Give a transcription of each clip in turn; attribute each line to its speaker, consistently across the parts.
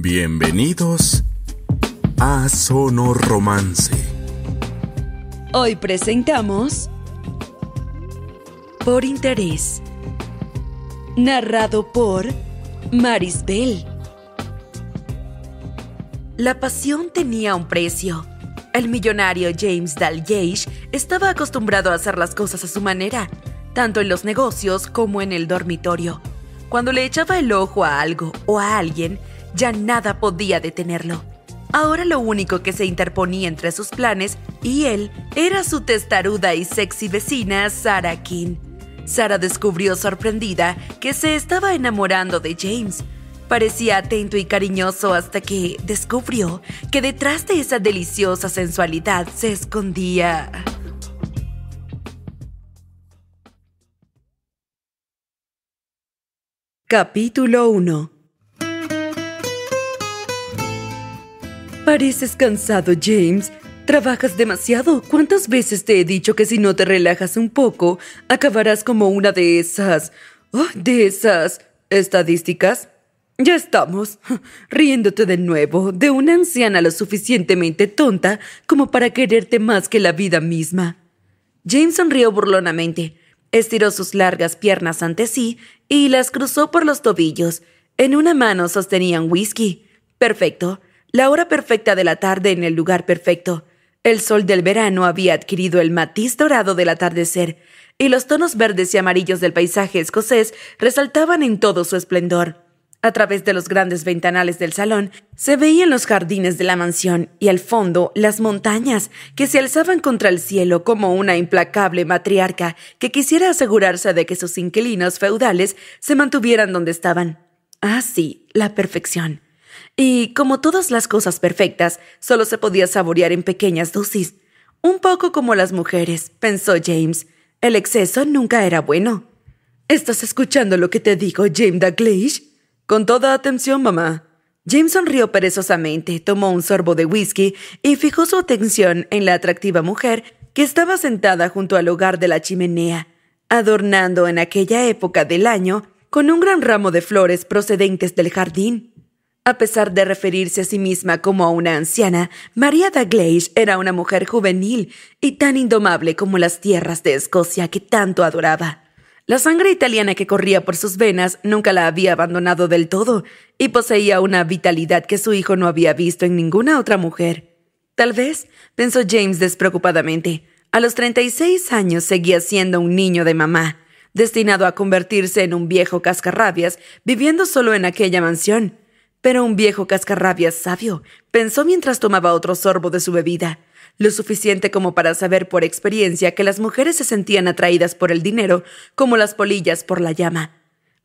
Speaker 1: Bienvenidos a Sonor Romance. Hoy presentamos Por Interés, narrado por Bell La pasión tenía un precio. El millonario James Dalgeish estaba acostumbrado a hacer las cosas a su manera, tanto en los negocios como en el dormitorio. Cuando le echaba el ojo a algo o a alguien, ya nada podía detenerlo. Ahora lo único que se interponía entre sus planes y él era su testaruda y sexy vecina, Sarah King. Sarah descubrió sorprendida que se estaba enamorando de James. Parecía atento y cariñoso hasta que descubrió que detrás de esa deliciosa sensualidad se escondía... Capítulo 1 Pareces cansado, James. Trabajas demasiado. ¿Cuántas veces te he dicho que si no te relajas un poco, acabarás como una de esas... Oh, de esas... estadísticas? Ya estamos, riéndote de nuevo de una anciana lo suficientemente tonta como para quererte más que la vida misma. James sonrió burlonamente, estiró sus largas piernas ante sí y las cruzó por los tobillos. En una mano sostenían whisky. Perfecto la hora perfecta de la tarde en el lugar perfecto. El sol del verano había adquirido el matiz dorado del atardecer, y los tonos verdes y amarillos del paisaje escocés resaltaban en todo su esplendor. A través de los grandes ventanales del salón se veían los jardines de la mansión y al fondo las montañas que se alzaban contra el cielo como una implacable matriarca que quisiera asegurarse de que sus inquilinos feudales se mantuvieran donde estaban. Ah, sí, la perfección. Y como todas las cosas perfectas, solo se podía saborear en pequeñas dosis. Un poco como las mujeres, pensó James. El exceso nunca era bueno. ¿Estás escuchando lo que te digo, James Douglas. Con toda atención, mamá. James sonrió perezosamente, tomó un sorbo de whisky y fijó su atención en la atractiva mujer que estaba sentada junto al hogar de la chimenea, adornando en aquella época del año con un gran ramo de flores procedentes del jardín. A pesar de referirse a sí misma como a una anciana, María Dagleish era una mujer juvenil y tan indomable como las tierras de Escocia que tanto adoraba. La sangre italiana que corría por sus venas nunca la había abandonado del todo y poseía una vitalidad que su hijo no había visto en ninguna otra mujer. Tal vez, pensó James despreocupadamente, a los 36 años seguía siendo un niño de mamá, destinado a convertirse en un viejo cascarrabias viviendo solo en aquella mansión. Pero un viejo cascarrabias sabio pensó mientras tomaba otro sorbo de su bebida, lo suficiente como para saber por experiencia que las mujeres se sentían atraídas por el dinero como las polillas por la llama.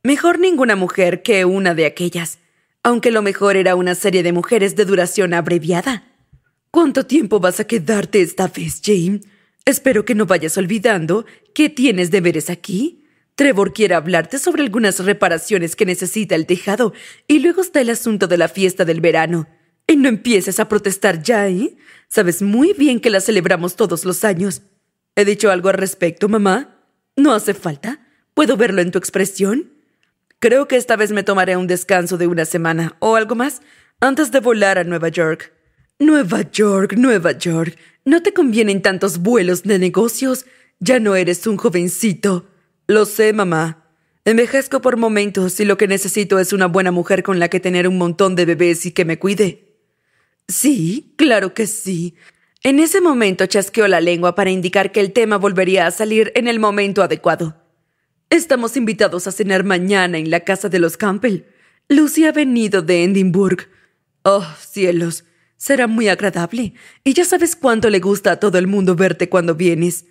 Speaker 1: Mejor ninguna mujer que una de aquellas, aunque lo mejor era una serie de mujeres de duración abreviada. ¿Cuánto tiempo vas a quedarte esta vez, Jane? Espero que no vayas olvidando que tienes deberes aquí. Trevor quiere hablarte sobre algunas reparaciones que necesita el tejado y luego está el asunto de la fiesta del verano. Y no empieces a protestar ya, ¿eh? Sabes muy bien que la celebramos todos los años. ¿He dicho algo al respecto, mamá? ¿No hace falta? ¿Puedo verlo en tu expresión? Creo que esta vez me tomaré un descanso de una semana o algo más antes de volar a Nueva York. Nueva York, Nueva York. No te convienen tantos vuelos de negocios. Ya no eres un jovencito. Lo sé, mamá. Envejezco por momentos y lo que necesito es una buena mujer con la que tener un montón de bebés y que me cuide. Sí, claro que sí. En ese momento chasqueó la lengua para indicar que el tema volvería a salir en el momento adecuado. Estamos invitados a cenar mañana en la casa de los Campbell. Lucy ha venido de Edimburgo. Oh, cielos, será muy agradable. Y ya sabes cuánto le gusta a todo el mundo verte cuando vienes.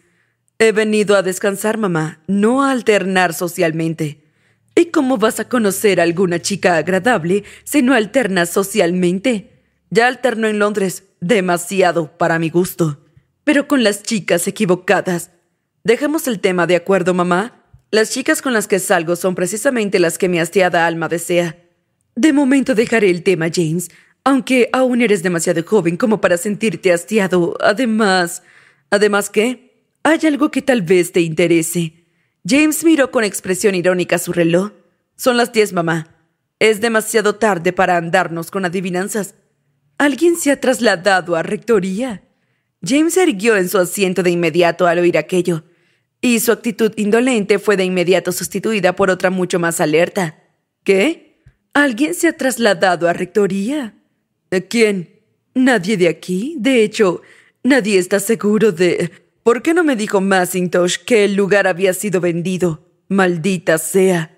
Speaker 1: He venido a descansar, mamá, no a alternar socialmente. ¿Y cómo vas a conocer a alguna chica agradable si no alternas socialmente? Ya alterno en Londres, demasiado para mi gusto, pero con las chicas equivocadas. Dejemos el tema de acuerdo, mamá. Las chicas con las que salgo son precisamente las que mi hastiada alma desea. De momento dejaré el tema, James, aunque aún eres demasiado joven como para sentirte hastiado. Además... ¿Además qué? Hay algo que tal vez te interese. James miró con expresión irónica su reloj. Son las diez, mamá. Es demasiado tarde para andarnos con adivinanzas. Alguien se ha trasladado a Rectoría. James erguió en su asiento de inmediato al oír aquello, y su actitud indolente fue de inmediato sustituida por otra mucho más alerta. ¿Qué? ¿Alguien se ha trasladado a Rectoría? quién? Nadie de aquí. De hecho, nadie está seguro de... ¿Por qué no me dijo Massintosh que el lugar había sido vendido? Maldita sea.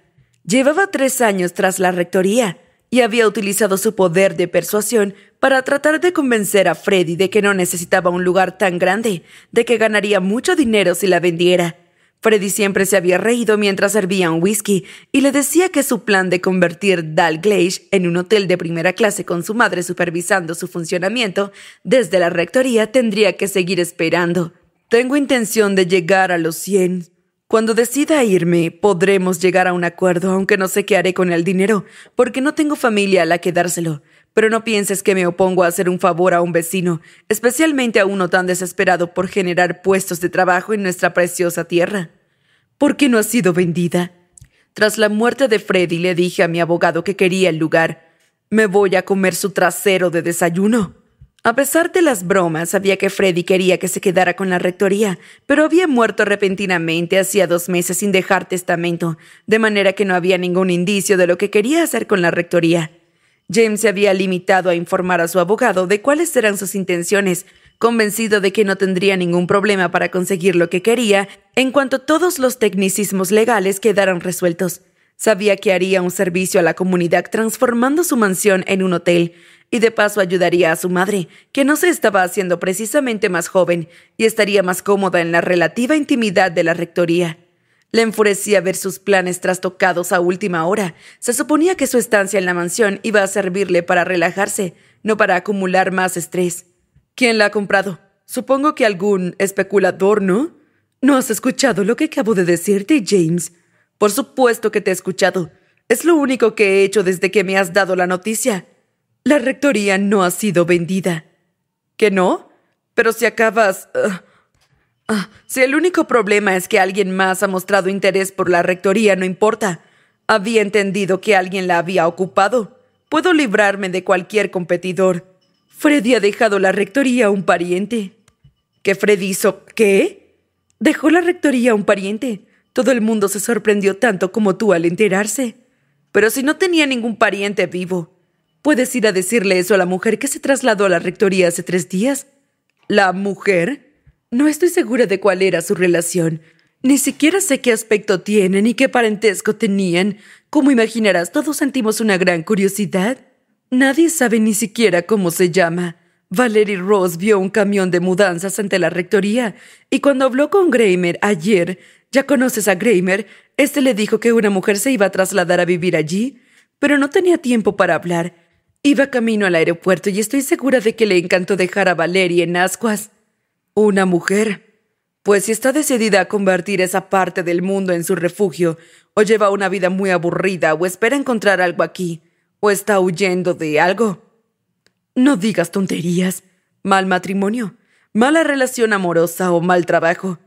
Speaker 1: Llevaba tres años tras la rectoría y había utilizado su poder de persuasión para tratar de convencer a Freddy de que no necesitaba un lugar tan grande, de que ganaría mucho dinero si la vendiera. Freddy siempre se había reído mientras servía un whisky y le decía que su plan de convertir Dalglage en un hotel de primera clase con su madre supervisando su funcionamiento desde la rectoría tendría que seguir esperando. Tengo intención de llegar a los 100. Cuando decida irme, podremos llegar a un acuerdo, aunque no sé qué haré con el dinero, porque no tengo familia a la que dárselo. Pero no pienses que me opongo a hacer un favor a un vecino, especialmente a uno tan desesperado por generar puestos de trabajo en nuestra preciosa tierra. ¿Por qué no ha sido vendida? Tras la muerte de Freddy le dije a mi abogado que quería el lugar. Me voy a comer su trasero de desayuno. A pesar de las bromas, sabía que Freddy quería que se quedara con la rectoría, pero había muerto repentinamente hacía dos meses sin dejar testamento, de manera que no había ningún indicio de lo que quería hacer con la rectoría. James se había limitado a informar a su abogado de cuáles eran sus intenciones, convencido de que no tendría ningún problema para conseguir lo que quería en cuanto todos los tecnicismos legales quedaran resueltos. Sabía que haría un servicio a la comunidad transformando su mansión en un hotel, y de paso ayudaría a su madre, que no se estaba haciendo precisamente más joven y estaría más cómoda en la relativa intimidad de la rectoría. Le enfurecía ver sus planes trastocados a última hora. Se suponía que su estancia en la mansión iba a servirle para relajarse, no para acumular más estrés. ¿Quién la ha comprado? Supongo que algún especulador, ¿no? ¿No has escuchado lo que acabo de decirte, James? Por supuesto que te he escuchado. Es lo único que he hecho desde que me has dado la noticia. La rectoría no ha sido vendida. ¿Que no? Pero si acabas... Ah, ah, si el único problema es que alguien más ha mostrado interés por la rectoría, no importa. Había entendido que alguien la había ocupado. Puedo librarme de cualquier competidor. Freddy ha dejado la rectoría a un pariente. ¿Qué Freddy hizo qué? Dejó la rectoría a un pariente. Todo el mundo se sorprendió tanto como tú al enterarse. Pero si no tenía ningún pariente vivo, ¿Puedes ir a decirle eso a la mujer que se trasladó a la rectoría hace tres días? ¿La mujer? No estoy segura de cuál era su relación. Ni siquiera sé qué aspecto tienen y qué parentesco tenían. Como imaginarás, todos sentimos una gran curiosidad. Nadie sabe ni siquiera cómo se llama. Valerie Ross vio un camión de mudanzas ante la rectoría y cuando habló con Gramer ayer, ya conoces a Gramer, este le dijo que una mujer se iba a trasladar a vivir allí, pero no tenía tiempo para hablar Iba camino al aeropuerto y estoy segura de que le encantó dejar a Valeria en ascuas. Una mujer. Pues si está decidida a convertir esa parte del mundo en su refugio, o lleva una vida muy aburrida, o espera encontrar algo aquí, o está huyendo de algo. No digas tonterías. Mal matrimonio, mala relación amorosa o mal trabajo.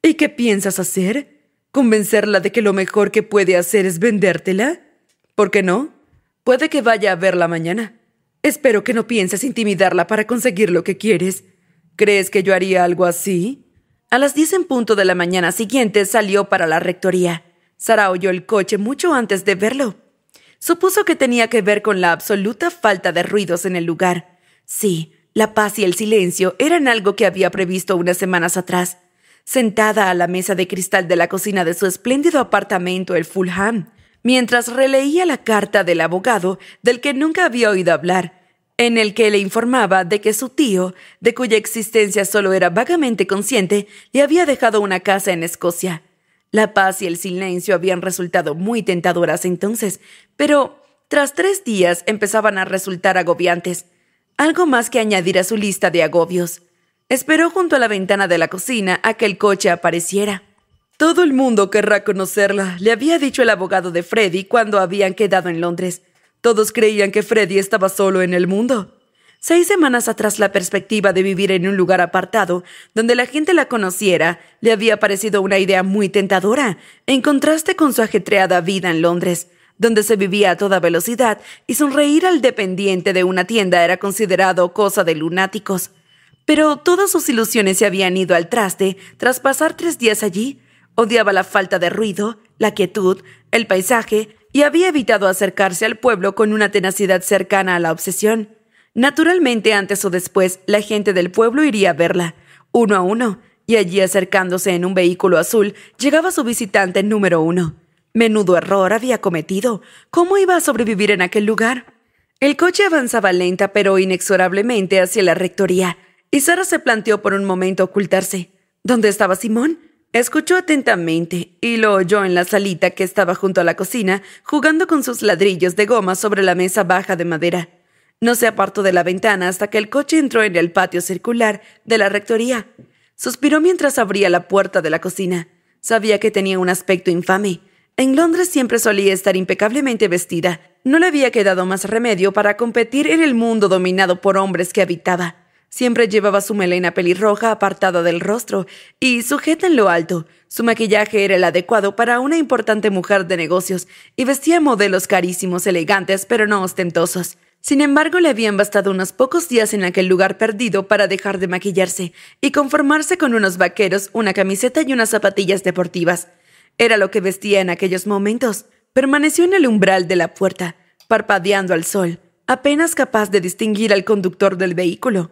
Speaker 1: ¿Y qué piensas hacer? ¿Convencerla de que lo mejor que puede hacer es vendértela? ¿Por qué no? Puede que vaya a verla mañana. Espero que no pienses intimidarla para conseguir lo que quieres. ¿Crees que yo haría algo así? A las diez en punto de la mañana siguiente salió para la rectoría. Sara oyó el coche mucho antes de verlo. Supuso que tenía que ver con la absoluta falta de ruidos en el lugar. Sí, la paz y el silencio eran algo que había previsto unas semanas atrás. Sentada a la mesa de cristal de la cocina de su espléndido apartamento, el Fulham, mientras releía la carta del abogado del que nunca había oído hablar, en el que le informaba de que su tío, de cuya existencia solo era vagamente consciente, le había dejado una casa en Escocia. La paz y el silencio habían resultado muy tentadoras entonces, pero tras tres días empezaban a resultar agobiantes. Algo más que añadir a su lista de agobios. Esperó junto a la ventana de la cocina a que el coche apareciera. Todo el mundo querrá conocerla, le había dicho el abogado de Freddy cuando habían quedado en Londres. Todos creían que Freddy estaba solo en el mundo. Seis semanas atrás la perspectiva de vivir en un lugar apartado, donde la gente la conociera, le había parecido una idea muy tentadora, en contraste con su ajetreada vida en Londres, donde se vivía a toda velocidad y sonreír al dependiente de una tienda era considerado cosa de lunáticos. Pero todas sus ilusiones se habían ido al traste tras pasar tres días allí, Odiaba la falta de ruido, la quietud, el paisaje, y había evitado acercarse al pueblo con una tenacidad cercana a la obsesión. Naturalmente, antes o después, la gente del pueblo iría a verla, uno a uno, y allí acercándose en un vehículo azul, llegaba su visitante número uno. Menudo error había cometido. ¿Cómo iba a sobrevivir en aquel lugar? El coche avanzaba lenta pero inexorablemente hacia la rectoría, y Sara se planteó por un momento ocultarse. ¿Dónde estaba Simón? Escuchó atentamente y lo oyó en la salita que estaba junto a la cocina, jugando con sus ladrillos de goma sobre la mesa baja de madera. No se apartó de la ventana hasta que el coche entró en el patio circular de la rectoría. Suspiró mientras abría la puerta de la cocina. Sabía que tenía un aspecto infame. En Londres siempre solía estar impecablemente vestida. No le había quedado más remedio para competir en el mundo dominado por hombres que habitaba. Siempre llevaba su melena pelirroja apartada del rostro y sujeta en lo alto. Su maquillaje era el adecuado para una importante mujer de negocios y vestía modelos carísimos, elegantes, pero no ostentosos. Sin embargo, le habían bastado unos pocos días en aquel lugar perdido para dejar de maquillarse y conformarse con unos vaqueros, una camiseta y unas zapatillas deportivas. Era lo que vestía en aquellos momentos. Permaneció en el umbral de la puerta, parpadeando al sol, apenas capaz de distinguir al conductor del vehículo.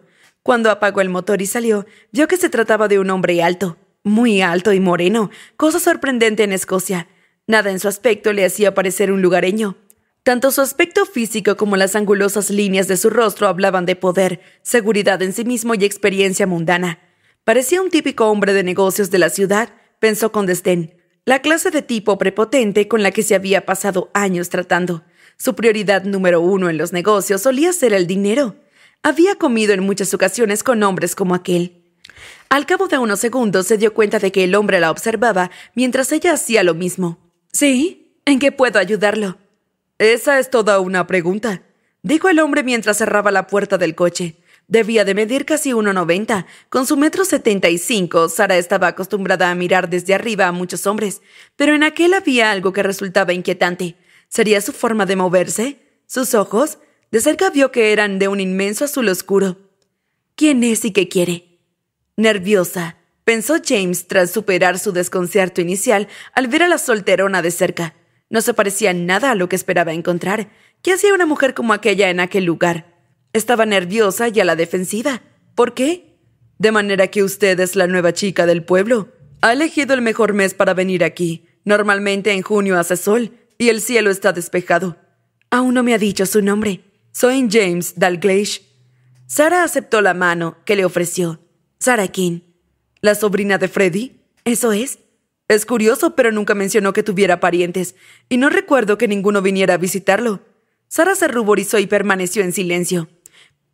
Speaker 1: Cuando apagó el motor y salió, vio que se trataba de un hombre alto, muy alto y moreno, cosa sorprendente en Escocia. Nada en su aspecto le hacía parecer un lugareño. Tanto su aspecto físico como las angulosas líneas de su rostro hablaban de poder, seguridad en sí mismo y experiencia mundana. Parecía un típico hombre de negocios de la ciudad, pensó con desdén. La clase de tipo prepotente con la que se había pasado años tratando. Su prioridad número uno en los negocios solía ser el dinero. Había comido en muchas ocasiones con hombres como aquel. Al cabo de unos segundos se dio cuenta de que el hombre la observaba mientras ella hacía lo mismo. ¿Sí? ¿En qué puedo ayudarlo? Esa es toda una pregunta, dijo el hombre mientras cerraba la puerta del coche. Debía de medir casi 1,90. Con su metro cinco, Sara estaba acostumbrada a mirar desde arriba a muchos hombres, pero en aquel había algo que resultaba inquietante. ¿Sería su forma de moverse? ¿Sus ojos? De cerca vio que eran de un inmenso azul oscuro. ¿Quién es y qué quiere? Nerviosa, pensó James tras superar su desconcierto inicial al ver a la solterona de cerca. No se parecía nada a lo que esperaba encontrar. ¿Qué hacía una mujer como aquella en aquel lugar? Estaba nerviosa y a la defensiva. ¿Por qué? De manera que usted es la nueva chica del pueblo. Ha elegido el mejor mes para venir aquí. Normalmente en junio hace sol y el cielo está despejado. Aún no me ha dicho su nombre. Soy James Dalglish. Sara aceptó la mano que le ofreció. Sara King. ¿La sobrina de Freddy? ¿Eso es? Es curioso, pero nunca mencionó que tuviera parientes, y no recuerdo que ninguno viniera a visitarlo. Sara se ruborizó y permaneció en silencio.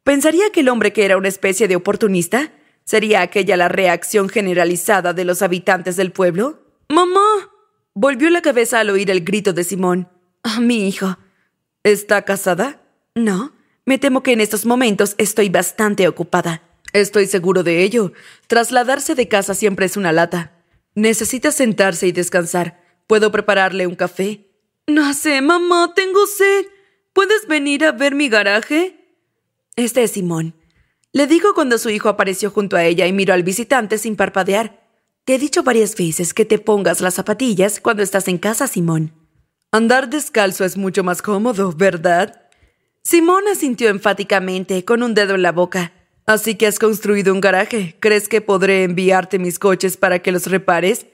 Speaker 1: ¿Pensaría que el hombre que era una especie de oportunista? ¿Sería aquella la reacción generalizada de los habitantes del pueblo? ¡Mamá! Volvió la cabeza al oír el grito de Simón. Ah, mi hijo. ¿Está casada? No, me temo que en estos momentos estoy bastante ocupada. Estoy seguro de ello. Trasladarse de casa siempre es una lata. Necesita sentarse y descansar. ¿Puedo prepararle un café? No sé, mamá, tengo sed. ¿Puedes venir a ver mi garaje? Este es Simón. Le dijo cuando su hijo apareció junto a ella y miró al visitante sin parpadear. Te he dicho varias veces que te pongas las zapatillas cuando estás en casa, Simón. Andar descalzo es mucho más cómodo, ¿verdad? Simón asintió enfáticamente, con un dedo en la boca. Así que has construido un garaje. ¿Crees que podré enviarte mis coches para que los repares?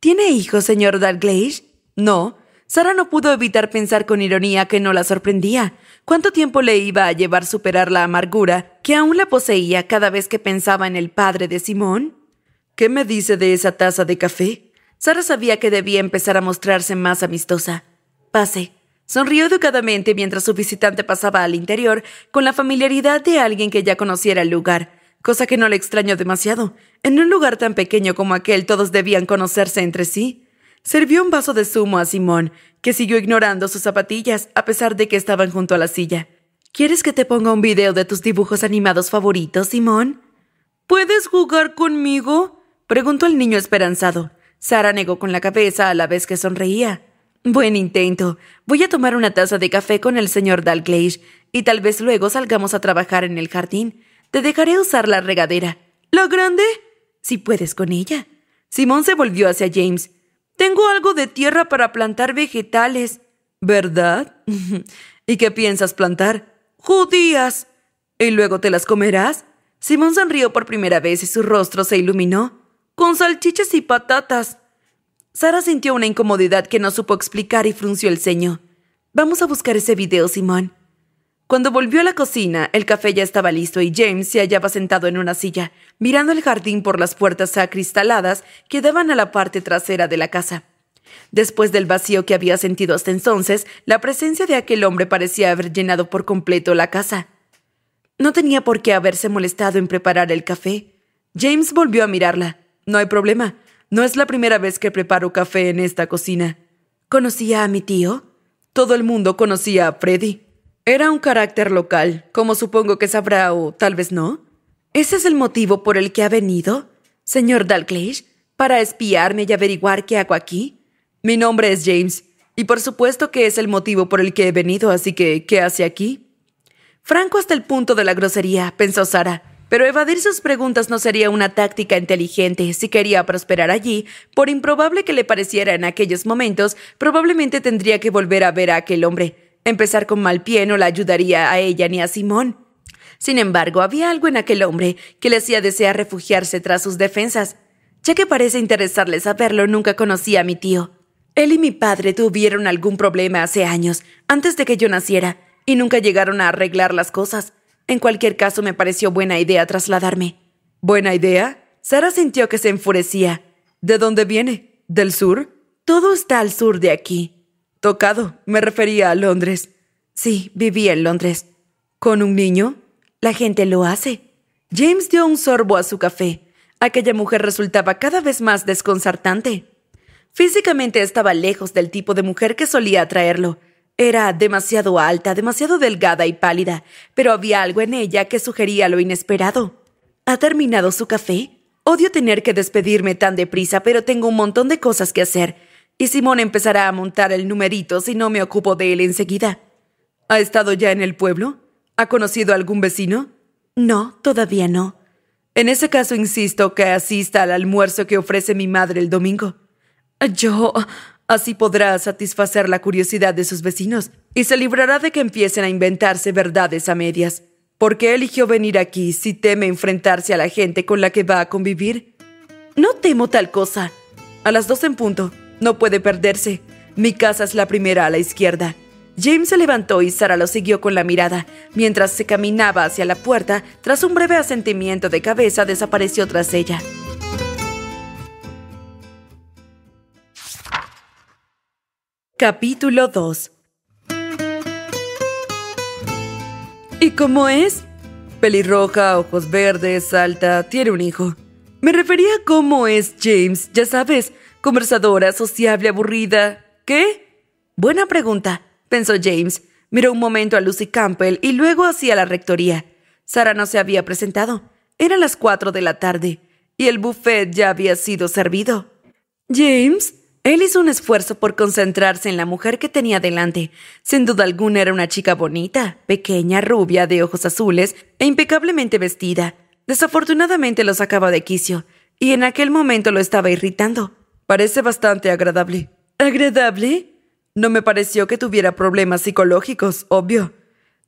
Speaker 1: ¿Tiene hijos, señor Dalglish? No. Sara no pudo evitar pensar con ironía que no la sorprendía. ¿Cuánto tiempo le iba a llevar superar la amargura que aún la poseía cada vez que pensaba en el padre de Simón? ¿Qué me dice de esa taza de café? Sara sabía que debía empezar a mostrarse más amistosa. Pase. Sonrió educadamente mientras su visitante pasaba al interior con la familiaridad de alguien que ya conociera el lugar, cosa que no le extrañó demasiado. En un lugar tan pequeño como aquel todos debían conocerse entre sí. Servió un vaso de zumo a Simón, que siguió ignorando sus zapatillas a pesar de que estaban junto a la silla. ¿Quieres que te ponga un video de tus dibujos animados favoritos, Simón? ¿Puedes jugar conmigo? preguntó el niño esperanzado. Sara negó con la cabeza a la vez que sonreía. Buen intento. Voy a tomar una taza de café con el señor Dalgleish y tal vez luego salgamos a trabajar en el jardín. Te dejaré usar la regadera. ¿La grande? Si puedes con ella. Simón se volvió hacia James. Tengo algo de tierra para plantar vegetales. ¿Verdad? ¿Y qué piensas plantar? Judías. ¿Y luego te las comerás? Simón sonrió por primera vez y su rostro se iluminó. Con salchichas y patatas. Sara sintió una incomodidad que no supo explicar y frunció el ceño. Vamos a buscar ese video, Simón. Cuando volvió a la cocina, el café ya estaba listo y James se hallaba sentado en una silla, mirando el jardín por las puertas acristaladas que daban a la parte trasera de la casa. Después del vacío que había sentido hasta entonces, la presencia de aquel hombre parecía haber llenado por completo la casa. No tenía por qué haberse molestado en preparar el café. James volvió a mirarla. No hay problema. No es la primera vez que preparo café en esta cocina. ¿Conocía a mi tío? Todo el mundo conocía a Freddy. Era un carácter local, como supongo que sabrá o tal vez no. ¿Ese es el motivo por el que ha venido, señor Dalglish, para espiarme y averiguar qué hago aquí? Mi nombre es James, y por supuesto que es el motivo por el que he venido, así que, ¿qué hace aquí? Franco hasta el punto de la grosería, pensó Sara, pero evadir sus preguntas no sería una táctica inteligente. Si quería prosperar allí, por improbable que le pareciera en aquellos momentos, probablemente tendría que volver a ver a aquel hombre. Empezar con mal pie no la ayudaría a ella ni a Simón. Sin embargo, había algo en aquel hombre que le hacía desear refugiarse tras sus defensas. Ya que parece interesarle saberlo, nunca conocí a mi tío. Él y mi padre tuvieron algún problema hace años, antes de que yo naciera, y nunca llegaron a arreglar las cosas. En cualquier caso, me pareció buena idea trasladarme. ¿Buena idea? Sara sintió que se enfurecía. ¿De dónde viene? ¿Del sur? Todo está al sur de aquí. Tocado, me refería a Londres. Sí, vivía en Londres. ¿Con un niño? La gente lo hace. James dio un sorbo a su café. Aquella mujer resultaba cada vez más desconcertante. Físicamente estaba lejos del tipo de mujer que solía atraerlo, era demasiado alta, demasiado delgada y pálida, pero había algo en ella que sugería lo inesperado. ¿Ha terminado su café? Odio tener que despedirme tan deprisa, pero tengo un montón de cosas que hacer, y Simón empezará a montar el numerito si no me ocupo de él enseguida. ¿Ha estado ya en el pueblo? ¿Ha conocido a algún vecino? No, todavía no. En ese caso insisto que asista al almuerzo que ofrece mi madre el domingo. Yo... Así podrá satisfacer la curiosidad de sus vecinos y se librará de que empiecen a inventarse verdades a medias. ¿Por qué eligió venir aquí si teme enfrentarse a la gente con la que va a convivir? No temo tal cosa. A las dos en punto. No puede perderse. Mi casa es la primera a la izquierda. James se levantó y Sara lo siguió con la mirada. Mientras se caminaba hacia la puerta, tras un breve asentimiento de cabeza, desapareció tras ella. Capítulo 2 ¿Y cómo es? Pelirroja, ojos verdes, alta, tiene un hijo. Me refería a cómo es James, ya sabes, conversadora, sociable, aburrida. ¿Qué? Buena pregunta, pensó James. Miró un momento a Lucy Campbell y luego hacia la rectoría. Sara no se había presentado. Eran las cuatro de la tarde y el buffet ya había sido servido. James, él hizo un esfuerzo por concentrarse en la mujer que tenía delante. Sin duda alguna era una chica bonita, pequeña, rubia, de ojos azules e impecablemente vestida. Desafortunadamente lo sacaba de quicio, y en aquel momento lo estaba irritando. Parece bastante agradable. ¿Agradable? No me pareció que tuviera problemas psicológicos, obvio.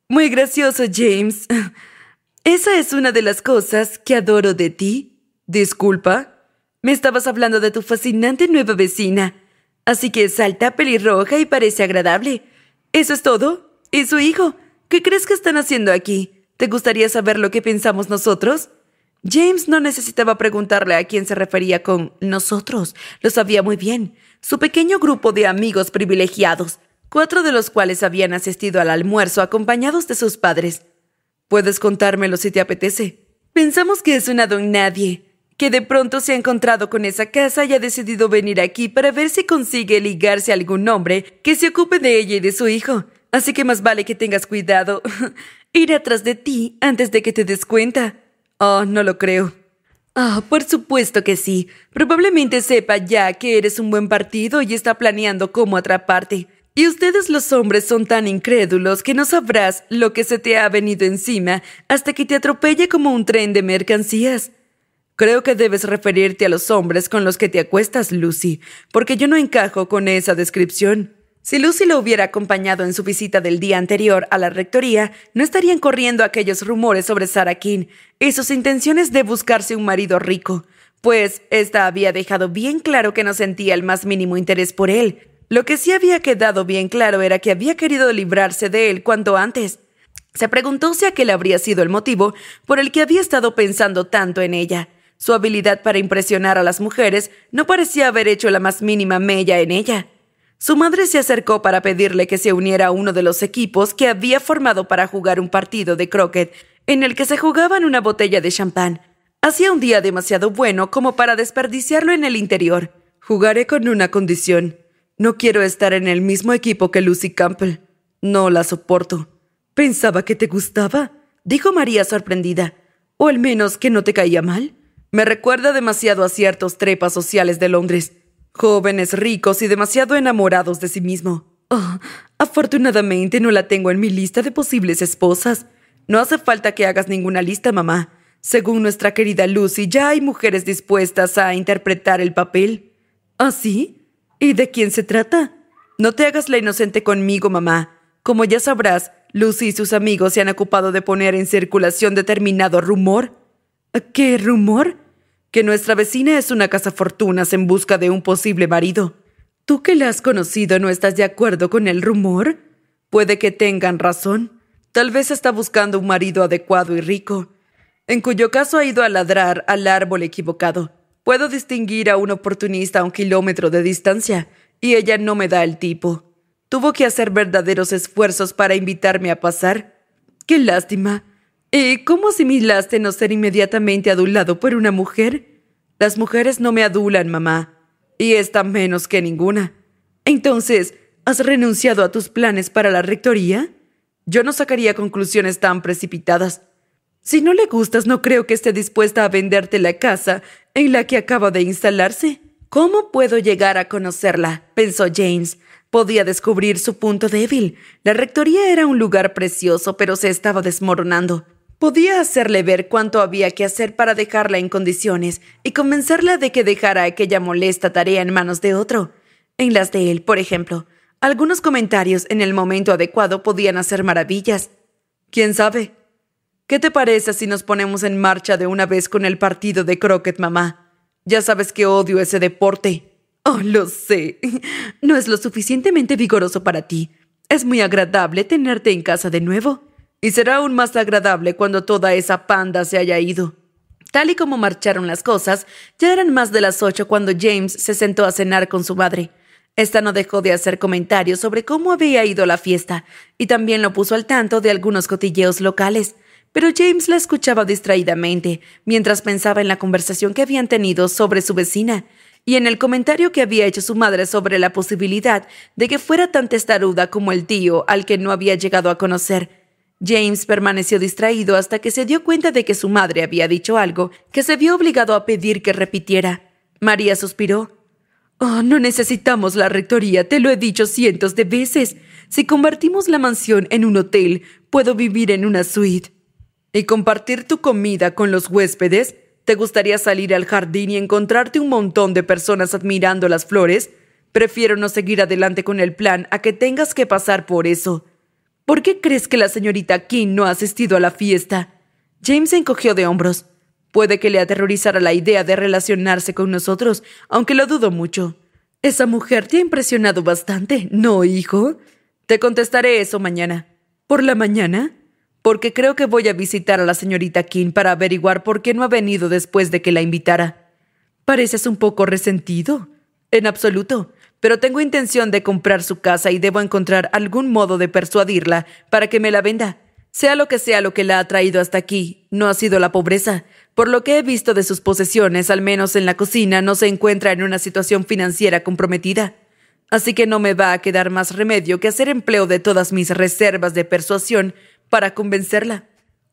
Speaker 1: Muy gracioso, James. Esa es una de las cosas que adoro de ti. Disculpa. Me estabas hablando de tu fascinante nueva vecina. Así que salta, pelirroja y parece agradable. ¿Eso es todo? ¿Y su hijo? ¿Qué crees que están haciendo aquí? ¿Te gustaría saber lo que pensamos nosotros? James no necesitaba preguntarle a quién se refería con nosotros. Lo sabía muy bien. Su pequeño grupo de amigos privilegiados, cuatro de los cuales habían asistido al almuerzo acompañados de sus padres. Puedes contármelo si te apetece. Pensamos que es una don nadie, que de pronto se ha encontrado con esa casa y ha decidido venir aquí para ver si consigue ligarse a algún hombre que se ocupe de ella y de su hijo. Así que más vale que tengas cuidado. Ir atrás de ti antes de que te des cuenta. Oh, no lo creo. Ah, oh, por supuesto que sí. Probablemente sepa ya que eres un buen partido y está planeando cómo atraparte. Y ustedes los hombres son tan incrédulos que no sabrás lo que se te ha venido encima hasta que te atropelle como un tren de mercancías. Creo que debes referirte a los hombres con los que te acuestas, Lucy, porque yo no encajo con esa descripción. Si Lucy lo hubiera acompañado en su visita del día anterior a la rectoría, no estarían corriendo aquellos rumores sobre Sarah King y sus intenciones de buscarse un marido rico, pues ésta había dejado bien claro que no sentía el más mínimo interés por él. Lo que sí había quedado bien claro era que había querido librarse de él cuanto antes. Se preguntó si aquel habría sido el motivo por el que había estado pensando tanto en ella. Su habilidad para impresionar a las mujeres no parecía haber hecho la más mínima mella en ella. Su madre se acercó para pedirle que se uniera a uno de los equipos que había formado para jugar un partido de croquet, en el que se jugaban una botella de champán. Hacía un día demasiado bueno como para desperdiciarlo en el interior. Jugaré con una condición. No quiero estar en el mismo equipo que Lucy Campbell. No la soporto. Pensaba que te gustaba, dijo María sorprendida. O al menos que no te caía mal. Me recuerda demasiado a ciertos trepas sociales de Londres, jóvenes ricos y demasiado enamorados de sí mismo. Oh, afortunadamente no la tengo en mi lista de posibles esposas. No hace falta que hagas ninguna lista, mamá. Según nuestra querida Lucy, ya hay mujeres dispuestas a interpretar el papel. ¿Ah, sí? ¿Y de quién se trata? No te hagas la inocente conmigo, mamá. Como ya sabrás, Lucy y sus amigos se han ocupado de poner en circulación determinado rumor. ¿Qué rumor? que nuestra vecina es una cazafortunas en busca de un posible marido. Tú que la has conocido no estás de acuerdo con el rumor. Puede que tengan razón. Tal vez está buscando un marido adecuado y rico, en cuyo caso ha ido a ladrar al árbol equivocado. Puedo distinguir a un oportunista a un kilómetro de distancia, y ella no me da el tipo. Tuvo que hacer verdaderos esfuerzos para invitarme a pasar. Qué lástima. ¿Y eh, cómo asimilaste no ser inmediatamente adulado por una mujer? Las mujeres no me adulan, mamá, y esta menos que ninguna. Entonces, ¿has renunciado a tus planes para la rectoría? Yo no sacaría conclusiones tan precipitadas. Si no le gustas, no creo que esté dispuesta a venderte la casa en la que acaba de instalarse. ¿Cómo puedo llegar a conocerla? pensó James. Podía descubrir su punto débil. La rectoría era un lugar precioso, pero se estaba desmoronando. Podía hacerle ver cuánto había que hacer para dejarla en condiciones y convencerla de que dejara aquella molesta tarea en manos de otro. En las de él, por ejemplo, algunos comentarios en el momento adecuado podían hacer maravillas. ¿Quién sabe? ¿Qué te parece si nos ponemos en marcha de una vez con el partido de croquet, mamá? Ya sabes que odio ese deporte. Oh, lo sé. No es lo suficientemente vigoroso para ti. Es muy agradable tenerte en casa de nuevo y será aún más agradable cuando toda esa panda se haya ido. Tal y como marcharon las cosas, ya eran más de las ocho cuando James se sentó a cenar con su madre. Esta no dejó de hacer comentarios sobre cómo había ido la fiesta, y también lo puso al tanto de algunos cotilleos locales. Pero James la escuchaba distraídamente, mientras pensaba en la conversación que habían tenido sobre su vecina, y en el comentario que había hecho su madre sobre la posibilidad de que fuera tan testaruda como el tío al que no había llegado a conocer, James permaneció distraído hasta que se dio cuenta de que su madre había dicho algo que se vio obligado a pedir que repitiera. María suspiró. Oh, no necesitamos la rectoría, te lo he dicho cientos de veces. Si convertimos la mansión en un hotel, puedo vivir en una suite. ¿Y compartir tu comida con los huéspedes? ¿Te gustaría salir al jardín y encontrarte un montón de personas admirando las flores? Prefiero no seguir adelante con el plan a que tengas que pasar por eso. ¿Por qué crees que la señorita King no ha asistido a la fiesta? James se encogió de hombros. Puede que le aterrorizara la idea de relacionarse con nosotros, aunque lo dudo mucho. Esa mujer te ha impresionado bastante, ¿no, hijo? Te contestaré eso mañana. ¿Por la mañana? Porque creo que voy a visitar a la señorita King para averiguar por qué no ha venido después de que la invitara. Pareces un poco resentido. En absoluto pero tengo intención de comprar su casa y debo encontrar algún modo de persuadirla para que me la venda. Sea lo que sea lo que la ha traído hasta aquí, no ha sido la pobreza. Por lo que he visto de sus posesiones, al menos en la cocina, no se encuentra en una situación financiera comprometida. Así que no me va a quedar más remedio que hacer empleo de todas mis reservas de persuasión para convencerla.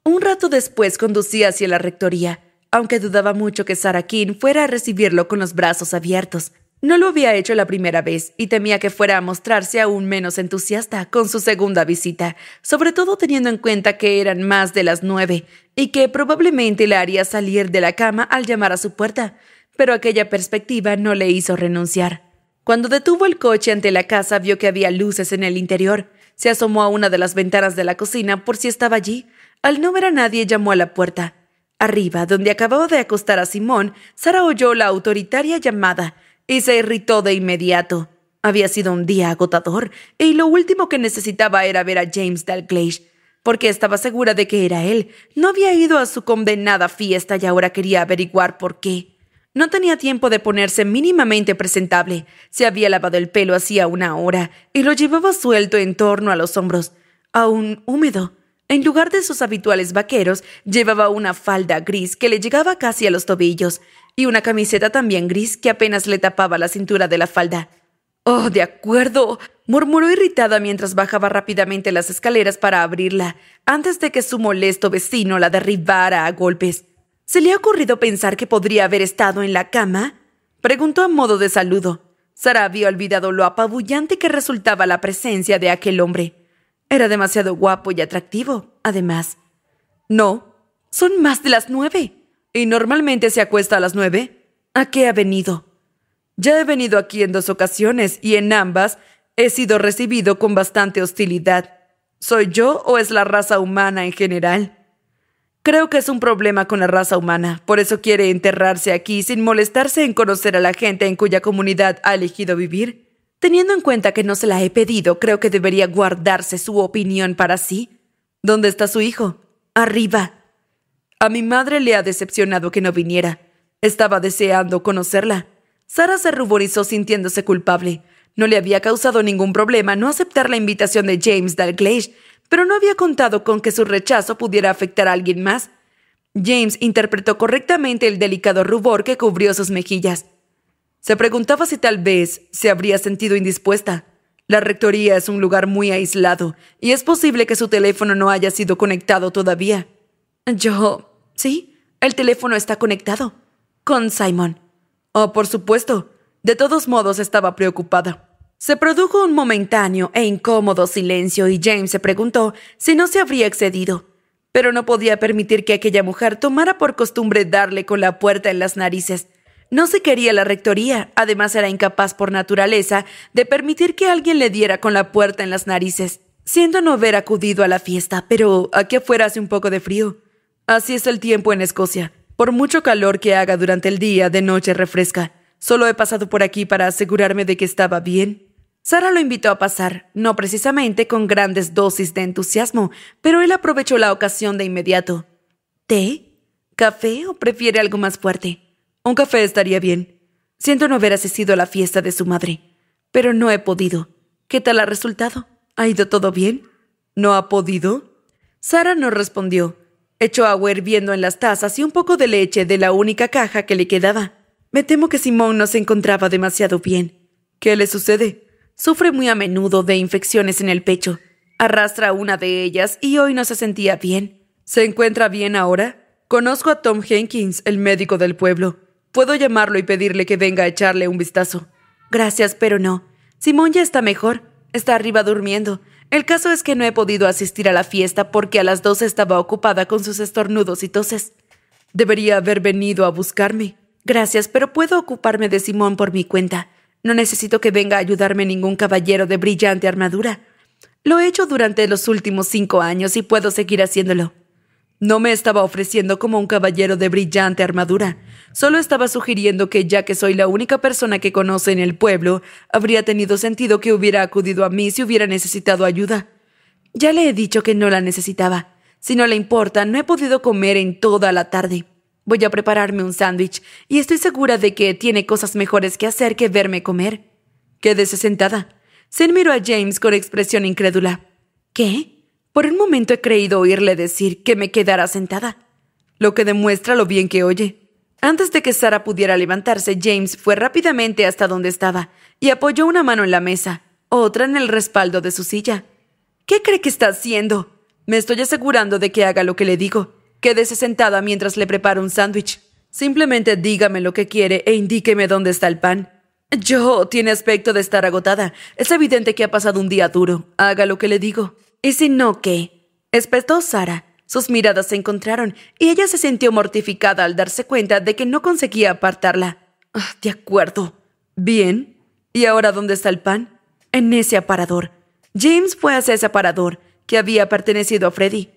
Speaker 1: Un rato después conducí hacia la rectoría, aunque dudaba mucho que Sarah King fuera a recibirlo con los brazos abiertos. No lo había hecho la primera vez y temía que fuera a mostrarse aún menos entusiasta con su segunda visita, sobre todo teniendo en cuenta que eran más de las nueve y que probablemente la haría salir de la cama al llamar a su puerta, pero aquella perspectiva no le hizo renunciar. Cuando detuvo el coche ante la casa vio que había luces en el interior. Se asomó a una de las ventanas de la cocina por si estaba allí. Al no ver a nadie llamó a la puerta. Arriba, donde acababa de acostar a Simón, Sara oyó la autoritaria llamada y se irritó de inmediato. Había sido un día agotador y lo último que necesitaba era ver a James Dalglish, porque estaba segura de que era él. No había ido a su condenada fiesta y ahora quería averiguar por qué. No tenía tiempo de ponerse mínimamente presentable. Se había lavado el pelo hacía una hora y lo llevaba suelto en torno a los hombros, aún húmedo. En lugar de sus habituales vaqueros, llevaba una falda gris que le llegaba casi a los tobillos y una camiseta también gris que apenas le tapaba la cintura de la falda. Oh, de acuerdo, murmuró irritada mientras bajaba rápidamente las escaleras para abrirla, antes de que su molesto vecino la derribara a golpes. ¿Se le ha ocurrido pensar que podría haber estado en la cama? preguntó a modo de saludo. Sara había olvidado lo apabullante que resultaba la presencia de aquel hombre. Era demasiado guapo y atractivo, además. No, son más de las nueve, y normalmente se acuesta a las nueve. ¿A qué ha venido? Ya he venido aquí en dos ocasiones y en ambas he sido recibido con bastante hostilidad. ¿Soy yo o es la raza humana en general? Creo que es un problema con la raza humana, por eso quiere enterrarse aquí sin molestarse en conocer a la gente en cuya comunidad ha elegido vivir. Teniendo en cuenta que no se la he pedido, creo que debería guardarse su opinión para sí. ¿Dónde está su hijo? Arriba. A mi madre le ha decepcionado que no viniera. Estaba deseando conocerla. Sara se ruborizó sintiéndose culpable. No le había causado ningún problema no aceptar la invitación de James Dalglish, pero no había contado con que su rechazo pudiera afectar a alguien más. James interpretó correctamente el delicado rubor que cubrió sus mejillas. Se preguntaba si tal vez se habría sentido indispuesta. La rectoría es un lugar muy aislado y es posible que su teléfono no haya sido conectado todavía. Yo, sí, el teléfono está conectado. Con Simon. Oh, por supuesto. De todos modos estaba preocupada. Se produjo un momentáneo e incómodo silencio y James se preguntó si no se habría excedido, pero no podía permitir que aquella mujer tomara por costumbre darle con la puerta en las narices. No se quería la rectoría, además era incapaz por naturaleza de permitir que alguien le diera con la puerta en las narices, siendo no haber acudido a la fiesta, pero aquí afuera fuera hace un poco de frío. Así es el tiempo en Escocia. Por mucho calor que haga durante el día, de noche refresca. Solo he pasado por aquí para asegurarme de que estaba bien. Sara lo invitó a pasar, no precisamente con grandes dosis de entusiasmo, pero él aprovechó la ocasión de inmediato. ¿Té? ¿Café o prefiere algo más fuerte? Un café estaría bien. Siento no haber asistido a la fiesta de su madre, pero no he podido. ¿Qué tal ha resultado? ¿Ha ido todo bien? ¿No ha podido? Sara no respondió. Echó agua hirviendo en las tazas y un poco de leche de la única caja que le quedaba. Me temo que Simón no se encontraba demasiado bien. ¿Qué le sucede? Sufre muy a menudo de infecciones en el pecho. Arrastra una de ellas y hoy no se sentía bien. ¿Se encuentra bien ahora? Conozco a Tom Jenkins, el médico del pueblo. Puedo llamarlo y pedirle que venga a echarle un vistazo. Gracias, pero no. Simón ya está mejor. Está arriba durmiendo. El caso es que no he podido asistir a la fiesta porque a las dos estaba ocupada con sus estornudos y toses. Debería haber venido a buscarme. Gracias, pero puedo ocuparme de Simón por mi cuenta. No necesito que venga a ayudarme ningún caballero de brillante armadura. Lo he hecho durante los últimos cinco años y puedo seguir haciéndolo. No me estaba ofreciendo como un caballero de brillante armadura. Solo estaba sugiriendo que ya que soy la única persona que conoce en el pueblo, habría tenido sentido que hubiera acudido a mí si hubiera necesitado ayuda. Ya le he dicho que no la necesitaba. Si no le importa, no he podido comer en toda la tarde. Voy a prepararme un sándwich y estoy segura de que tiene cosas mejores que hacer que verme comer. Quédese sentada. Se miró a James con expresión incrédula. ¿Qué? Por un momento he creído oírle decir que me quedara sentada, lo que demuestra lo bien que oye. Antes de que Sara pudiera levantarse, James fue rápidamente hasta donde estaba y apoyó una mano en la mesa, otra en el respaldo de su silla. ¿Qué cree que está haciendo? Me estoy asegurando de que haga lo que le digo. Quédese sentada mientras le preparo un sándwich. Simplemente dígame lo que quiere e indíqueme dónde está el pan. Yo tiene aspecto de estar agotada. Es evidente que ha pasado un día duro. Haga lo que le digo. ¿Y si no qué? Espetó Sara, sus miradas se encontraron y ella se sintió mortificada al darse cuenta de que no conseguía apartarla. Ah, de acuerdo. Bien. ¿Y ahora dónde está el pan? En ese aparador. James fue hacia ese aparador, que había pertenecido a Freddy.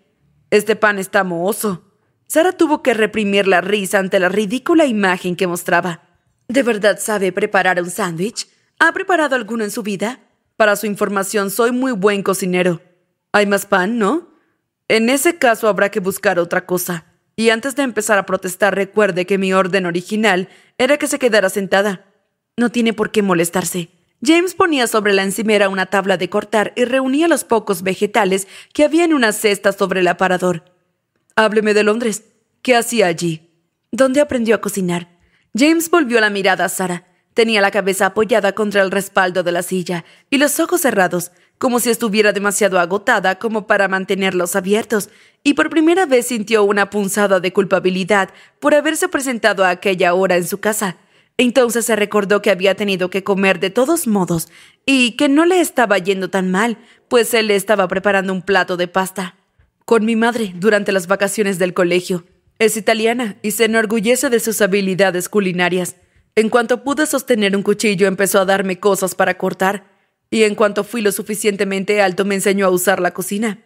Speaker 1: Este pan está mohoso. Sara tuvo que reprimir la risa ante la ridícula imagen que mostraba. ¿De verdad sabe preparar un sándwich? ¿Ha preparado alguno en su vida? Para su información, soy muy buen cocinero. ¿Hay más pan, no? En ese caso habrá que buscar otra cosa. Y antes de empezar a protestar, recuerde que mi orden original era que se quedara sentada. No tiene por qué molestarse. James ponía sobre la encimera una tabla de cortar y reunía los pocos vegetales que había en una cesta sobre el aparador. Hábleme de Londres. ¿Qué hacía allí? ¿Dónde aprendió a cocinar? James volvió la mirada a Sara. Tenía la cabeza apoyada contra el respaldo de la silla y los ojos cerrados, como si estuviera demasiado agotada como para mantenerlos abiertos, y por primera vez sintió una punzada de culpabilidad por haberse presentado a aquella hora en su casa. Entonces se recordó que había tenido que comer de todos modos y que no le estaba yendo tan mal, pues él le estaba preparando un plato de pasta. Con mi madre, durante las vacaciones del colegio. Es italiana y se enorgullece de sus habilidades culinarias. En cuanto pude sostener un cuchillo empezó a darme cosas para cortar y en cuanto fui lo suficientemente alto me enseñó a usar la cocina.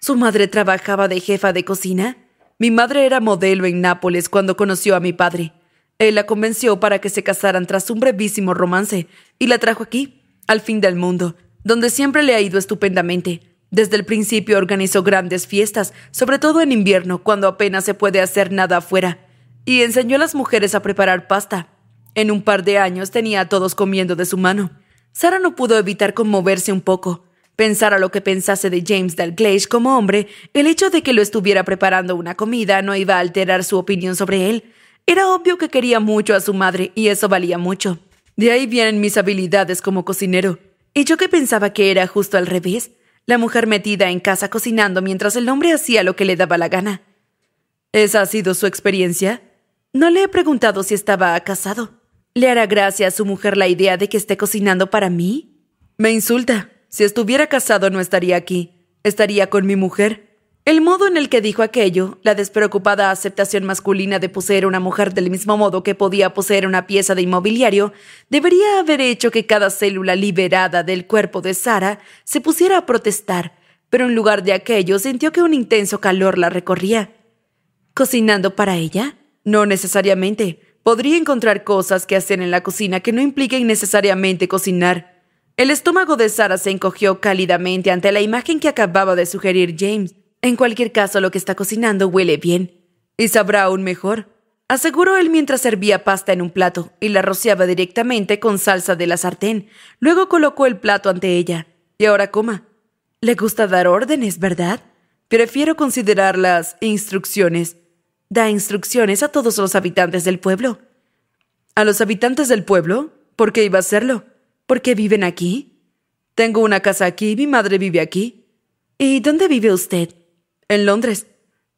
Speaker 1: Su madre trabajaba de jefa de cocina. Mi madre era modelo en Nápoles cuando conoció a mi padre. Él la convenció para que se casaran tras un brevísimo romance y la trajo aquí, al fin del mundo, donde siempre le ha ido estupendamente. Desde el principio organizó grandes fiestas, sobre todo en invierno, cuando apenas se puede hacer nada afuera, y enseñó a las mujeres a preparar pasta. En un par de años tenía a todos comiendo de su mano. Sara no pudo evitar conmoverse un poco. Pensara lo que pensase de James Dalgleish como hombre, el hecho de que lo estuviera preparando una comida no iba a alterar su opinión sobre él. Era obvio que quería mucho a su madre y eso valía mucho. De ahí vienen mis habilidades como cocinero. Y yo que pensaba que era justo al revés, la mujer metida en casa cocinando mientras el hombre hacía lo que le daba la gana. ¿Esa ha sido su experiencia? No le he preguntado si estaba casado. ¿Le hará gracia a su mujer la idea de que esté cocinando para mí? Me insulta. Si estuviera casado no estaría aquí. Estaría con mi mujer. El modo en el que dijo aquello, la despreocupada aceptación masculina de poseer una mujer del mismo modo que podía poseer una pieza de inmobiliario, debería haber hecho que cada célula liberada del cuerpo de Sara se pusiera a protestar, pero en lugar de aquello sintió que un intenso calor la recorría. ¿Cocinando para ella? No necesariamente podría encontrar cosas que hacer en la cocina que no impliquen necesariamente cocinar. El estómago de Sara se encogió cálidamente ante la imagen que acababa de sugerir James. En cualquier caso, lo que está cocinando huele bien. Y sabrá aún mejor. Aseguró él mientras servía pasta en un plato y la rociaba directamente con salsa de la sartén. Luego colocó el plato ante ella. Y ahora coma. Le gusta dar órdenes, ¿verdad? Prefiero considerar las instrucciones da instrucciones a todos los habitantes del pueblo. ¿A los habitantes del pueblo? ¿Por qué iba a hacerlo? ¿Por qué viven aquí? Tengo una casa aquí, mi madre vive aquí. ¿Y dónde vive usted? En Londres.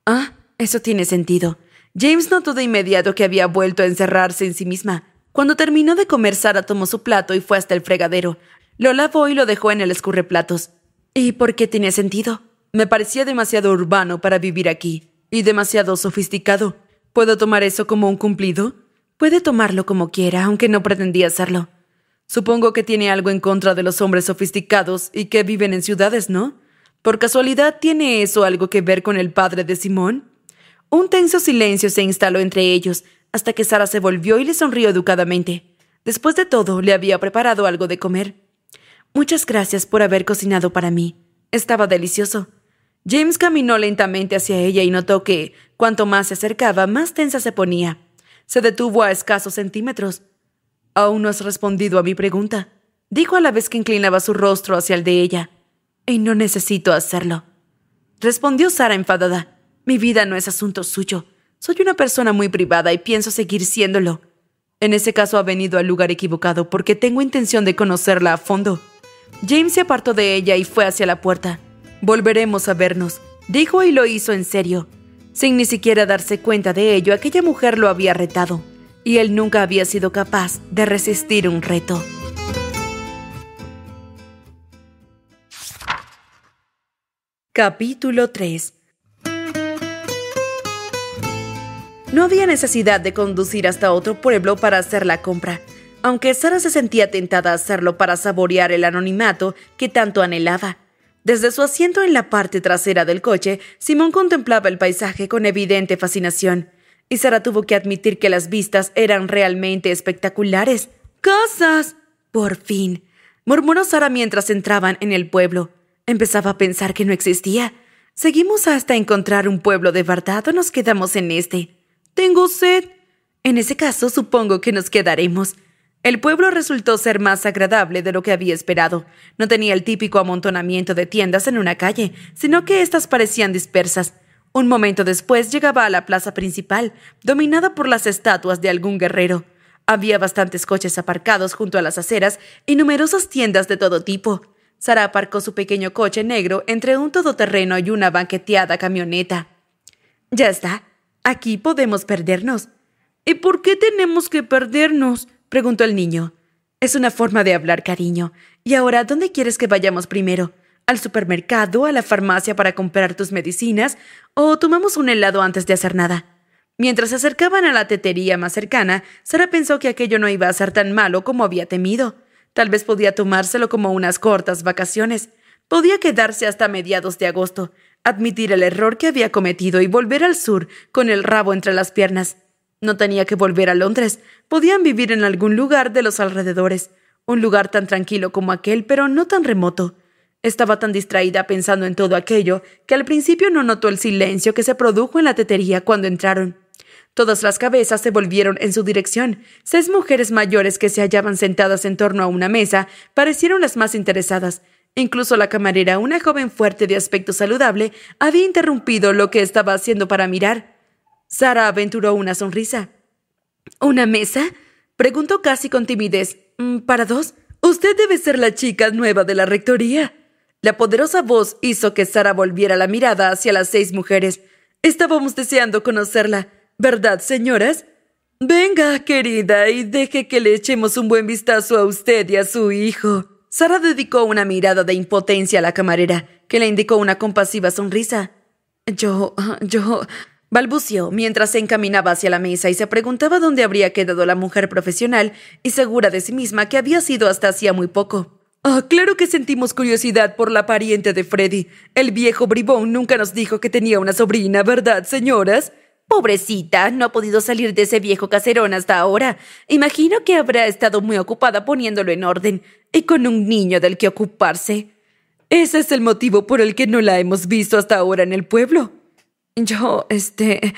Speaker 1: Ah, eso tiene sentido. James notó de inmediato que había vuelto a encerrarse en sí misma. Cuando terminó de comer, Sara tomó su plato y fue hasta el fregadero. Lo lavó y lo dejó en el escurreplatos. ¿Y por qué tiene sentido? Me parecía demasiado urbano para vivir aquí y demasiado sofisticado. ¿Puedo tomar eso como un cumplido? Puede tomarlo como quiera, aunque no pretendía hacerlo. Supongo que tiene algo en contra de los hombres sofisticados y que viven en ciudades, ¿no? ¿Por casualidad tiene eso algo que ver con el padre de Simón? Un tenso silencio se instaló entre ellos, hasta que Sara se volvió y le sonrió educadamente. Después de todo, le había preparado algo de comer. Muchas gracias por haber cocinado para mí. Estaba delicioso. James caminó lentamente hacia ella y notó que, cuanto más se acercaba, más tensa se ponía. Se detuvo a escasos centímetros. Aún no has respondido a mi pregunta, dijo a la vez que inclinaba su rostro hacia el de ella. Y no necesito hacerlo. Respondió Sara enfadada. Mi vida no es asunto suyo. Soy una persona muy privada y pienso seguir siéndolo. En ese caso ha venido al lugar equivocado porque tengo intención de conocerla a fondo. James se apartó de ella y fue hacia la puerta. Volveremos a vernos, dijo y lo hizo en serio. Sin ni siquiera darse cuenta de ello, aquella mujer lo había retado, y él nunca había sido capaz de resistir un reto. Capítulo 3 No había necesidad de conducir hasta otro pueblo para hacer la compra, aunque Sara se sentía tentada a hacerlo para saborear el anonimato que tanto anhelaba. Desde su asiento en la parte trasera del coche, Simón contemplaba el paisaje con evidente fascinación, y Sara tuvo que admitir que las vistas eran realmente espectaculares. ¡Casas! Por fin, murmuró Sara mientras entraban en el pueblo. Empezaba a pensar que no existía. ¿Seguimos hasta encontrar un pueblo de verdad o nos quedamos en este? Tengo sed. En ese caso, supongo que nos quedaremos. El pueblo resultó ser más agradable de lo que había esperado. No tenía el típico amontonamiento de tiendas en una calle, sino que éstas parecían dispersas. Un momento después llegaba a la plaza principal, dominada por las estatuas de algún guerrero. Había bastantes coches aparcados junto a las aceras y numerosas tiendas de todo tipo. Sara aparcó su pequeño coche negro entre un todoterreno y una banqueteada camioneta. Ya está, aquí podemos perdernos. ¿Y por qué tenemos que perdernos? preguntó el niño. Es una forma de hablar, cariño. ¿Y ahora dónde quieres que vayamos primero? ¿Al supermercado, a la farmacia para comprar tus medicinas o tomamos un helado antes de hacer nada? Mientras se acercaban a la tetería más cercana, Sara pensó que aquello no iba a ser tan malo como había temido. Tal vez podía tomárselo como unas cortas vacaciones. Podía quedarse hasta mediados de agosto, admitir el error que había cometido y volver al sur con el rabo entre las piernas. No tenía que volver a Londres. Podían vivir en algún lugar de los alrededores. Un lugar tan tranquilo como aquel, pero no tan remoto. Estaba tan distraída pensando en todo aquello que al principio no notó el silencio que se produjo en la tetería cuando entraron. Todas las cabezas se volvieron en su dirección. Seis mujeres mayores que se hallaban sentadas en torno a una mesa parecieron las más interesadas. Incluso la camarera, una joven fuerte de aspecto saludable, había interrumpido lo que estaba haciendo para mirar. Sara aventuró una sonrisa. ¿Una mesa? preguntó casi con timidez. Mm, ¿Para dos? Usted debe ser la chica nueva de la rectoría. La poderosa voz hizo que Sara volviera la mirada hacia las seis mujeres. Estábamos deseando conocerla, ¿verdad, señoras? Venga, querida, y deje que le echemos un buen vistazo a usted y a su hijo. Sara dedicó una mirada de impotencia a la camarera, que le indicó una compasiva sonrisa. Yo, yo, Balbució mientras se encaminaba hacia la mesa y se preguntaba dónde habría quedado la mujer profesional y segura de sí misma que había sido hasta hacía muy poco. Ah, claro que sentimos curiosidad por la pariente de Freddy. El viejo bribón nunca nos dijo que tenía una sobrina, ¿verdad, señoras? Pobrecita, no ha podido salir de ese viejo caserón hasta ahora. Imagino que habrá estado muy ocupada poniéndolo en orden, y con un niño del que ocuparse. Ese es el motivo por el que no la hemos visto hasta ahora en el pueblo. Yo, este...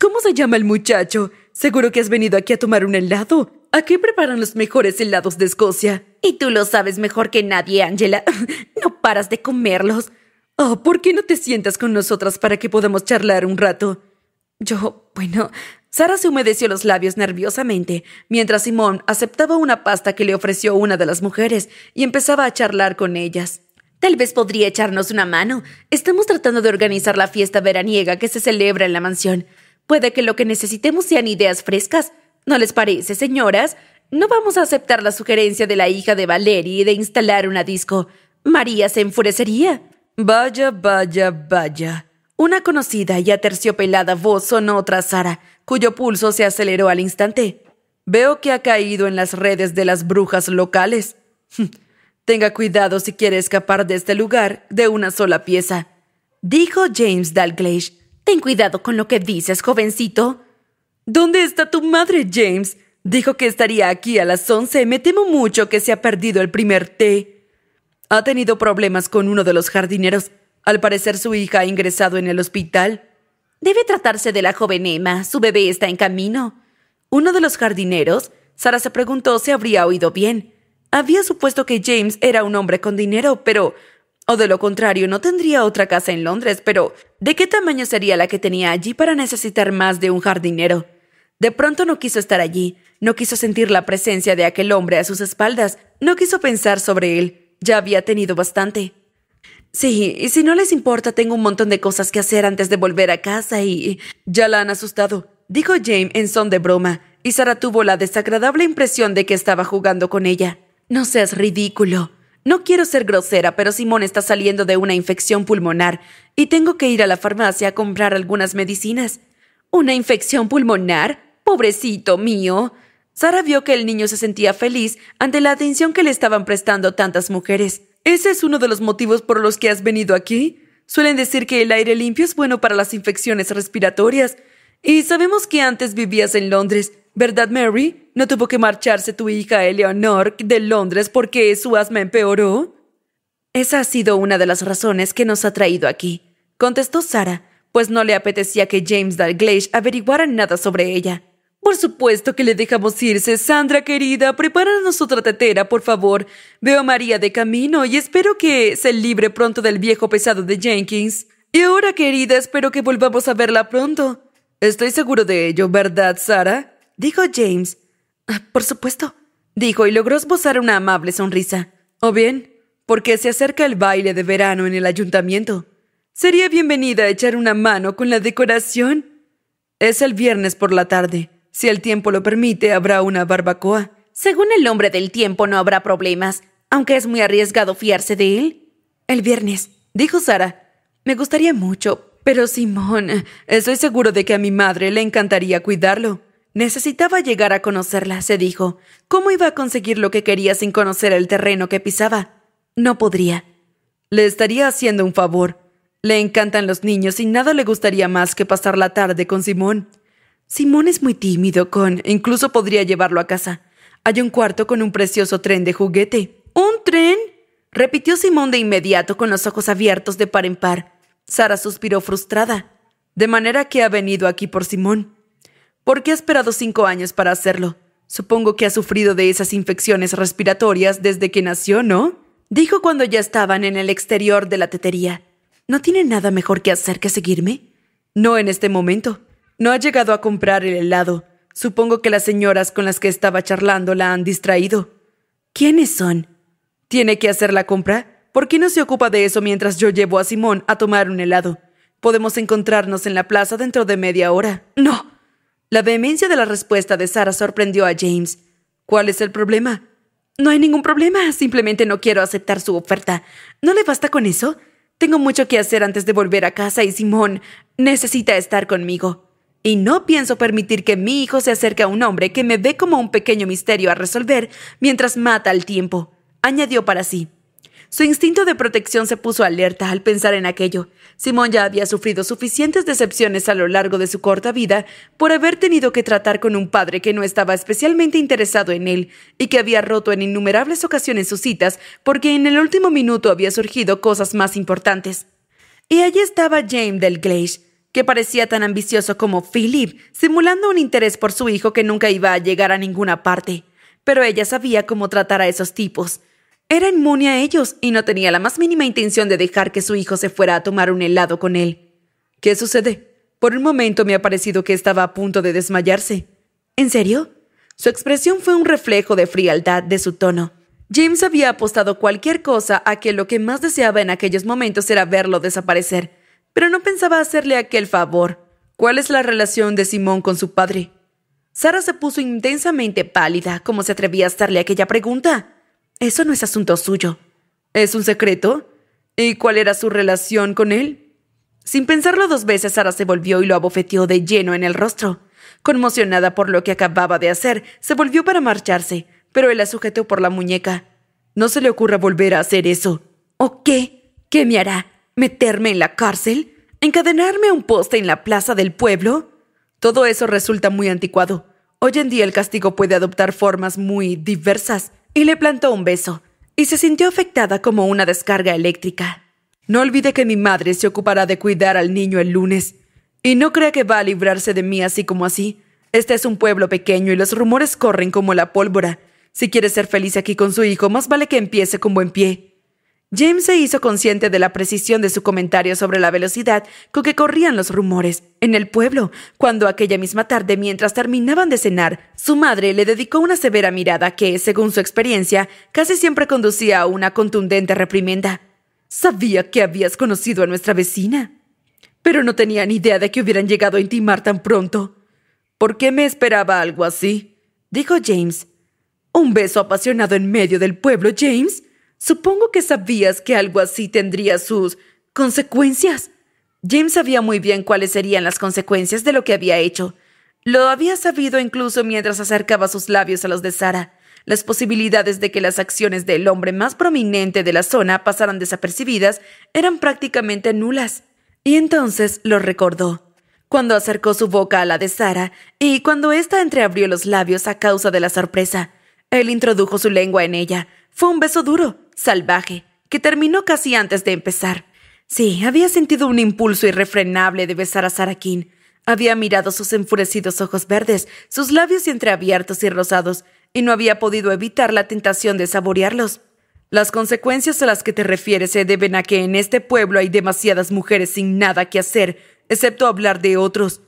Speaker 1: ¿Cómo se llama el muchacho? Seguro que has venido aquí a tomar un helado. ¿A qué preparan los mejores helados de Escocia. Y tú lo sabes mejor que nadie, Angela. no paras de comerlos. Oh, ¿por qué no te sientas con nosotras para que podamos charlar un rato? Yo, bueno, Sara se humedeció los labios nerviosamente, mientras Simón aceptaba una pasta que le ofreció una de las mujeres y empezaba a charlar con ellas. Tal vez podría echarnos una mano. Estamos tratando de organizar la fiesta veraniega que se celebra en la mansión. Puede que lo que necesitemos sean ideas frescas. ¿No les parece, señoras? No vamos a aceptar la sugerencia de la hija de Valerie de instalar una disco. María se enfurecería. Vaya, vaya, vaya. Una conocida y aterciopelada voz sonó tras Sara, cuyo pulso se aceleró al instante. Veo que ha caído en las redes de las brujas locales. Tenga cuidado si quiere escapar de este lugar de una sola pieza, dijo James Dalglish. Ten cuidado con lo que dices, jovencito. ¿Dónde está tu madre, James? Dijo que estaría aquí a las once. Me temo mucho que se ha perdido el primer té. Ha tenido problemas con uno de los jardineros. Al parecer su hija ha ingresado en el hospital. Debe tratarse de la joven Emma. Su bebé está en camino. Uno de los jardineros, Sara se preguntó si habría oído bien. Había supuesto que James era un hombre con dinero, pero... O de lo contrario, no tendría otra casa en Londres, pero ¿de qué tamaño sería la que tenía allí para necesitar más de un jardinero? De pronto no quiso estar allí, no quiso sentir la presencia de aquel hombre a sus espaldas, no quiso pensar sobre él, ya había tenido bastante. Sí, y si no les importa, tengo un montón de cosas que hacer antes de volver a casa y... Ya la han asustado, dijo James en son de broma, y Sara tuvo la desagradable impresión de que estaba jugando con ella. No seas ridículo. No quiero ser grosera, pero Simón está saliendo de una infección pulmonar y tengo que ir a la farmacia a comprar algunas medicinas. ¿Una infección pulmonar? Pobrecito mío. Sara vio que el niño se sentía feliz ante la atención que le estaban prestando tantas mujeres. ¿Ese es uno de los motivos por los que has venido aquí? Suelen decir que el aire limpio es bueno para las infecciones respiratorias. Y sabemos que antes vivías en Londres. ¿Verdad, Mary? ¿No tuvo que marcharse tu hija Eleanor de Londres porque su asma empeoró? Esa ha sido una de las razones que nos ha traído aquí, contestó Sara, pues no le apetecía que James Dalglish averiguara nada sobre ella. Por supuesto que le dejamos irse. Sandra, querida, prepáranos otra tetera, por favor. Veo a María de camino y espero que se libre pronto del viejo pesado de Jenkins. Y ahora, querida, espero que volvamos a verla pronto. Estoy seguro de ello, ¿verdad, Sara? dijo James. Ah, por supuesto, dijo y logró esbozar una amable sonrisa. O bien, porque se acerca el baile de verano en el ayuntamiento. Sería bienvenida a echar una mano con la decoración. Es el viernes por la tarde. Si el tiempo lo permite, habrá una barbacoa. Según el hombre del tiempo, no habrá problemas, aunque es muy arriesgado fiarse de él. El viernes, dijo Sara. Me gustaría mucho, pero Simón, estoy seguro de que a mi madre le encantaría cuidarlo. Necesitaba llegar a conocerla, se dijo. ¿Cómo iba a conseguir lo que quería sin conocer el terreno que pisaba? No podría. Le estaría haciendo un favor. Le encantan los niños y nada le gustaría más que pasar la tarde con Simón. Simón es muy tímido, con incluso podría llevarlo a casa. Hay un cuarto con un precioso tren de juguete. ¿Un tren? repitió Simón de inmediato con los ojos abiertos de par en par. Sara suspiró frustrada. De manera que ha venido aquí por Simón. ¿Por qué ha esperado cinco años para hacerlo? Supongo que ha sufrido de esas infecciones respiratorias desde que nació, ¿no? Dijo cuando ya estaban en el exterior de la tetería. ¿No tiene nada mejor que hacer que seguirme? No en este momento. No ha llegado a comprar el helado. Supongo que las señoras con las que estaba charlando la han distraído. ¿Quiénes son? ¿Tiene que hacer la compra? ¿Por qué no se ocupa de eso mientras yo llevo a Simón a tomar un helado? Podemos encontrarnos en la plaza dentro de media hora. No, la vehemencia de la respuesta de Sara sorprendió a James. ¿Cuál es el problema? No hay ningún problema, simplemente no quiero aceptar su oferta. ¿No le basta con eso? Tengo mucho que hacer antes de volver a casa y Simón necesita estar conmigo. Y no pienso permitir que mi hijo se acerque a un hombre que me ve como un pequeño misterio a resolver mientras mata el tiempo, añadió para sí. Su instinto de protección se puso alerta al pensar en aquello. Simón ya había sufrido suficientes decepciones a lo largo de su corta vida por haber tenido que tratar con un padre que no estaba especialmente interesado en él y que había roto en innumerables ocasiones sus citas porque en el último minuto había surgido cosas más importantes. Y allí estaba James Delglace, que parecía tan ambicioso como Philip, simulando un interés por su hijo que nunca iba a llegar a ninguna parte. Pero ella sabía cómo tratar a esos tipos. Era inmune a ellos y no tenía la más mínima intención de dejar que su hijo se fuera a tomar un helado con él. ¿Qué sucede? Por un momento me ha parecido que estaba a punto de desmayarse. ¿En serio? Su expresión fue un reflejo de frialdad de su tono. James había apostado cualquier cosa a que lo que más deseaba en aquellos momentos era verlo desaparecer, pero no pensaba hacerle aquel favor. ¿Cuál es la relación de Simón con su padre? Sara se puso intensamente pálida, como se atrevía a hacerle aquella pregunta. Eso no es asunto suyo. ¿Es un secreto? ¿Y cuál era su relación con él? Sin pensarlo dos veces, Sara se volvió y lo abofeteó de lleno en el rostro. Conmocionada por lo que acababa de hacer, se volvió para marcharse, pero él la sujetó por la muñeca. No se le ocurra volver a hacer eso. ¿O qué? ¿Qué me hará? ¿Meterme en la cárcel? ¿Encadenarme a un poste en la plaza del pueblo? Todo eso resulta muy anticuado. Hoy en día el castigo puede adoptar formas muy diversas y le plantó un beso, y se sintió afectada como una descarga eléctrica. No olvide que mi madre se ocupará de cuidar al niño el lunes, y no crea que va a librarse de mí así como así. Este es un pueblo pequeño y los rumores corren como la pólvora. Si quiere ser feliz aquí con su hijo, más vale que empiece con buen pie. James se hizo consciente de la precisión de su comentario sobre la velocidad con que corrían los rumores en el pueblo, cuando aquella misma tarde, mientras terminaban de cenar, su madre le dedicó una severa mirada que, según su experiencia, casi siempre conducía a una contundente reprimenda. Sabía que habías conocido a nuestra vecina, pero no tenía ni idea de que hubieran llegado a intimar tan pronto. ¿Por qué me esperaba algo así? dijo James. ¿Un beso apasionado en medio del pueblo, James? Supongo que sabías que algo así tendría sus consecuencias. James sabía muy bien cuáles serían las consecuencias de lo que había hecho. Lo había sabido incluso mientras acercaba sus labios a los de Sara. Las posibilidades de que las acciones del hombre más prominente de la zona pasaran desapercibidas eran prácticamente nulas. Y entonces lo recordó. Cuando acercó su boca a la de Sara y cuando ésta entreabrió los labios a causa de la sorpresa, él introdujo su lengua en ella. Fue un beso duro, salvaje, que terminó casi antes de empezar. Sí, había sentido un impulso irrefrenable de besar a saraquín, Había mirado sus enfurecidos ojos verdes, sus labios entreabiertos y rosados, y no había podido evitar la tentación de saborearlos. Las consecuencias a las que te refieres se deben a que en este pueblo hay demasiadas mujeres sin nada que hacer, excepto hablar de otros.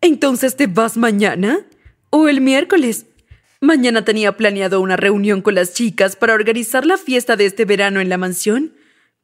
Speaker 1: ¿Entonces te vas mañana? ¿O el miércoles? Mañana tenía planeado una reunión con las chicas para organizar la fiesta de este verano en la mansión,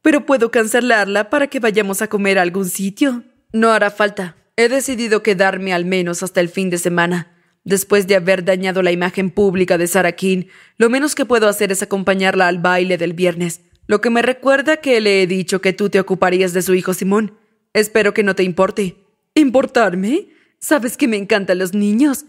Speaker 1: pero puedo cancelarla para que vayamos a comer a algún sitio. No hará falta. He decidido quedarme al menos hasta el fin de semana. Después de haber dañado la imagen pública de Sarah King, lo menos que puedo hacer es acompañarla al baile del viernes, lo que me recuerda que le he dicho que tú te ocuparías de su hijo Simón. Espero que no te importe. ¿Importarme? Sabes que me encantan los niños.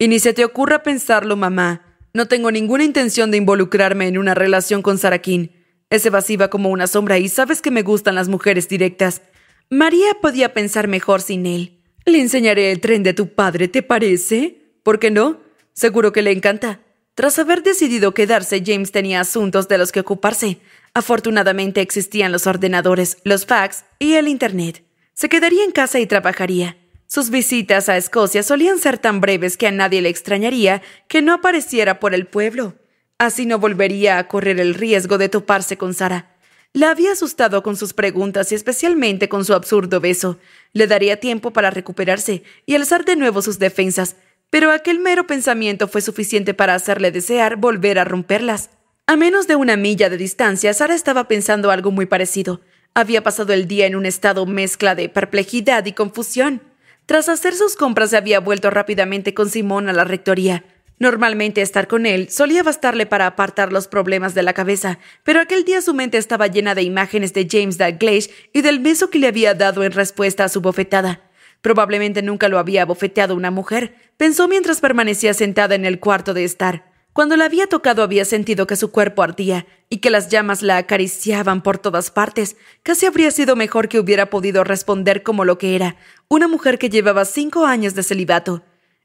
Speaker 1: Y ni se te ocurra pensarlo, mamá. No tengo ninguna intención de involucrarme en una relación con Saraquín. Es evasiva como una sombra y sabes que me gustan las mujeres directas. María podía pensar mejor sin él. Le enseñaré el tren de tu padre, ¿te parece? ¿Por qué no? Seguro que le encanta. Tras haber decidido quedarse, James tenía asuntos de los que ocuparse. Afortunadamente existían los ordenadores, los fax y el Internet. Se quedaría en casa y trabajaría. Sus visitas a Escocia solían ser tan breves que a nadie le extrañaría que no apareciera por el pueblo. Así no volvería a correr el riesgo de toparse con Sara. La había asustado con sus preguntas y especialmente con su absurdo beso. Le daría tiempo para recuperarse y alzar de nuevo sus defensas, pero aquel mero pensamiento fue suficiente para hacerle desear volver a romperlas. A menos de una milla de distancia, Sara estaba pensando algo muy parecido. Había pasado el día en un estado mezcla de perplejidad y confusión. Tras hacer sus compras se había vuelto rápidamente con Simón a la rectoría. Normalmente estar con él solía bastarle para apartar los problemas de la cabeza, pero aquel día su mente estaba llena de imágenes de James Dalglish y del beso que le había dado en respuesta a su bofetada. Probablemente nunca lo había bofeteado una mujer, pensó mientras permanecía sentada en el cuarto de estar. Cuando la había tocado había sentido que su cuerpo ardía y que las llamas la acariciaban por todas partes. Casi habría sido mejor que hubiera podido responder como lo que era, una mujer que llevaba cinco años de celibato.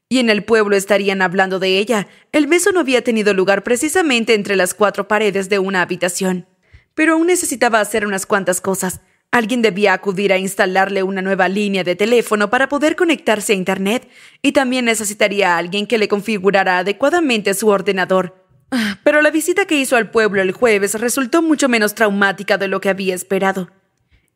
Speaker 1: Y en el pueblo estarían hablando de ella. El beso no había tenido lugar precisamente entre las cuatro paredes de una habitación. Pero aún necesitaba hacer unas cuantas cosas. Alguien debía acudir a instalarle una nueva línea de teléfono para poder conectarse a Internet y también necesitaría a alguien que le configurara adecuadamente su ordenador. Pero la visita que hizo al pueblo el jueves resultó mucho menos traumática de lo que había esperado.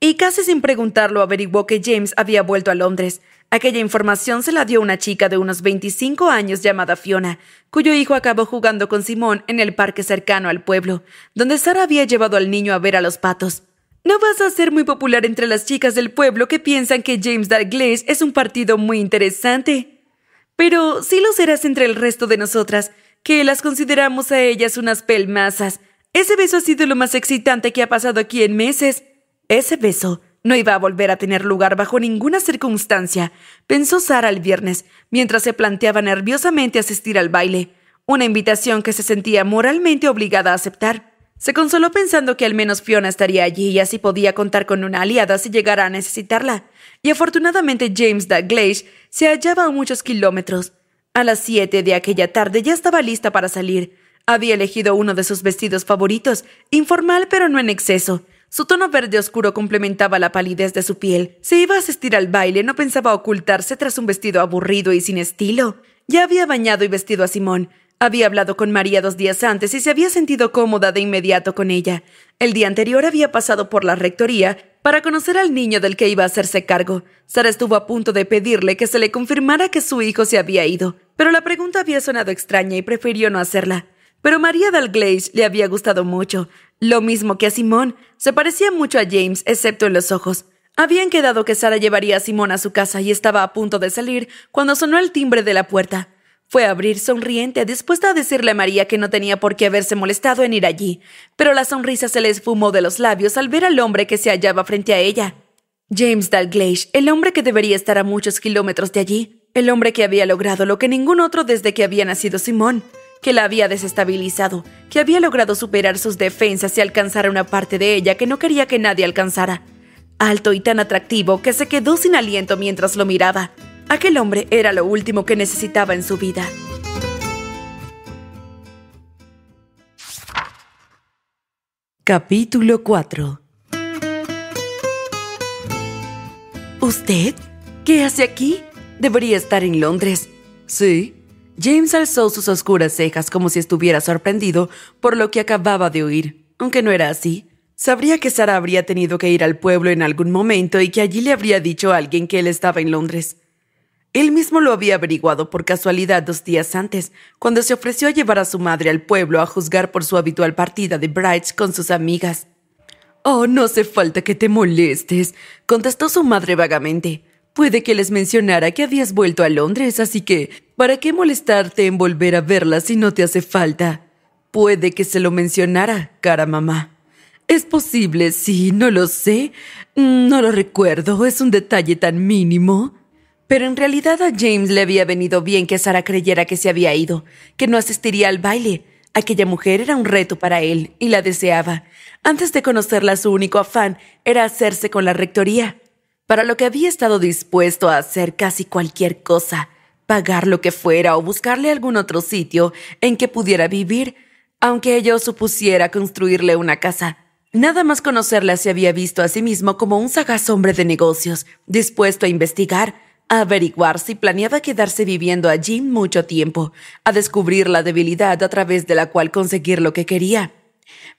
Speaker 1: Y casi sin preguntarlo averiguó que James había vuelto a Londres. Aquella información se la dio una chica de unos 25 años llamada Fiona, cuyo hijo acabó jugando con Simón en el parque cercano al pueblo, donde Sara había llevado al niño a ver a los patos. No vas a ser muy popular entre las chicas del pueblo que piensan que James Dalglish es un partido muy interesante. Pero sí lo serás entre el resto de nosotras, que las consideramos a ellas unas pelmazas. Ese beso ha sido lo más excitante que ha pasado aquí en meses. Ese beso no iba a volver a tener lugar bajo ninguna circunstancia, pensó Sara el viernes, mientras se planteaba nerviosamente asistir al baile, una invitación que se sentía moralmente obligada a aceptar. Se consoló pensando que al menos Fiona estaría allí y así podía contar con una aliada si llegara a necesitarla. Y afortunadamente James Daglish se hallaba a muchos kilómetros. A las siete de aquella tarde ya estaba lista para salir. Había elegido uno de sus vestidos favoritos, informal pero no en exceso. Su tono verde oscuro complementaba la palidez de su piel. Se iba a asistir al baile, no pensaba ocultarse tras un vestido aburrido y sin estilo. Ya había bañado y vestido a Simón, había hablado con María dos días antes y se había sentido cómoda de inmediato con ella. El día anterior había pasado por la rectoría para conocer al niño del que iba a hacerse cargo. Sara estuvo a punto de pedirle que se le confirmara que su hijo se había ido, pero la pregunta había sonado extraña y prefirió no hacerla. Pero María Dalglaze le había gustado mucho, lo mismo que a Simón. Se parecía mucho a James, excepto en los ojos. Habían quedado que Sara llevaría a Simón a su casa y estaba a punto de salir cuando sonó el timbre de la puerta. Fue a abrir sonriente, dispuesta a decirle a María que no tenía por qué haberse molestado en ir allí, pero la sonrisa se le esfumó de los labios al ver al hombre que se hallaba frente a ella. James Dalglish, el hombre que debería estar a muchos kilómetros de allí, el hombre que había logrado lo que ningún otro desde que había nacido Simón, que la había desestabilizado, que había logrado superar sus defensas y alcanzar una parte de ella que no quería que nadie alcanzara. Alto y tan atractivo que se quedó sin aliento mientras lo miraba. Aquel hombre era lo último que necesitaba en su vida. Capítulo 4 ¿Usted? ¿Qué hace aquí? Debería estar en Londres. Sí. James alzó sus oscuras cejas como si estuviera sorprendido por lo que acababa de oír, aunque no era así. Sabría que Sara habría tenido que ir al pueblo en algún momento y que allí le habría dicho a alguien que él estaba en Londres. Él mismo lo había averiguado por casualidad dos días antes, cuando se ofreció a llevar a su madre al pueblo a juzgar por su habitual partida de Brights con sus amigas. Oh, no hace falta que te molestes, contestó su madre vagamente. Puede que les mencionara que habías vuelto a Londres, así que, ¿para qué molestarte en volver a verla si no te hace falta? Puede que se lo mencionara, cara mamá. Es posible, sí, no lo sé. Mm, no lo recuerdo, es un detalle tan mínimo. Pero en realidad a James le había venido bien que Sara creyera que se había ido, que no asistiría al baile. Aquella mujer era un reto para él y la deseaba. Antes de conocerla, su único afán era hacerse con la rectoría, para lo que había estado dispuesto a hacer casi cualquier cosa, pagar lo que fuera o buscarle algún otro sitio en que pudiera vivir, aunque ello supusiera construirle una casa. Nada más conocerla se había visto a sí mismo como un sagaz hombre de negocios, dispuesto a investigar, a averiguar si planeaba quedarse viviendo allí mucho tiempo, a descubrir la debilidad a través de la cual conseguir lo que quería.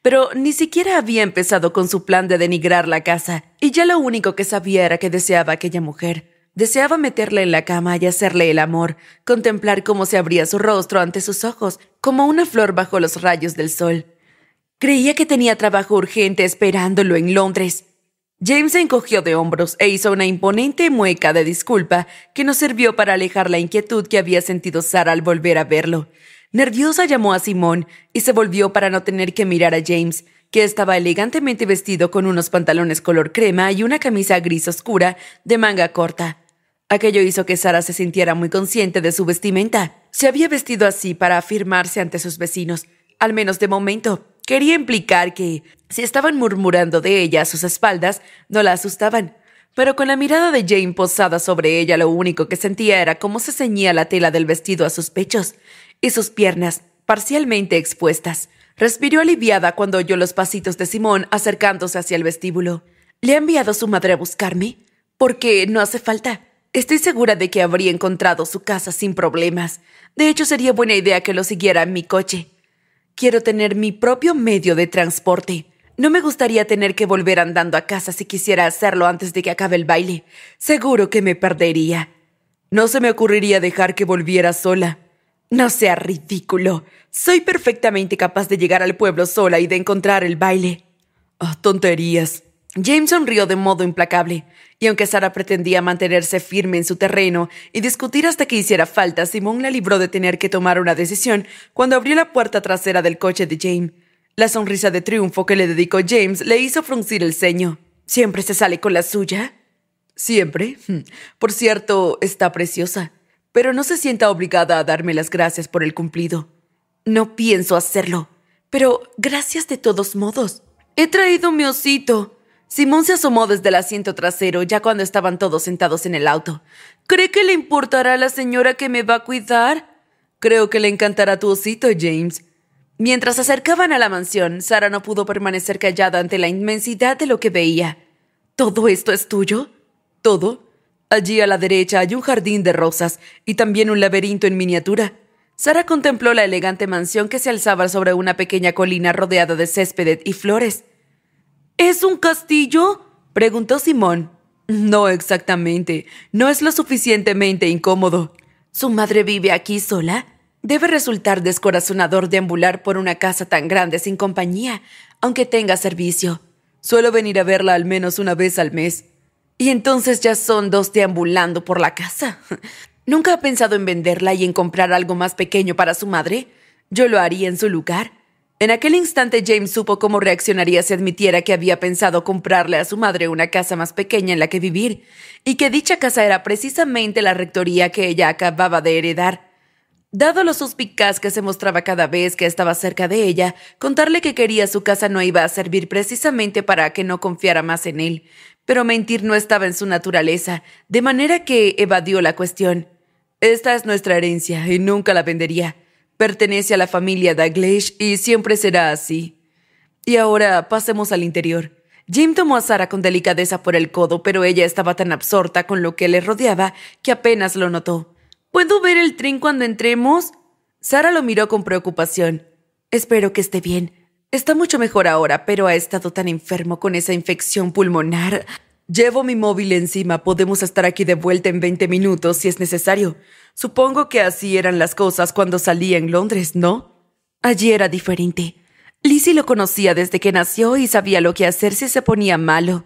Speaker 1: Pero ni siquiera había empezado con su plan de denigrar la casa, y ya lo único que sabía era que deseaba aquella mujer. Deseaba meterla en la cama y hacerle el amor, contemplar cómo se abría su rostro ante sus ojos, como una flor bajo los rayos del sol. Creía que tenía trabajo urgente esperándolo en Londres, James se encogió de hombros e hizo una imponente mueca de disculpa que no sirvió para alejar la inquietud que había sentido Sara al volver a verlo. Nerviosa llamó a Simón y se volvió para no tener que mirar a James, que estaba elegantemente vestido con unos pantalones color crema y una camisa gris oscura de manga corta. Aquello hizo que Sara se sintiera muy consciente de su vestimenta. Se había vestido así para afirmarse ante sus vecinos, al menos de momento, Quería implicar que, si estaban murmurando de ella a sus espaldas, no la asustaban, pero con la mirada de Jane posada sobre ella lo único que sentía era cómo se ceñía la tela del vestido a sus pechos y sus piernas, parcialmente expuestas. Respiró aliviada cuando oyó los pasitos de Simón acercándose hacia el vestíbulo. ¿Le ha enviado su madre a buscarme? Porque no hace falta. Estoy segura de que habría encontrado su casa sin problemas. De hecho, sería buena idea que lo siguiera en mi coche. Quiero tener mi propio medio de transporte. No me gustaría tener que volver andando a casa si quisiera hacerlo antes de que acabe el baile. Seguro que me perdería. No se me ocurriría dejar que volviera sola. No sea ridículo. Soy perfectamente capaz de llegar al pueblo sola y de encontrar el baile. Oh, tonterías. James sonrió de modo implacable, y aunque Sara pretendía mantenerse firme en su terreno y discutir hasta que hiciera falta, Simón la libró de tener que tomar una decisión cuando abrió la puerta trasera del coche de James. La sonrisa de triunfo que le dedicó James le hizo fruncir el ceño. ¿Siempre se sale con la suya? Siempre. Por cierto, está preciosa, pero no se sienta obligada a darme las gracias por el cumplido. No pienso hacerlo, pero gracias de todos modos. He traído mi osito. Simón se asomó desde el asiento trasero ya cuando estaban todos sentados en el auto. ¿Cree que le importará a la señora que me va a cuidar? Creo que le encantará tu osito, James. Mientras se acercaban a la mansión, Sara no pudo permanecer callada ante la inmensidad de lo que veía. ¿Todo esto es tuyo? ¿Todo? Allí a la derecha hay un jardín de rosas y también un laberinto en miniatura. Sara contempló la elegante mansión que se alzaba sobre una pequeña colina rodeada de céspedes y flores. ¿Es un castillo? preguntó Simón. No exactamente. No es lo suficientemente incómodo. ¿Su madre vive aquí sola? Debe resultar descorazonador deambular por una casa tan grande sin compañía, aunque tenga servicio. Suelo venir a verla al menos una vez al mes. Y entonces ya son dos deambulando por la casa. ¿Nunca ha pensado en venderla y en comprar algo más pequeño para su madre? Yo lo haría en su lugar. En aquel instante James supo cómo reaccionaría si admitiera que había pensado comprarle a su madre una casa más pequeña en la que vivir, y que dicha casa era precisamente la rectoría que ella acababa de heredar. Dado lo suspicaz que se mostraba cada vez que estaba cerca de ella, contarle que quería su casa no iba a servir precisamente para que no confiara más en él, pero mentir no estaba en su naturaleza, de manera que evadió la cuestión. Esta es nuestra herencia y nunca la vendería. Pertenece a la familia Daglish y siempre será así. Y ahora pasemos al interior. Jim tomó a Sara con delicadeza por el codo, pero ella estaba tan absorta con lo que le rodeaba que apenas lo notó. ¿Puedo ver el tren cuando entremos? Sara lo miró con preocupación. Espero que esté bien. Está mucho mejor ahora, pero ha estado tan enfermo con esa infección pulmonar. Llevo mi móvil encima, podemos estar aquí de vuelta en 20 minutos si es necesario. Supongo que así eran las cosas cuando salía en Londres, ¿no? Allí era diferente. Lizzie lo conocía desde que nació y sabía lo que hacer si se ponía malo.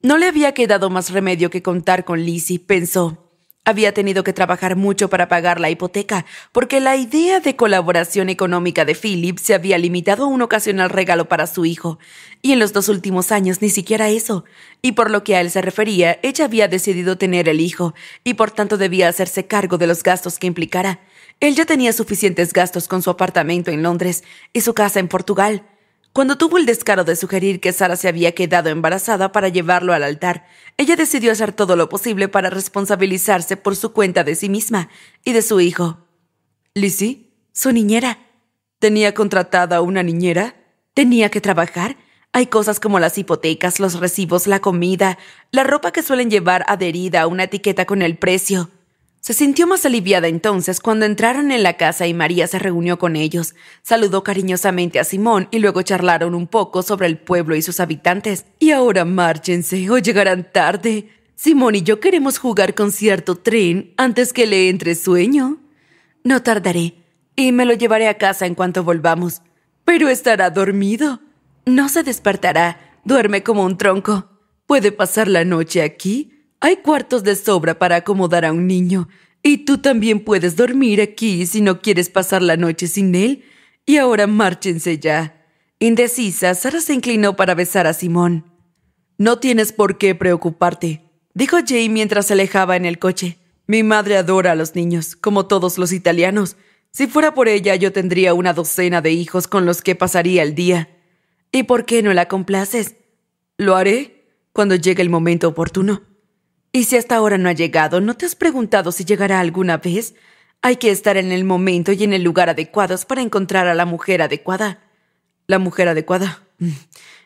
Speaker 1: No le había quedado más remedio que contar con Lizzie, pensó. Había tenido que trabajar mucho para pagar la hipoteca, porque la idea de colaboración económica de Philip se había limitado a un ocasional regalo para su hijo, y en los dos últimos años ni siquiera eso, y por lo que a él se refería, ella había decidido tener el hijo, y por tanto debía hacerse cargo de los gastos que implicara. Él ya tenía suficientes gastos con su apartamento en Londres y su casa en Portugal, cuando tuvo el descaro de sugerir que Sara se había quedado embarazada para llevarlo al altar, ella decidió hacer todo lo posible para responsabilizarse por su cuenta de sí misma y de su hijo. Lizzie, su niñera. Tenía contratada una niñera. Tenía que trabajar. Hay cosas como las hipotecas, los recibos, la comida, la ropa que suelen llevar adherida a una etiqueta con el precio. Se sintió más aliviada entonces cuando entraron en la casa y María se reunió con ellos. Saludó cariñosamente a Simón y luego charlaron un poco sobre el pueblo y sus habitantes. Y ahora márchense o llegarán tarde. Simón y yo queremos jugar con cierto tren antes que le entre sueño. No tardaré y me lo llevaré a casa en cuanto volvamos. Pero estará dormido. No se despertará. Duerme como un tronco. Puede pasar la noche aquí hay cuartos de sobra para acomodar a un niño. Y tú también puedes dormir aquí si no quieres pasar la noche sin él. Y ahora márchense ya. Indecisa, Sara se inclinó para besar a Simón. No tienes por qué preocuparte, dijo Jay mientras se alejaba en el coche. Mi madre adora a los niños, como todos los italianos. Si fuera por ella, yo tendría una docena de hijos con los que pasaría el día. ¿Y por qué no la complaces? Lo haré cuando llegue el momento oportuno. Y si hasta ahora no ha llegado, ¿no te has preguntado si llegará alguna vez? Hay que estar en el momento y en el lugar adecuados para encontrar a la mujer adecuada. La mujer adecuada. Mm.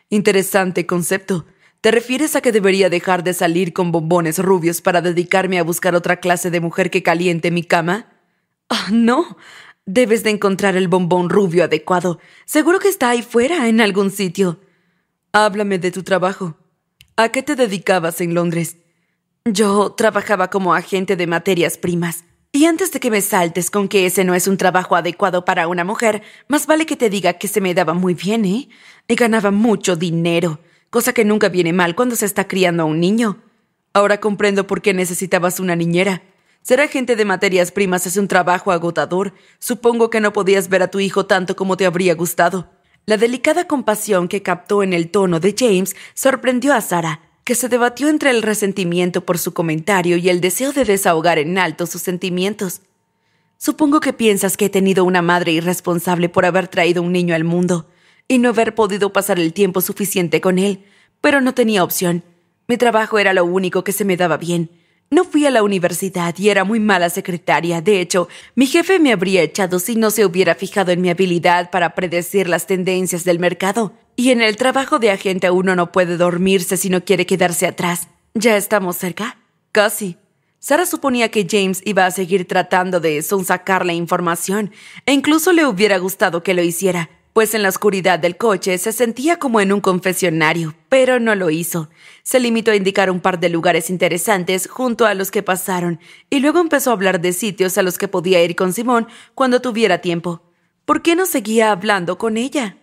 Speaker 1: Interesante concepto. ¿Te refieres a que debería dejar de salir con bombones rubios para dedicarme a buscar otra clase de mujer que caliente mi cama? Ah, no. Debes de encontrar el bombón rubio adecuado. Seguro que está ahí fuera, en algún sitio. Háblame de tu trabajo. ¿A qué te dedicabas en Londres? Yo trabajaba como agente de materias primas. Y antes de que me saltes con que ese no es un trabajo adecuado para una mujer, más vale que te diga que se me daba muy bien, ¿eh? Y ganaba mucho dinero, cosa que nunca viene mal cuando se está criando a un niño. Ahora comprendo por qué necesitabas una niñera. Ser agente de materias primas es un trabajo agotador. Supongo que no podías ver a tu hijo tanto como te habría gustado. La delicada compasión que captó en el tono de James sorprendió a Sara, que se debatió entre el resentimiento por su comentario y el deseo de desahogar en alto sus sentimientos. Supongo que piensas que he tenido una madre irresponsable por haber traído un niño al mundo y no haber podido pasar el tiempo suficiente con él, pero no tenía opción. Mi trabajo era lo único que se me daba bien. No fui a la universidad y era muy mala secretaria. De hecho, mi jefe me habría echado si no se hubiera fijado en mi habilidad para predecir las tendencias del mercado. Y en el trabajo de agente uno no puede dormirse si no quiere quedarse atrás. ¿Ya estamos cerca? Casi. Sara suponía que James iba a seguir tratando de eso sacarle información, e incluso le hubiera gustado que lo hiciera, pues en la oscuridad del coche se sentía como en un confesionario, pero no lo hizo. Se limitó a indicar un par de lugares interesantes junto a los que pasaron, y luego empezó a hablar de sitios a los que podía ir con Simón cuando tuviera tiempo. ¿Por qué no seguía hablando con ella?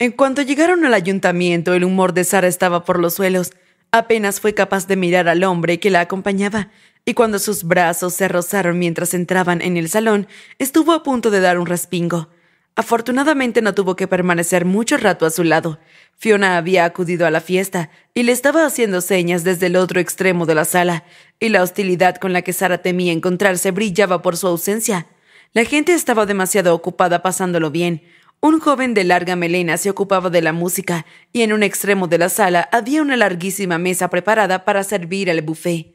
Speaker 1: En cuanto llegaron al ayuntamiento, el humor de Sara estaba por los suelos. Apenas fue capaz de mirar al hombre que la acompañaba, y cuando sus brazos se rozaron mientras entraban en el salón, estuvo a punto de dar un respingo. Afortunadamente no tuvo que permanecer mucho rato a su lado. Fiona había acudido a la fiesta y le estaba haciendo señas desde el otro extremo de la sala, y la hostilidad con la que Sara temía encontrarse brillaba por su ausencia. La gente estaba demasiado ocupada pasándolo bien, un joven de larga melena se ocupaba de la música y en un extremo de la sala había una larguísima mesa preparada para servir al buffet.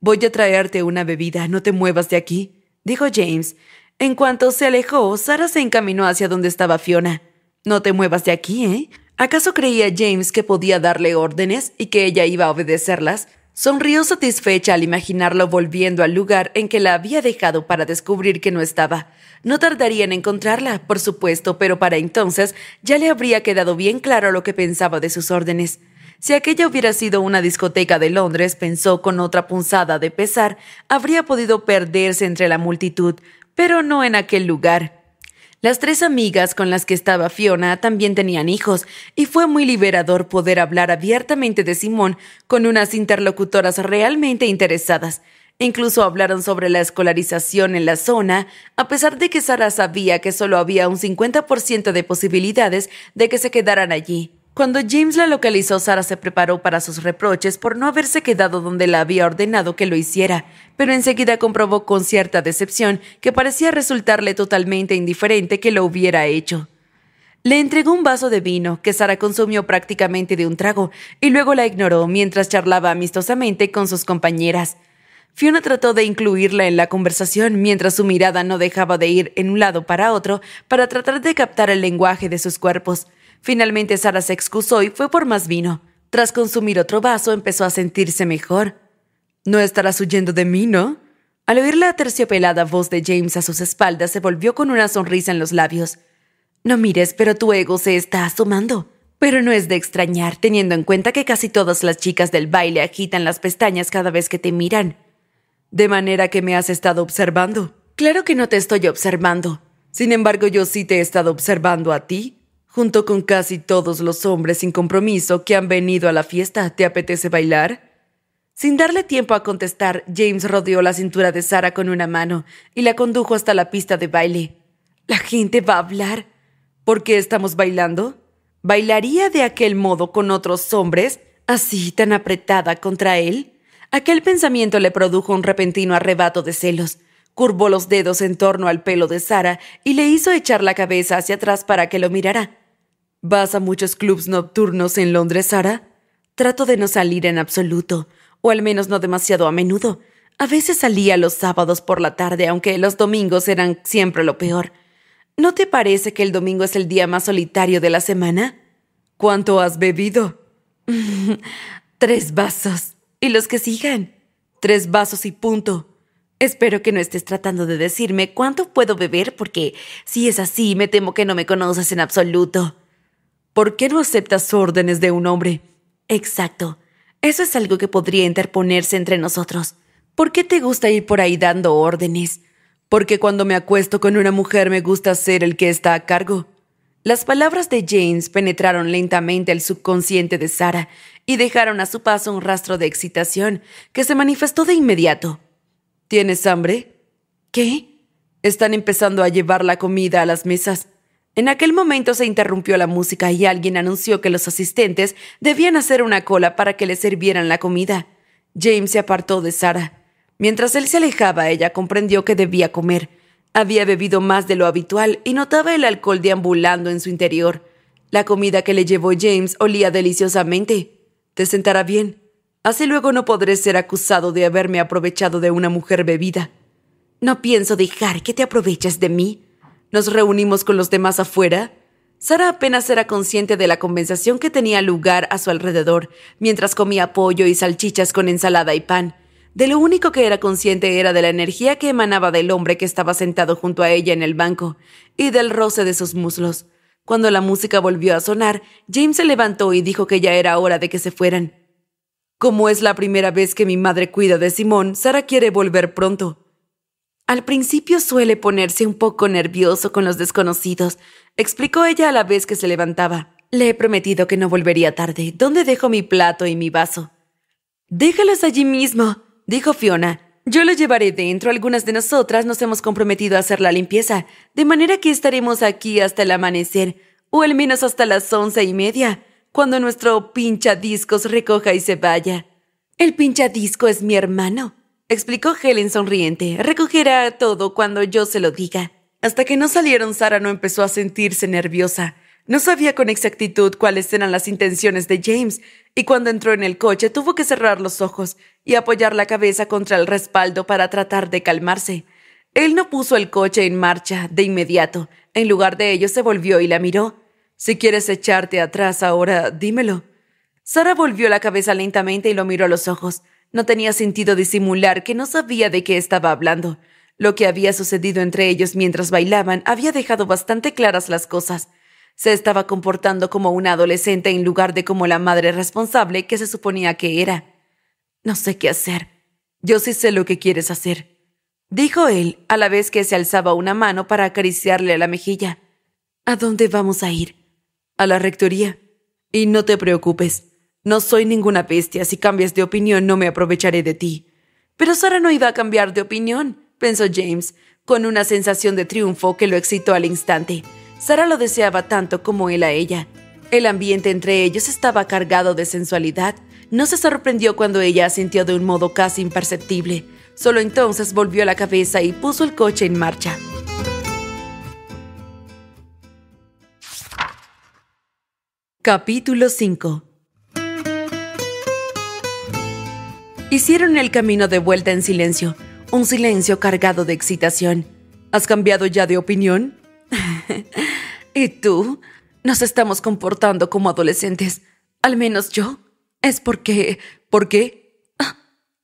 Speaker 1: Voy a traerte una bebida, no te muevas de aquí, dijo James. En cuanto se alejó, Sara se encaminó hacia donde estaba Fiona. No te muevas de aquí, ¿eh? ¿Acaso creía James que podía darle órdenes y que ella iba a obedecerlas? Sonrió satisfecha al imaginarlo volviendo al lugar en que la había dejado para descubrir que no estaba. No tardaría en encontrarla, por supuesto, pero para entonces ya le habría quedado bien claro lo que pensaba de sus órdenes. Si aquella hubiera sido una discoteca de Londres, pensó con otra punzada de pesar, habría podido perderse entre la multitud, pero no en aquel lugar. Las tres amigas con las que estaba Fiona también tenían hijos, y fue muy liberador poder hablar abiertamente de Simón con unas interlocutoras realmente interesadas. Incluso hablaron sobre la escolarización en la zona, a pesar de que Sara sabía que solo había un 50% de posibilidades de que se quedaran allí. Cuando James la localizó, Sara se preparó para sus reproches por no haberse quedado donde la había ordenado que lo hiciera, pero enseguida comprobó con cierta decepción que parecía resultarle totalmente indiferente que lo hubiera hecho. Le entregó un vaso de vino que Sara consumió prácticamente de un trago y luego la ignoró mientras charlaba amistosamente con sus compañeras. Fiona trató de incluirla en la conversación mientras su mirada no dejaba de ir en un lado para otro para tratar de captar el lenguaje de sus cuerpos. Finalmente Sara se excusó y fue por más vino. Tras consumir otro vaso empezó a sentirse mejor. No estarás huyendo de mí, ¿no? Al oír la terciopelada voz de James a sus espaldas, se volvió con una sonrisa en los labios. No mires, pero tu ego se está asomando. Pero no es de extrañar, teniendo en cuenta que casi todas las chicas del baile agitan las pestañas cada vez que te miran. De manera que me has estado observando. Claro que no te estoy observando. Sin embargo, yo sí te he estado observando a ti junto con casi todos los hombres sin compromiso que han venido a la fiesta. ¿Te apetece bailar? Sin darle tiempo a contestar, James rodeó la cintura de Sara con una mano y la condujo hasta la pista de baile. La gente va a hablar. ¿Por qué estamos bailando? ¿Bailaría de aquel modo con otros hombres, así tan apretada contra él? Aquel pensamiento le produjo un repentino arrebato de celos. Curvó los dedos en torno al pelo de Sara y le hizo echar la cabeza hacia atrás para que lo mirara. ¿Vas a muchos clubs nocturnos en Londres, Sara? Trato de no salir en absoluto, o al menos no demasiado a menudo. A veces salía los sábados por la tarde, aunque los domingos eran siempre lo peor. ¿No te parece que el domingo es el día más solitario de la semana? ¿Cuánto has bebido? Tres vasos. ¿Y los que sigan? Tres vasos y punto. Espero que no estés tratando de decirme cuánto puedo beber, porque si es así, me temo que no me conoces en absoluto. ¿Por qué no aceptas órdenes de un hombre? Exacto. Eso es algo que podría interponerse entre nosotros. ¿Por qué te gusta ir por ahí dando órdenes? Porque cuando me acuesto con una mujer me gusta ser el que está a cargo. Las palabras de James penetraron lentamente el subconsciente de Sara y dejaron a su paso un rastro de excitación que se manifestó de inmediato. ¿Tienes hambre? ¿Qué? Están empezando a llevar la comida a las mesas. En aquel momento se interrumpió la música y alguien anunció que los asistentes debían hacer una cola para que le sirvieran la comida. James se apartó de Sara. Mientras él se alejaba, ella comprendió que debía comer. Había bebido más de lo habitual y notaba el alcohol deambulando en su interior. La comida que le llevó James olía deliciosamente. Te sentará bien. Así luego no podré ser acusado de haberme aprovechado de una mujer bebida. No pienso dejar que te aproveches de mí, nos reunimos con los demás afuera. Sara apenas era consciente de la conversación que tenía lugar a su alrededor, mientras comía pollo y salchichas con ensalada y pan. De lo único que era consciente era de la energía que emanaba del hombre que estaba sentado junto a ella en el banco, y del roce de sus muslos. Cuando la música volvió a sonar, James se levantó y dijo que ya era hora de que se fueran. Como es la primera vez que mi madre cuida de Simón, Sara quiere volver pronto. Al principio suele ponerse un poco nervioso con los desconocidos, explicó ella a la vez que se levantaba. Le he prometido que no volvería tarde. ¿Dónde dejo mi plato y mi vaso? Déjalos allí mismo, dijo Fiona. Yo lo llevaré dentro. Algunas de nosotras nos hemos comprometido a hacer la limpieza, de manera que estaremos aquí hasta el amanecer, o al menos hasta las once y media, cuando nuestro pinchadiscos recoja y se vaya. El pinchadisco es mi hermano, explicó Helen sonriente. Recogerá todo cuando yo se lo diga. Hasta que no salieron, Sara no empezó a sentirse nerviosa. No sabía con exactitud cuáles eran las intenciones de James, y cuando entró en el coche tuvo que cerrar los ojos y apoyar la cabeza contra el respaldo para tratar de calmarse. Él no puso el coche en marcha de inmediato. En lugar de ello se volvió y la miró. Si quieres echarte atrás ahora, dímelo. Sara volvió la cabeza lentamente y lo miró a los ojos. No tenía sentido disimular que no sabía de qué estaba hablando. Lo que había sucedido entre ellos mientras bailaban había dejado bastante claras las cosas. Se estaba comportando como una adolescente en lugar de como la madre responsable que se suponía que era. No sé qué hacer. Yo sí sé lo que quieres hacer, dijo él, a la vez que se alzaba una mano para acariciarle la mejilla. ¿A dónde vamos a ir? A la rectoría. Y no te preocupes, no soy ninguna bestia. Si cambias de opinión, no me aprovecharé de ti. Pero Sara no iba a cambiar de opinión, pensó James, con una sensación de triunfo que lo excitó al instante. Sara lo deseaba tanto como él a ella. El ambiente entre ellos estaba cargado de sensualidad. No se sorprendió cuando ella asintió de un modo casi imperceptible. Solo entonces volvió la cabeza y puso el coche en marcha. Capítulo 5 Hicieron el camino de vuelta en silencio, un silencio cargado de excitación. ¿Has cambiado ya de opinión? ¿Y tú? Nos estamos comportando como adolescentes. Al menos yo. Es porque... ¿Por qué? Ah,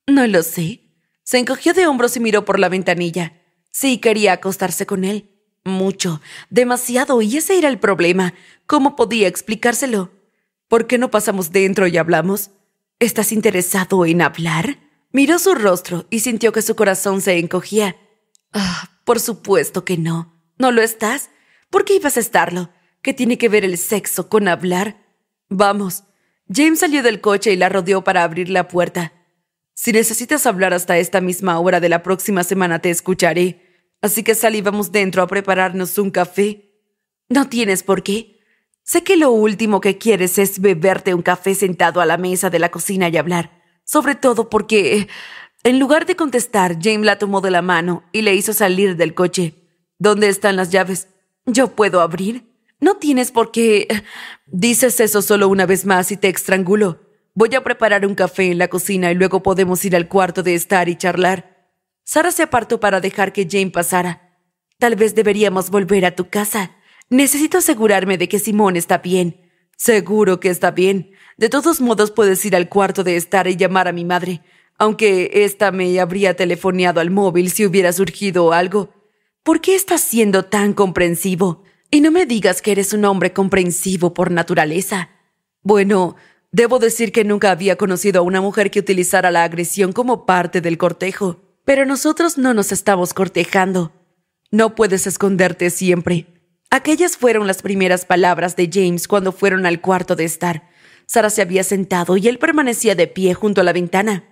Speaker 1: no lo sé. Se encogió de hombros y miró por la ventanilla. Sí quería acostarse con él. Mucho, demasiado, y ese era el problema. ¿Cómo podía explicárselo? ¿Por qué no pasamos dentro y hablamos? ¿Estás interesado en hablar? Miró su rostro y sintió que su corazón se encogía. Ah, por supuesto que no. ¿No lo estás? ¿Por qué ibas a estarlo? ¿Qué tiene que ver el sexo con hablar? Vamos. James salió del coche y la rodeó para abrir la puerta. Si necesitas hablar hasta esta misma hora de la próxima semana te escucharé. Así que sal vamos dentro a prepararnos un café. No tienes por qué. Sé que lo último que quieres es beberte un café sentado a la mesa de la cocina y hablar, sobre todo porque, en lugar de contestar, James la tomó de la mano y le hizo salir del coche. ¿Dónde están las llaves? ¿Yo puedo abrir? No tienes por qué... Dices eso solo una vez más y te estrangulo. Voy a preparar un café en la cocina y luego podemos ir al cuarto de estar y charlar. Sara se apartó para dejar que Jane pasara. Tal vez deberíamos volver a tu casa Necesito asegurarme de que Simón está bien. Seguro que está bien. De todos modos puedes ir al cuarto de estar y llamar a mi madre, aunque ésta me habría telefoneado al móvil si hubiera surgido algo. ¿Por qué estás siendo tan comprensivo? Y no me digas que eres un hombre comprensivo por naturaleza. Bueno, debo decir que nunca había conocido a una mujer que utilizara la agresión como parte del cortejo, pero nosotros no nos estamos cortejando. No puedes esconderte siempre. Aquellas fueron las primeras palabras de James cuando fueron al cuarto de estar. Sara se había sentado y él permanecía de pie junto a la ventana.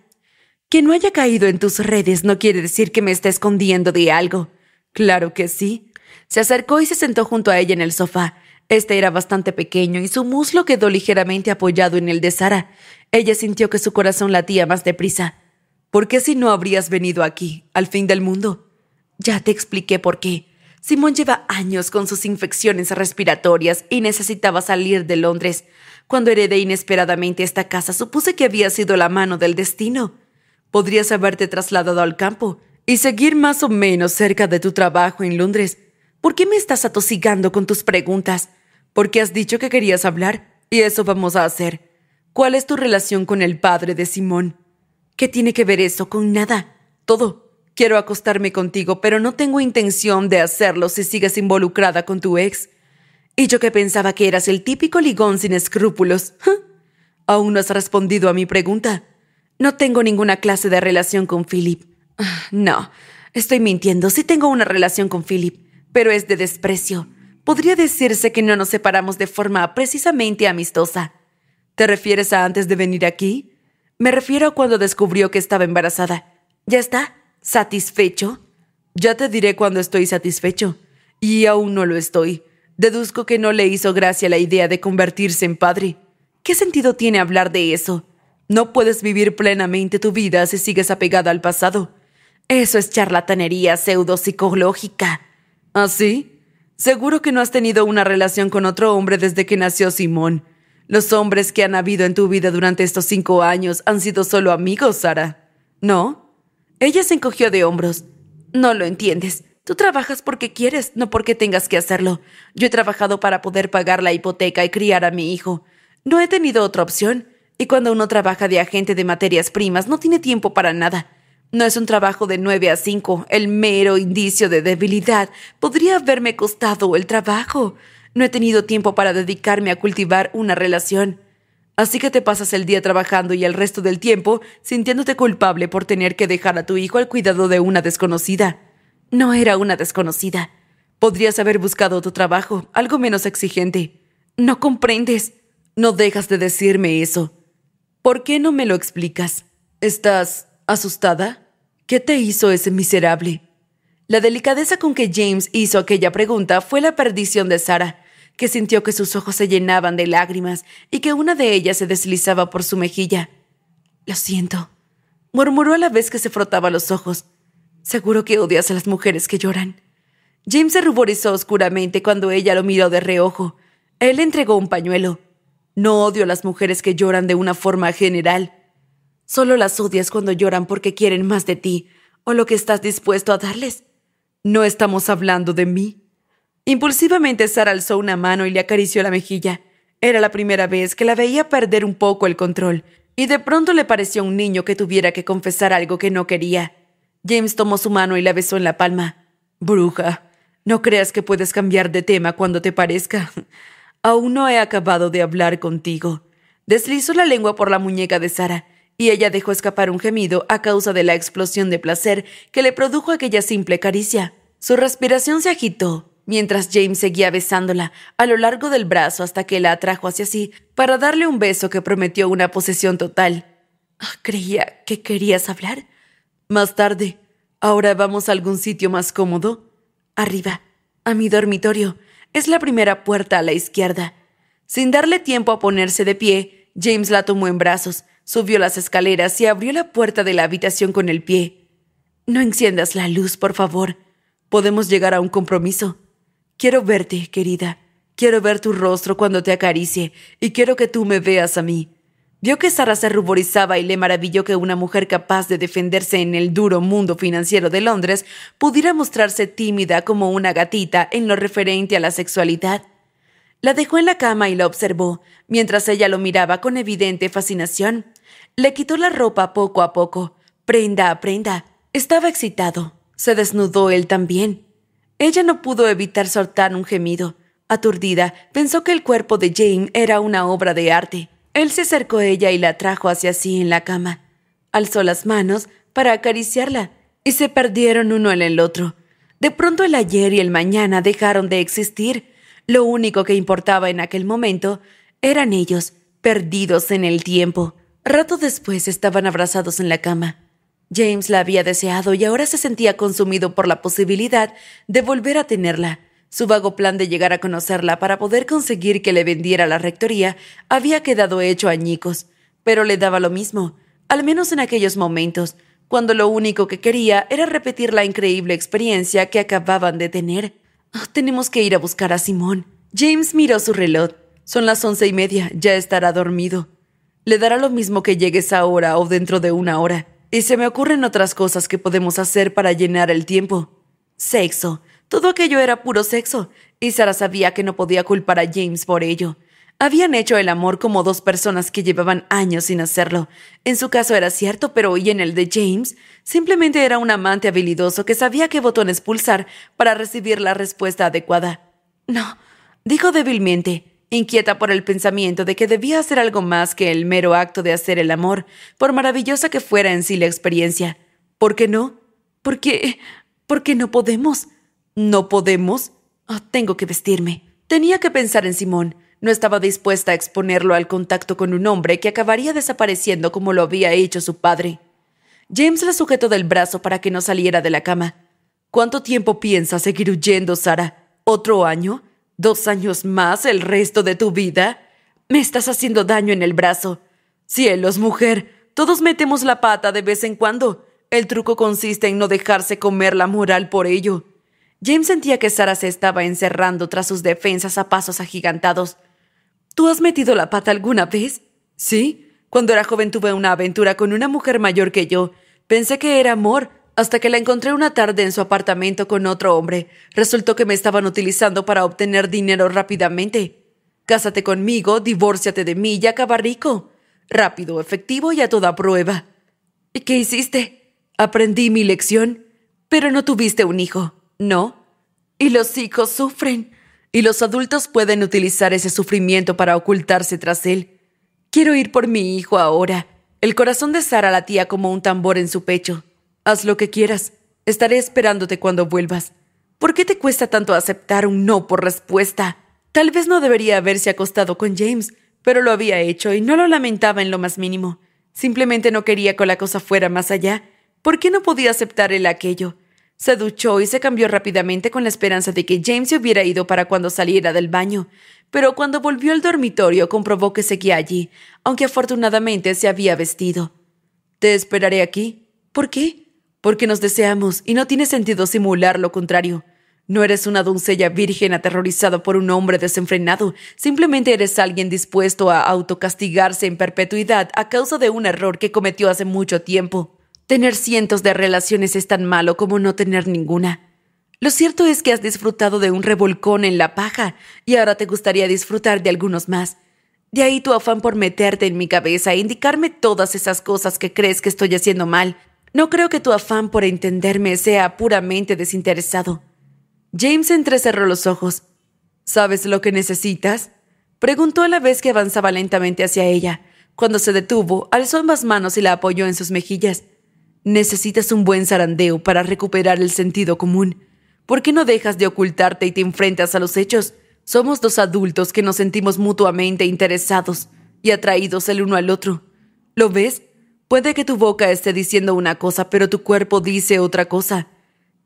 Speaker 1: Que no haya caído en tus redes no quiere decir que me esté escondiendo de algo. Claro que sí. Se acercó y se sentó junto a ella en el sofá. Este era bastante pequeño y su muslo quedó ligeramente apoyado en el de Sara. Ella sintió que su corazón latía más deprisa. ¿Por qué si no habrías venido aquí, al fin del mundo? Ya te expliqué por qué. Simón lleva años con sus infecciones respiratorias y necesitaba salir de Londres. Cuando heredé inesperadamente esta casa, supuse que había sido la mano del destino. Podrías haberte trasladado al campo y seguir más o menos cerca de tu trabajo en Londres. ¿Por qué me estás atosigando con tus preguntas? ¿Por qué has dicho que querías hablar y eso vamos a hacer. ¿Cuál es tu relación con el padre de Simón? ¿Qué tiene que ver eso con nada? Todo. Quiero acostarme contigo, pero no tengo intención de hacerlo si sigues involucrada con tu ex. Y yo que pensaba que eras el típico ligón sin escrúpulos. ¿eh? Aún no has respondido a mi pregunta. No tengo ninguna clase de relación con Philip. No, estoy mintiendo. Sí tengo una relación con Philip, pero es de desprecio. Podría decirse que no nos separamos de forma precisamente amistosa. ¿Te refieres a antes de venir aquí? Me refiero a cuando descubrió que estaba embarazada. Ya está. ¿Satisfecho? Ya te diré cuando estoy satisfecho. Y aún no lo estoy. Deduzco que no le hizo gracia la idea de convertirse en padre. ¿Qué sentido tiene hablar de eso? No puedes vivir plenamente tu vida si sigues apegada al pasado. Eso es charlatanería pseudopsicológica. ¿Ah, sí? Seguro que no has tenido una relación con otro hombre desde que nació Simón. Los hombres que han habido en tu vida durante estos cinco años han sido solo amigos, Sara. ¿No? Ella se encogió de hombros. No lo entiendes. Tú trabajas porque quieres, no porque tengas que hacerlo. Yo he trabajado para poder pagar la hipoteca y criar a mi hijo. No he tenido otra opción. Y cuando uno trabaja de agente de materias primas, no tiene tiempo para nada. No es un trabajo de nueve a cinco. El mero indicio de debilidad podría haberme costado el trabajo. No he tenido tiempo para dedicarme a cultivar una relación. Así que te pasas el día trabajando y el resto del tiempo sintiéndote culpable por tener que dejar a tu hijo al cuidado de una desconocida. No era una desconocida. Podrías haber buscado otro trabajo, algo menos exigente. No comprendes. No dejas de decirme eso. ¿Por qué no me lo explicas? ¿Estás asustada? ¿Qué te hizo ese miserable? La delicadeza con que James hizo aquella pregunta fue la perdición de Sara que sintió que sus ojos se llenaban de lágrimas y que una de ellas se deslizaba por su mejilla. Lo siento, murmuró a la vez que se frotaba los ojos. Seguro que odias a las mujeres que lloran. James se ruborizó oscuramente cuando ella lo miró de reojo. Él entregó un pañuelo. No odio a las mujeres que lloran de una forma general. Solo las odias cuando lloran porque quieren más de ti o lo que estás dispuesto a darles. No estamos hablando de mí. Impulsivamente Sara alzó una mano y le acarició la mejilla. Era la primera vez que la veía perder un poco el control, y de pronto le pareció un niño que tuviera que confesar algo que no quería. James tomó su mano y la besó en la palma. Bruja, no creas que puedes cambiar de tema cuando te parezca. Aún no he acabado de hablar contigo. Deslizó la lengua por la muñeca de Sara, y ella dejó escapar un gemido a causa de la explosión de placer que le produjo aquella simple caricia. Su respiración se agitó, mientras James seguía besándola a lo largo del brazo hasta que la atrajo hacia sí para darle un beso que prometió una posesión total. Ah, creía que querías hablar. Más tarde. Ahora vamos a algún sitio más cómodo. Arriba, a mi dormitorio. Es la primera puerta a la izquierda. Sin darle tiempo a ponerse de pie, James la tomó en brazos, subió las escaleras y abrió la puerta de la habitación con el pie. No enciendas la luz, por favor. Podemos llegar a un compromiso. Quiero verte, querida. Quiero ver tu rostro cuando te acaricie, y quiero que tú me veas a mí. Vio que Sara se ruborizaba y le maravilló que una mujer capaz de defenderse en el duro mundo financiero de Londres pudiera mostrarse tímida como una gatita en lo referente a la sexualidad. La dejó en la cama y la observó, mientras ella lo miraba con evidente fascinación. Le quitó la ropa poco a poco, prenda a prenda. Estaba excitado. Se desnudó él también. Ella no pudo evitar soltar un gemido. Aturdida, pensó que el cuerpo de Jane era una obra de arte. Él se acercó a ella y la trajo hacia sí en la cama. Alzó las manos para acariciarla y se perdieron uno en el otro. De pronto el ayer y el mañana dejaron de existir. Lo único que importaba en aquel momento eran ellos, perdidos en el tiempo. Rato después estaban abrazados en la cama. James la había deseado y ahora se sentía consumido por la posibilidad de volver a tenerla. Su vago plan de llegar a conocerla para poder conseguir que le vendiera la rectoría había quedado hecho añicos, pero le daba lo mismo, al menos en aquellos momentos, cuando lo único que quería era repetir la increíble experiencia que acababan de tener. Ah, tenemos que ir a buscar a Simón. James miró su reloj. Son las once y media, ya estará dormido. Le dará lo mismo que llegues ahora o dentro de una hora. Y se me ocurren otras cosas que podemos hacer para llenar el tiempo. Sexo. Todo aquello era puro sexo, y Sara sabía que no podía culpar a James por ello. Habían hecho el amor como dos personas que llevaban años sin hacerlo. En su caso era cierto, pero hoy en el de James, simplemente era un amante habilidoso que sabía qué botones pulsar para recibir la respuesta adecuada. No, dijo débilmente, inquieta por el pensamiento de que debía hacer algo más que el mero acto de hacer el amor, por maravillosa que fuera en sí la experiencia. ¿Por qué no? ¿Por qué? ¿Por qué no podemos. ¿No podemos? Ah, tengo que vestirme. Tenía que pensar en Simón. No estaba dispuesta a exponerlo al contacto con un hombre que acabaría desapareciendo como lo había hecho su padre. James la sujetó del brazo para que no saliera de la cama. ¿Cuánto tiempo piensa seguir huyendo, Sara? ¿Otro año? ¿Dos años más el resto de tu vida? Me estás haciendo daño en el brazo. Cielos, mujer, todos metemos la pata de vez en cuando. El truco consiste en no dejarse comer la moral por ello. James sentía que Sara se estaba encerrando tras sus defensas a pasos agigantados. ¿Tú has metido la pata alguna vez? Sí. Cuando era joven tuve una aventura con una mujer mayor que yo. Pensé que era amor, hasta que la encontré una tarde en su apartamento con otro hombre. Resultó que me estaban utilizando para obtener dinero rápidamente. Cásate conmigo, divórciate de mí y acaba rico. Rápido, efectivo y a toda prueba. ¿Y qué hiciste? Aprendí mi lección. Pero no tuviste un hijo, ¿no? Y los hijos sufren. Y los adultos pueden utilizar ese sufrimiento para ocultarse tras él. Quiero ir por mi hijo ahora. El corazón de Sara latía como un tambor en su pecho. Haz lo que quieras. Estaré esperándote cuando vuelvas. ¿Por qué te cuesta tanto aceptar un no por respuesta? Tal vez no debería haberse acostado con James, pero lo había hecho y no lo lamentaba en lo más mínimo. Simplemente no quería que la cosa fuera más allá. ¿Por qué no podía aceptar él aquello? Se duchó y se cambió rápidamente con la esperanza de que James se hubiera ido para cuando saliera del baño, pero cuando volvió al dormitorio comprobó que seguía allí, aunque afortunadamente se había vestido. Te esperaré aquí. ¿Por qué? porque nos deseamos y no tiene sentido simular lo contrario. No eres una doncella virgen aterrorizada por un hombre desenfrenado, simplemente eres alguien dispuesto a autocastigarse en perpetuidad a causa de un error que cometió hace mucho tiempo. Tener cientos de relaciones es tan malo como no tener ninguna. Lo cierto es que has disfrutado de un revolcón en la paja y ahora te gustaría disfrutar de algunos más. De ahí tu afán por meterte en mi cabeza e indicarme todas esas cosas que crees que estoy haciendo mal, no creo que tu afán por entenderme sea puramente desinteresado. James entrecerró los ojos. ¿Sabes lo que necesitas? Preguntó a la vez que avanzaba lentamente hacia ella. Cuando se detuvo, alzó ambas manos y la apoyó en sus mejillas. Necesitas un buen zarandeo para recuperar el sentido común. ¿Por qué no dejas de ocultarte y te enfrentas a los hechos? Somos dos adultos que nos sentimos mutuamente interesados y atraídos el uno al otro. ¿Lo ves? Puede que tu boca esté diciendo una cosa, pero tu cuerpo dice otra cosa.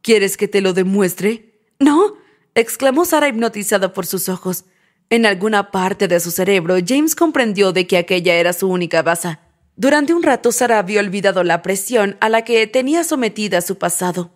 Speaker 1: ¿Quieres que te lo demuestre? No, exclamó Sara hipnotizada por sus ojos. En alguna parte de su cerebro, James comprendió de que aquella era su única baza. Durante un rato Sara había olvidado la presión a la que tenía sometida su pasado,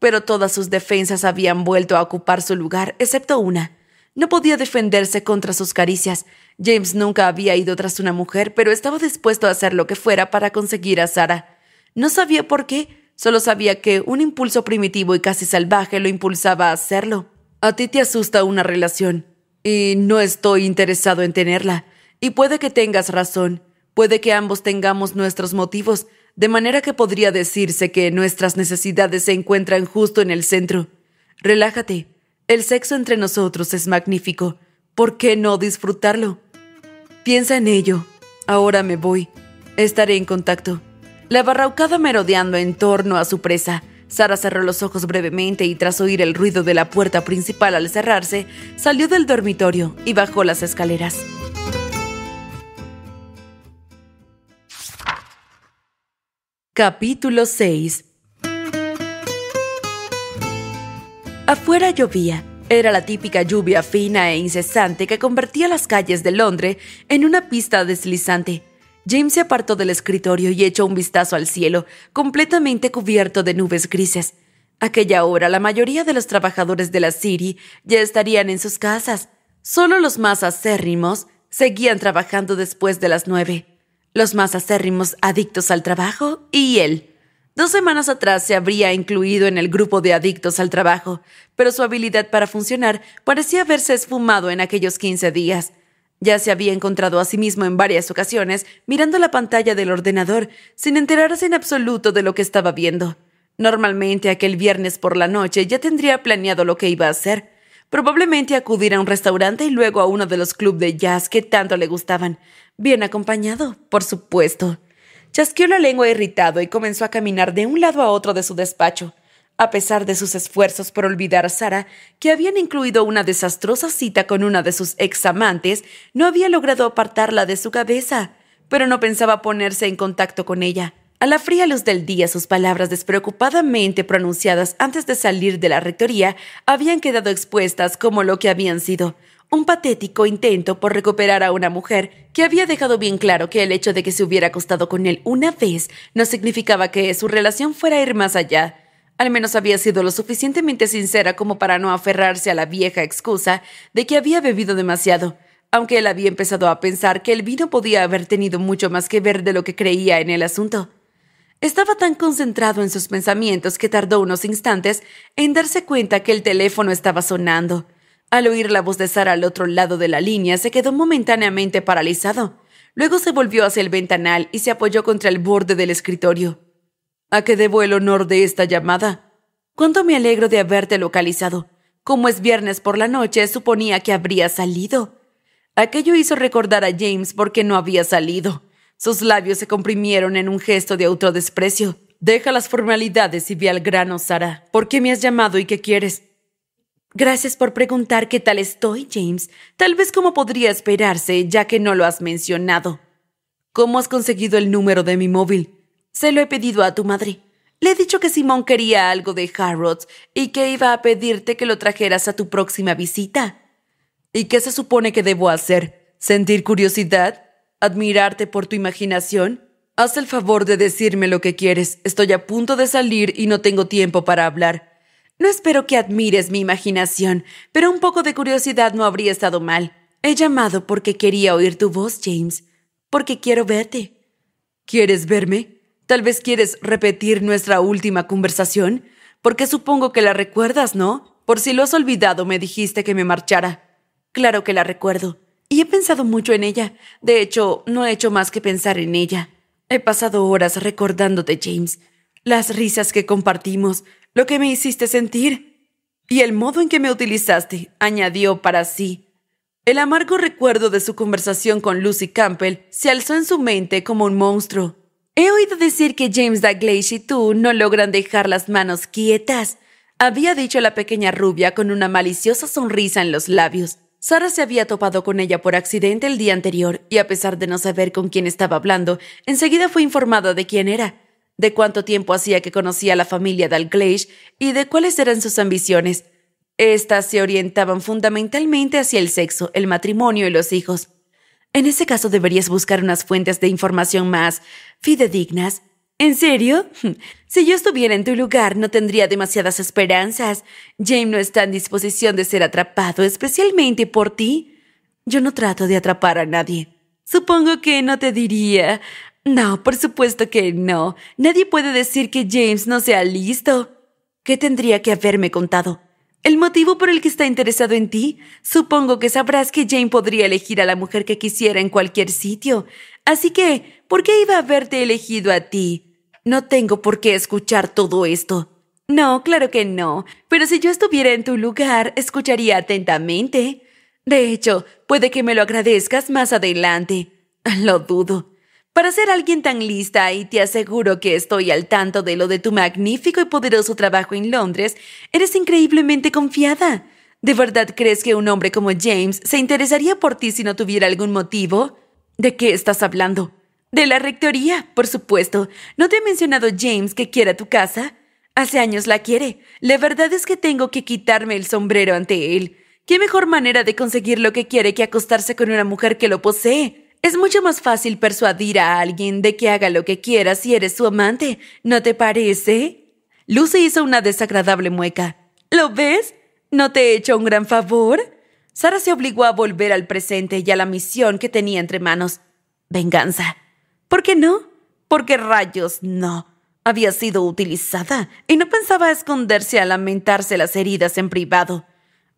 Speaker 1: pero todas sus defensas habían vuelto a ocupar su lugar, excepto una. No podía defenderse contra sus caricias, James nunca había ido tras una mujer, pero estaba dispuesto a hacer lo que fuera para conseguir a Sara. No sabía por qué, solo sabía que un impulso primitivo y casi salvaje lo impulsaba a hacerlo. A ti te asusta una relación, y no estoy interesado en tenerla. Y puede que tengas razón, puede que ambos tengamos nuestros motivos, de manera que podría decirse que nuestras necesidades se encuentran justo en el centro. Relájate, el sexo entre nosotros es magnífico. ¿Por qué no disfrutarlo? Piensa en ello. Ahora me voy. Estaré en contacto. La barraucada merodeando en torno a su presa. Sara cerró los ojos brevemente y tras oír el ruido de la puerta principal al cerrarse, salió del dormitorio y bajó las escaleras. Capítulo 6 Afuera llovía era la típica lluvia fina e incesante que convertía las calles de Londres en una pista deslizante. James se apartó del escritorio y echó un vistazo al cielo, completamente cubierto de nubes grises. Aquella hora la mayoría de los trabajadores de la City ya estarían en sus casas. Solo los más acérrimos seguían trabajando después de las nueve. Los más acérrimos adictos al trabajo y él. Dos semanas atrás se habría incluido en el grupo de adictos al trabajo, pero su habilidad para funcionar parecía haberse esfumado en aquellos 15 días. Ya se había encontrado a sí mismo en varias ocasiones mirando la pantalla del ordenador sin enterarse en absoluto de lo que estaba viendo. Normalmente aquel viernes por la noche ya tendría planeado lo que iba a hacer. Probablemente acudir a un restaurante y luego a uno de los clubes de jazz que tanto le gustaban. Bien acompañado, por supuesto. Chasqueó la lengua irritado y comenzó a caminar de un lado a otro de su despacho. A pesar de sus esfuerzos por olvidar a Sara, que habían incluido una desastrosa cita con una de sus ex amantes, no había logrado apartarla de su cabeza, pero no pensaba ponerse en contacto con ella. A la fría luz del día, sus palabras despreocupadamente pronunciadas antes de salir de la rectoría habían quedado expuestas como lo que habían sido, un patético intento por recuperar a una mujer que había dejado bien claro que el hecho de que se hubiera acostado con él una vez no significaba que su relación fuera a ir más allá. Al menos había sido lo suficientemente sincera como para no aferrarse a la vieja excusa de que había bebido demasiado, aunque él había empezado a pensar que el vino podía haber tenido mucho más que ver de lo que creía en el asunto. Estaba tan concentrado en sus pensamientos que tardó unos instantes en darse cuenta que el teléfono estaba sonando. Al oír la voz de Sara al otro lado de la línea, se quedó momentáneamente paralizado. Luego se volvió hacia el ventanal y se apoyó contra el borde del escritorio. ¿A qué debo el honor de esta llamada? Cuánto me alegro de haberte localizado. Como es viernes por la noche, suponía que habría salido. Aquello hizo recordar a James por qué no había salido. Sus labios se comprimieron en un gesto de autodesprecio. Deja las formalidades y ve al grano, Sara. ¿Por qué me has llamado y qué quieres? Gracias por preguntar qué tal estoy, James. Tal vez como podría esperarse, ya que no lo has mencionado. ¿Cómo has conseguido el número de mi móvil? Se lo he pedido a tu madre. Le he dicho que Simón quería algo de Harrods y que iba a pedirte que lo trajeras a tu próxima visita. ¿Y qué se supone que debo hacer? ¿Sentir curiosidad? ¿Admirarte por tu imaginación? Haz el favor de decirme lo que quieres. Estoy a punto de salir y no tengo tiempo para hablar. No espero que admires mi imaginación, pero un poco de curiosidad no habría estado mal. He llamado porque quería oír tu voz, James, porque quiero verte. ¿Quieres verme? Tal vez quieres repetir nuestra última conversación, porque supongo que la recuerdas, ¿no? Por si lo has olvidado, me dijiste que me marchara. Claro que la recuerdo, y he pensado mucho en ella. De hecho, no he hecho más que pensar en ella. He pasado horas recordándote, James, las risas que compartimos, lo que me hiciste sentir y el modo en que me utilizaste, añadió para sí. El amargo recuerdo de su conversación con Lucy Campbell se alzó en su mente como un monstruo. He oído decir que James Douglas y tú no logran dejar las manos quietas, había dicho la pequeña rubia con una maliciosa sonrisa en los labios. Sara se había topado con ella por accidente el día anterior y a pesar de no saber con quién estaba hablando, enseguida fue informada de quién era de cuánto tiempo hacía que conocía a la familia Dalgleish y de cuáles eran sus ambiciones. Estas se orientaban fundamentalmente hacia el sexo, el matrimonio y los hijos. En ese caso deberías buscar unas fuentes de información más fidedignas. ¿En serio? Si yo estuviera en tu lugar no tendría demasiadas esperanzas. James no está en disposición de ser atrapado, especialmente por ti. Yo no trato de atrapar a nadie. Supongo que no te diría no, por supuesto que no. Nadie puede decir que James no sea listo. ¿Qué tendría que haberme contado? El motivo por el que está interesado en ti, supongo que sabrás que Jane podría elegir a la mujer que quisiera en cualquier sitio. Así que, ¿por qué iba a haberte elegido a ti? No tengo por qué escuchar todo esto. No, claro que no, pero si yo estuviera en tu lugar, escucharía atentamente. De hecho, puede que me lo agradezcas más adelante. Lo dudo. Para ser alguien tan lista, y te aseguro que estoy al tanto de lo de tu magnífico y poderoso trabajo en Londres, eres increíblemente confiada. ¿De verdad crees que un hombre como James se interesaría por ti si no tuviera algún motivo? ¿De qué estás hablando? De la rectoría, por supuesto. ¿No te he mencionado James que quiera tu casa? Hace años la quiere. La verdad es que tengo que quitarme el sombrero ante él. ¿Qué mejor manera de conseguir lo que quiere que acostarse con una mujer que lo posee? Es mucho más fácil persuadir a alguien de que haga lo que quiera si eres su amante, ¿no te parece? Lucy hizo una desagradable mueca. ¿Lo ves? ¿No te he hecho un gran favor? Sara se obligó a volver al presente y a la misión que tenía entre manos. Venganza. ¿Por qué no? Porque rayos no. Había sido utilizada y no pensaba esconderse a lamentarse las heridas en privado.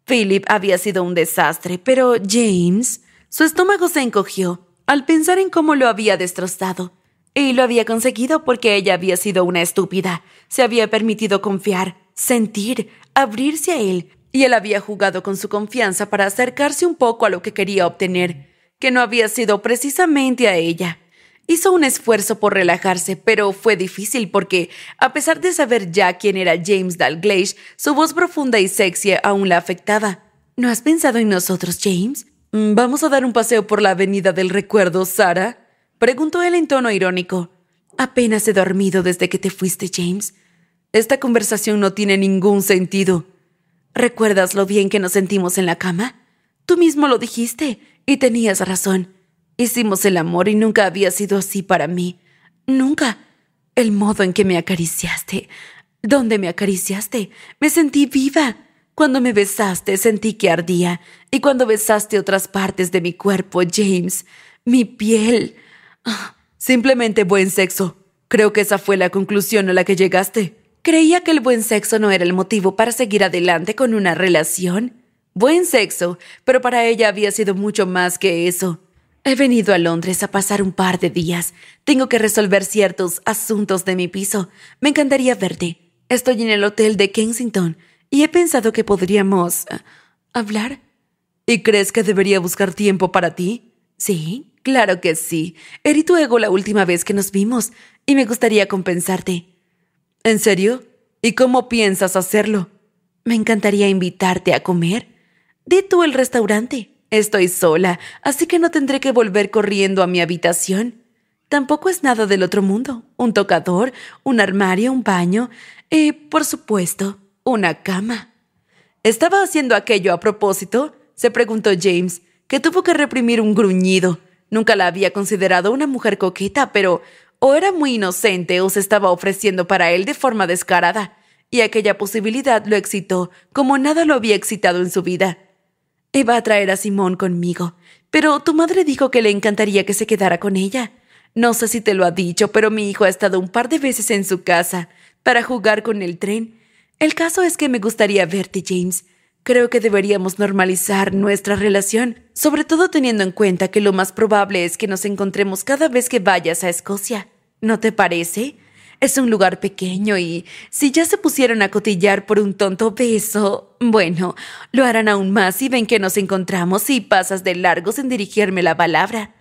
Speaker 1: Philip había sido un desastre, pero James, su estómago se encogió al pensar en cómo lo había destrozado. Y lo había conseguido porque ella había sido una estúpida. Se había permitido confiar, sentir, abrirse a él, y él había jugado con su confianza para acercarse un poco a lo que quería obtener, que no había sido precisamente a ella. Hizo un esfuerzo por relajarse, pero fue difícil porque, a pesar de saber ya quién era James Dalgleish, su voz profunda y sexy aún la afectaba. ¿No has pensado en nosotros, James? Mm, ¿Vamos a dar un paseo por la Avenida del Recuerdo, Sara? Preguntó él en tono irónico. Apenas he dormido desde que te fuiste, James. Esta conversación no tiene ningún sentido. ¿Recuerdas lo bien que nos sentimos en la cama? Tú mismo lo dijiste, y tenías razón. Hicimos el amor y nunca había sido así para mí. Nunca. El modo en que me acariciaste, dónde me acariciaste, me sentí viva. Cuando me besaste sentí que ardía, y cuando besaste otras partes de mi cuerpo, James, mi piel. Ah, simplemente buen sexo. Creo que esa fue la conclusión a la que llegaste. Creía que el buen sexo no era el motivo para seguir adelante con una relación. Buen sexo, pero para ella había sido mucho más que eso. He venido a Londres a pasar un par de días. Tengo que resolver ciertos asuntos de mi piso. Me encantaría verte. Estoy en el hotel de Kensington y he pensado que podríamos... Eh, hablar. ¿Y crees que debería buscar tiempo para ti? Sí, claro que sí. Herí tu ego la última vez que nos vimos y me gustaría compensarte. ¿En serio? ¿Y cómo piensas hacerlo? Me encantaría invitarte a comer. Di tú el restaurante. Estoy sola, así que no tendré que volver corriendo a mi habitación. Tampoco es nada del otro mundo. Un tocador, un armario, un baño y, por supuesto, una cama. ¿Estaba haciendo aquello a propósito? se preguntó James, que tuvo que reprimir un gruñido. Nunca la había considerado una mujer coqueta, pero o era muy inocente o se estaba ofreciendo para él de forma descarada, y aquella posibilidad lo excitó como nada lo había excitado en su vida. Iba a traer a Simón conmigo, pero tu madre dijo que le encantaría que se quedara con ella. No sé si te lo ha dicho, pero mi hijo ha estado un par de veces en su casa para jugar con el tren el caso es que me gustaría verte, James. Creo que deberíamos normalizar nuestra relación, sobre todo teniendo en cuenta que lo más probable es que nos encontremos cada vez que vayas a Escocia. ¿No te parece? Es un lugar pequeño y si ya se pusieron a cotillar por un tonto beso, bueno, lo harán aún más si ven que nos encontramos y pasas de largo sin dirigirme la palabra.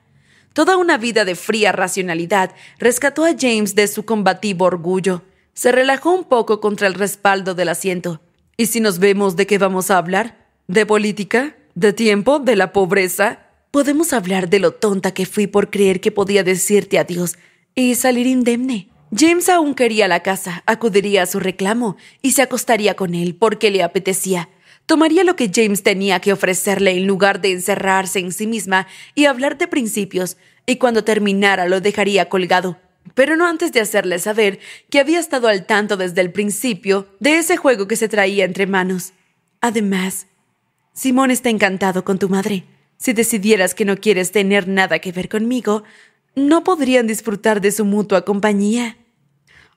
Speaker 1: Toda una vida de fría racionalidad rescató a James de su combativo orgullo se relajó un poco contra el respaldo del asiento. ¿Y si nos vemos de qué vamos a hablar? ¿De política? ¿De tiempo? ¿De la pobreza? Podemos hablar de lo tonta que fui por creer que podía decirte adiós y salir indemne. James aún quería la casa, acudiría a su reclamo y se acostaría con él porque le apetecía. Tomaría lo que James tenía que ofrecerle en lugar de encerrarse en sí misma y hablar de principios, y cuando terminara lo dejaría colgado pero no antes de hacerle saber que había estado al tanto desde el principio de ese juego que se traía entre manos. Además, Simón está encantado con tu madre. Si decidieras que no quieres tener nada que ver conmigo, no podrían disfrutar de su mutua compañía.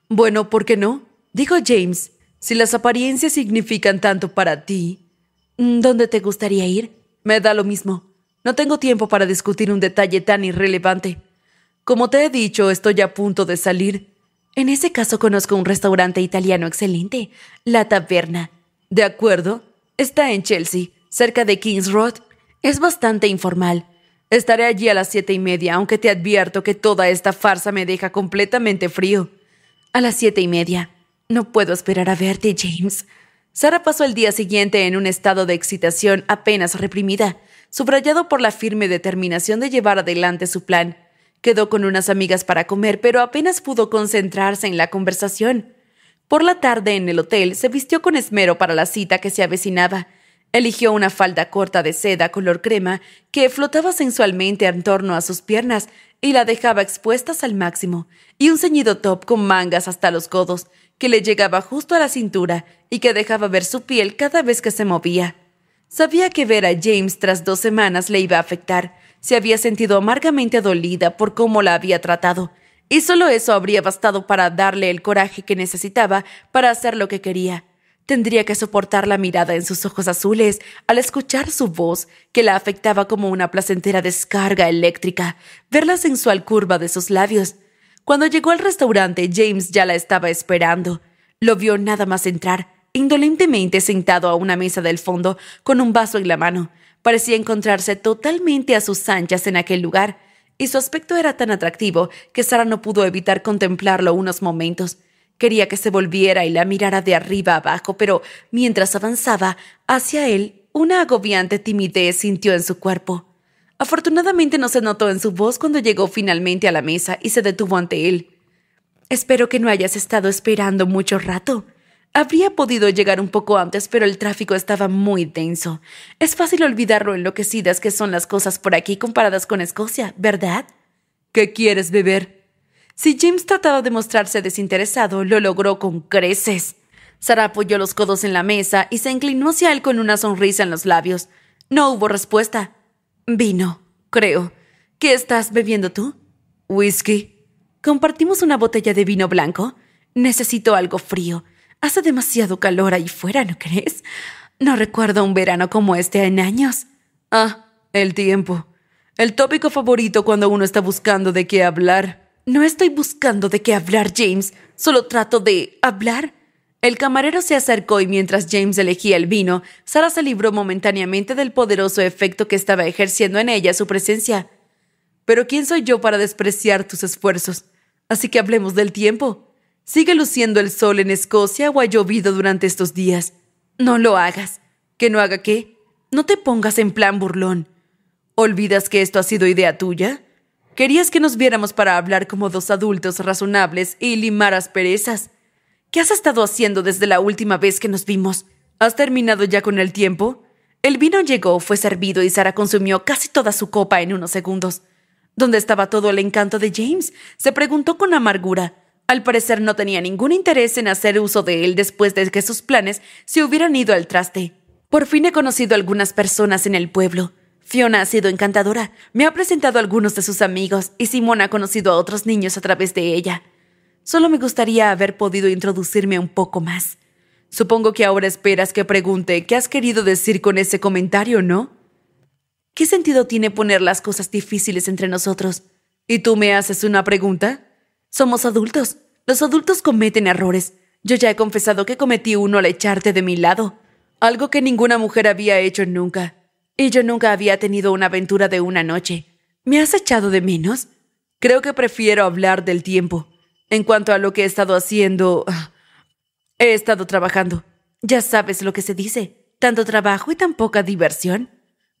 Speaker 1: Bueno, ¿por qué no? Dijo James, si las apariencias significan tanto para ti, ¿dónde te gustaría ir? Me da lo mismo. No tengo tiempo para discutir un detalle tan irrelevante. Como te he dicho, estoy a punto de salir. En ese caso conozco un restaurante italiano excelente, La Taberna. ¿De acuerdo? Está en Chelsea, cerca de Kings Road. Es bastante informal. Estaré allí a las siete y media, aunque te advierto que toda esta farsa me deja completamente frío. A las siete y media. No puedo esperar a verte, James. Sara pasó el día siguiente en un estado de excitación apenas reprimida, subrayado por la firme determinación de llevar adelante su plan. Quedó con unas amigas para comer, pero apenas pudo concentrarse en la conversación. Por la tarde en el hotel se vistió con esmero para la cita que se avecinaba. Eligió una falda corta de seda color crema que flotaba sensualmente en torno a sus piernas y la dejaba expuestas al máximo, y un ceñido top con mangas hasta los codos que le llegaba justo a la cintura y que dejaba ver su piel cada vez que se movía. Sabía que ver a James tras dos semanas le iba a afectar, se había sentido amargamente dolida por cómo la había tratado, y solo eso habría bastado para darle el coraje que necesitaba para hacer lo que quería. Tendría que soportar la mirada en sus ojos azules al escuchar su voz, que la afectaba como una placentera descarga eléctrica, ver la sensual curva de sus labios. Cuando llegó al restaurante, James ya la estaba esperando. Lo vio nada más entrar, indolentemente sentado a una mesa del fondo, con un vaso en la mano parecía encontrarse totalmente a sus anchas en aquel lugar, y su aspecto era tan atractivo que Sara no pudo evitar contemplarlo unos momentos. Quería que se volviera y la mirara de arriba abajo, pero mientras avanzaba hacia él, una agobiante timidez sintió en su cuerpo. Afortunadamente no se notó en su voz cuando llegó finalmente a la mesa y se detuvo ante él. Espero que no hayas estado esperando mucho rato, Habría podido llegar un poco antes, pero el tráfico estaba muy denso. Es fácil olvidar lo enloquecidas que son las cosas por aquí comparadas con Escocia, ¿verdad? ¿Qué quieres beber? Si James trataba de mostrarse desinteresado, lo logró con creces. Sara apoyó los codos en la mesa y se inclinó hacia él con una sonrisa en los labios. No hubo respuesta. Vino, creo. ¿Qué estás bebiendo tú? Whisky. ¿Compartimos una botella de vino blanco? Necesito algo frío. Hace demasiado calor ahí fuera, ¿no crees? No recuerdo un verano como este en años. Ah, el tiempo. El tópico favorito cuando uno está buscando de qué hablar. No estoy buscando de qué hablar, James. Solo trato de hablar. El camarero se acercó y mientras James elegía el vino, Sara se libró momentáneamente del poderoso efecto que estaba ejerciendo en ella su presencia. Pero ¿quién soy yo para despreciar tus esfuerzos? Así que hablemos del tiempo. Sigue luciendo el sol en Escocia o ha llovido durante estos días. No lo hagas. ¿Que no haga qué? No te pongas en plan burlón. ¿Olvidas que esto ha sido idea tuya? Querías que nos viéramos para hablar como dos adultos razonables y limar asperezas. ¿Qué has estado haciendo desde la última vez que nos vimos? ¿Has terminado ya con el tiempo? El vino llegó, fue servido y Sara consumió casi toda su copa en unos segundos. ¿Dónde estaba todo el encanto de James? Se preguntó con amargura. Al parecer no tenía ningún interés en hacer uso de él después de que sus planes se hubieran ido al traste. Por fin he conocido algunas personas en el pueblo. Fiona ha sido encantadora, me ha presentado a algunos de sus amigos y Simón ha conocido a otros niños a través de ella. Solo me gustaría haber podido introducirme un poco más. Supongo que ahora esperas que pregunte qué has querido decir con ese comentario, ¿no? ¿Qué sentido tiene poner las cosas difíciles entre nosotros? ¿Y tú me haces una pregunta? Somos adultos. Los adultos cometen errores. Yo ya he confesado que cometí uno al echarte de mi lado, algo que ninguna mujer había hecho nunca. Y yo nunca había tenido una aventura de una noche. ¿Me has echado de menos? Creo que prefiero hablar del tiempo. En cuanto a lo que he estado haciendo, ah, he estado trabajando. Ya sabes lo que se dice, tanto trabajo y tan poca diversión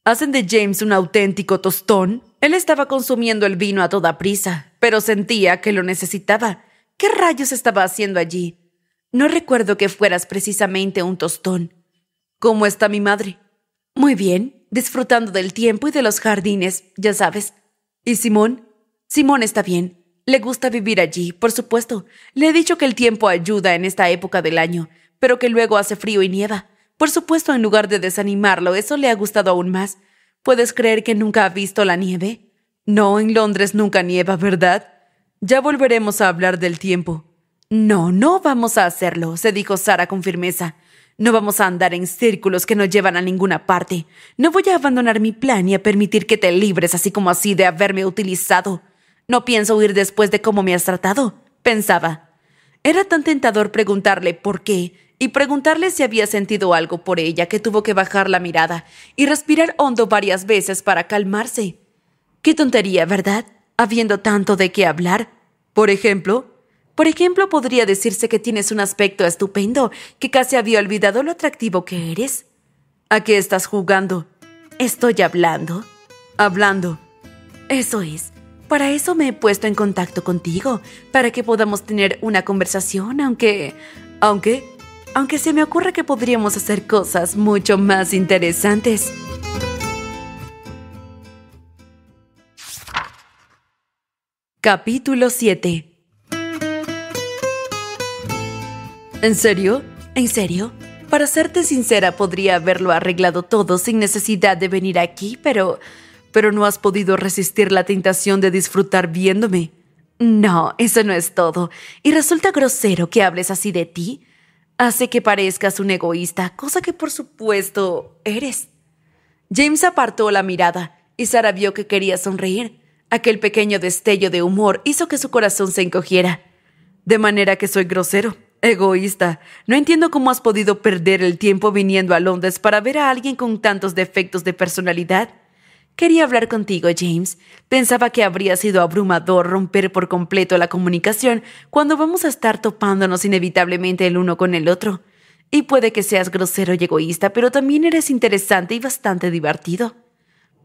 Speaker 1: hacen de James un auténtico tostón. Él estaba consumiendo el vino a toda prisa, pero sentía que lo necesitaba. ¿Qué rayos estaba haciendo allí? No recuerdo que fueras precisamente un tostón. ¿Cómo está mi madre? Muy bien, disfrutando del tiempo y de los jardines, ya sabes. ¿Y Simón? Simón está bien. Le gusta vivir allí, por supuesto. Le he dicho que el tiempo ayuda en esta época del año, pero que luego hace frío y nieva. Por supuesto, en lugar de desanimarlo, eso le ha gustado aún más. ¿Puedes creer que nunca ha visto la nieve? No, en Londres nunca nieva, ¿verdad? Ya volveremos a hablar del tiempo. No, no vamos a hacerlo, se dijo Sara con firmeza. No vamos a andar en círculos que no llevan a ninguna parte. No voy a abandonar mi plan y a permitir que te libres así como así de haberme utilizado. No pienso huir después de cómo me has tratado, pensaba. Era tan tentador preguntarle por qué y preguntarle si había sentido algo por ella que tuvo que bajar la mirada y respirar hondo varias veces para calmarse. Qué tontería, ¿verdad? Habiendo tanto de qué hablar. Por ejemplo, por ejemplo, podría decirse que tienes un aspecto estupendo, que casi había olvidado lo atractivo que eres. ¿A qué estás jugando? Estoy hablando. Hablando. Eso es. Para eso me he puesto en contacto contigo, para que podamos tener una conversación, aunque... aunque aunque se me ocurre que podríamos hacer cosas mucho más interesantes. Capítulo 7 ¿En serio? ¿En serio? Para serte sincera, podría haberlo arreglado todo sin necesidad de venir aquí, pero... pero no has podido resistir la tentación de disfrutar viéndome. No, eso no es todo. Y resulta grosero que hables así de ti hace que parezcas un egoísta, cosa que por supuesto eres. James apartó la mirada y Sara vio que quería sonreír. Aquel pequeño destello de humor hizo que su corazón se encogiera. De manera que soy grosero, egoísta. No entiendo cómo has podido perder el tiempo viniendo a Londres para ver a alguien con tantos defectos de personalidad. Quería hablar contigo, James. Pensaba que habría sido abrumador romper por completo la comunicación cuando vamos a estar topándonos inevitablemente el uno con el otro. Y puede que seas grosero y egoísta, pero también eres interesante y bastante divertido.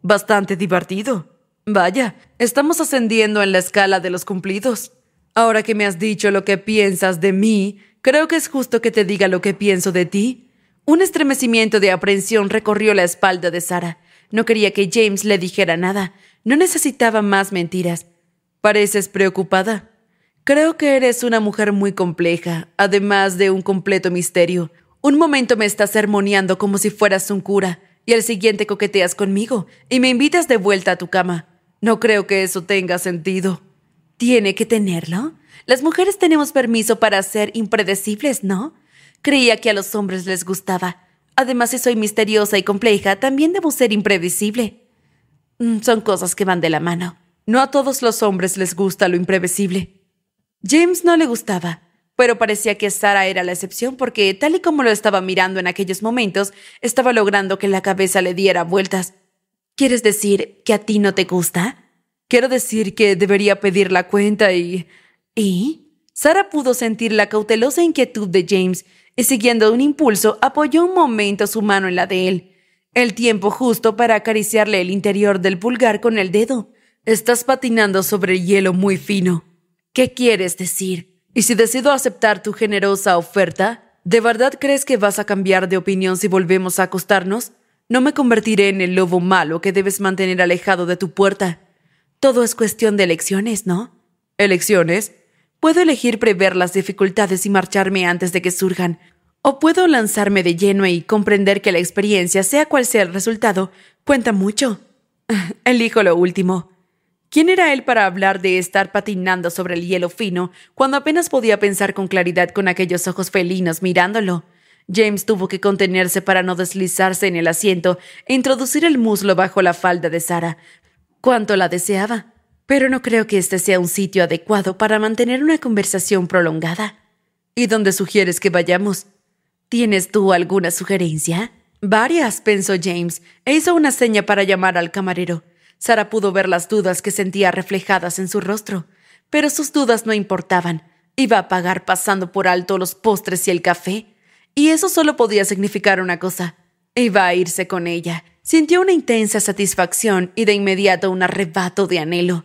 Speaker 1: Bastante divertido. Vaya, estamos ascendiendo en la escala de los cumplidos. Ahora que me has dicho lo que piensas de mí, creo que es justo que te diga lo que pienso de ti. Un estremecimiento de aprensión recorrió la espalda de Sara no quería que James le dijera nada. No necesitaba más mentiras. Pareces preocupada. Creo que eres una mujer muy compleja, además de un completo misterio. Un momento me estás sermoneando como si fueras un cura, y al siguiente coqueteas conmigo y me invitas de vuelta a tu cama. No creo que eso tenga sentido. ¿Tiene que tenerlo? Las mujeres tenemos permiso para ser impredecibles, ¿no? Creía que a los hombres les gustaba, Además, si soy misteriosa y compleja, también debo ser imprevisible. Mm, son cosas que van de la mano. No a todos los hombres les gusta lo imprevisible. James no le gustaba, pero parecía que Sara era la excepción porque, tal y como lo estaba mirando en aquellos momentos, estaba logrando que la cabeza le diera vueltas. ¿Quieres decir que a ti no te gusta? Quiero decir que debería pedir la cuenta y... ¿Y? Sara pudo sentir la cautelosa inquietud de James y siguiendo un impulso apoyó un momento su mano en la de él, el tiempo justo para acariciarle el interior del pulgar con el dedo. Estás patinando sobre hielo muy fino. ¿Qué quieres decir? Y si decido aceptar tu generosa oferta, ¿de verdad crees que vas a cambiar de opinión si volvemos a acostarnos? No me convertiré en el lobo malo que debes mantener alejado de tu puerta. Todo es cuestión de elecciones, ¿no? ¿Elecciones? Puedo elegir prever las dificultades y marcharme antes de que surjan, o puedo lanzarme de lleno y comprender que la experiencia, sea cual sea el resultado, cuenta mucho. Elijo lo último. ¿Quién era él para hablar de estar patinando sobre el hielo fino cuando apenas podía pensar con claridad con aquellos ojos felinos mirándolo? James tuvo que contenerse para no deslizarse en el asiento e introducir el muslo bajo la falda de Sara. Cuánto la deseaba pero no creo que este sea un sitio adecuado para mantener una conversación prolongada. ¿Y dónde sugieres que vayamos? ¿Tienes tú alguna sugerencia? Varias, pensó James, e hizo una seña para llamar al camarero. Sara pudo ver las dudas que sentía reflejadas en su rostro, pero sus dudas no importaban. Iba a pagar pasando por alto los postres y el café, y eso solo podía significar una cosa. Iba a irse con ella. Sintió una intensa satisfacción y de inmediato un arrebato de anhelo.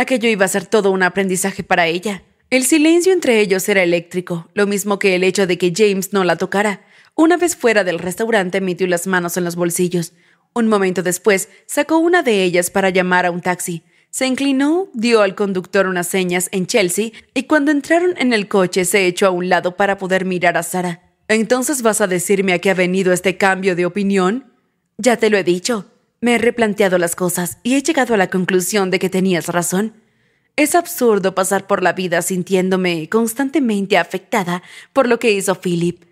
Speaker 1: Aquello iba a ser todo un aprendizaje para ella. El silencio entre ellos era eléctrico, lo mismo que el hecho de que James no la tocara. Una vez fuera del restaurante, metió las manos en los bolsillos. Un momento después, sacó una de ellas para llamar a un taxi. Se inclinó, dio al conductor unas señas en Chelsea y cuando entraron en el coche se echó a un lado para poder mirar a Sara. ¿Entonces vas a decirme a qué ha venido este cambio de opinión? Ya te lo he dicho, me he replanteado las cosas y he llegado a la conclusión de que tenías razón. Es absurdo pasar por la vida sintiéndome constantemente afectada por lo que hizo Philip.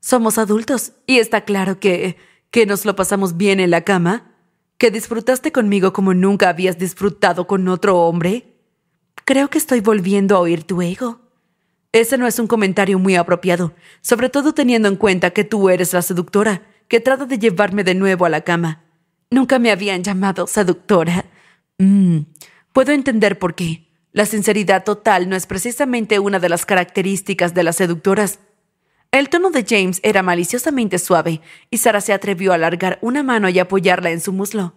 Speaker 1: Somos adultos y está claro que... que nos lo pasamos bien en la cama, que disfrutaste conmigo como nunca habías disfrutado con otro hombre. Creo que estoy volviendo a oír tu ego. Ese no es un comentario muy apropiado, sobre todo teniendo en cuenta que tú eres la seductora, que trata de llevarme de nuevo a la cama. Nunca me habían llamado seductora. Mm, puedo entender por qué. La sinceridad total no es precisamente una de las características de las seductoras. El tono de James era maliciosamente suave, y Sara se atrevió a alargar una mano y apoyarla en su muslo.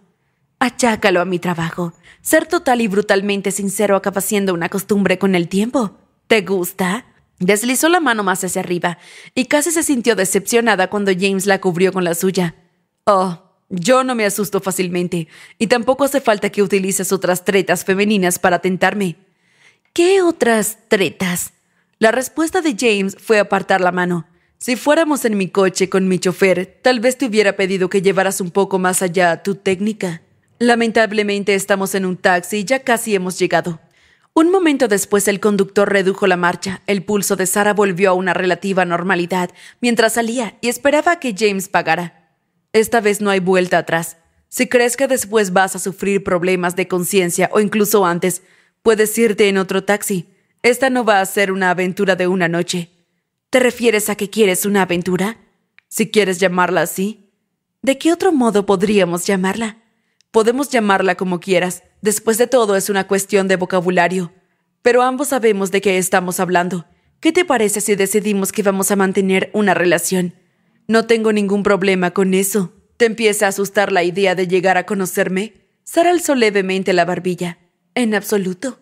Speaker 1: Achácalo a mi trabajo. Ser total y brutalmente sincero acaba siendo una costumbre con el tiempo. ¿Te gusta? Deslizó la mano más hacia arriba, y casi se sintió decepcionada cuando James la cubrió con la suya. Oh, yo no me asusto fácilmente, y tampoco hace falta que utilices otras tretas femeninas para tentarme. ¿Qué otras tretas? La respuesta de James fue apartar la mano. Si fuéramos en mi coche con mi chofer, tal vez te hubiera pedido que llevaras un poco más allá tu técnica. Lamentablemente estamos en un taxi y ya casi hemos llegado. Un momento después el conductor redujo la marcha, el pulso de Sara volvió a una relativa normalidad mientras salía y esperaba que James pagara. Esta vez no hay vuelta atrás. Si crees que después vas a sufrir problemas de conciencia o incluso antes, puedes irte en otro taxi. Esta no va a ser una aventura de una noche. ¿Te refieres a que quieres una aventura? Si quieres llamarla así. ¿De qué otro modo podríamos llamarla? Podemos llamarla como quieras. Después de todo es una cuestión de vocabulario. Pero ambos sabemos de qué estamos hablando. ¿Qué te parece si decidimos que vamos a mantener una relación? No tengo ningún problema con eso. ¿Te empieza a asustar la idea de llegar a conocerme? Sara alzó levemente la barbilla. En absoluto.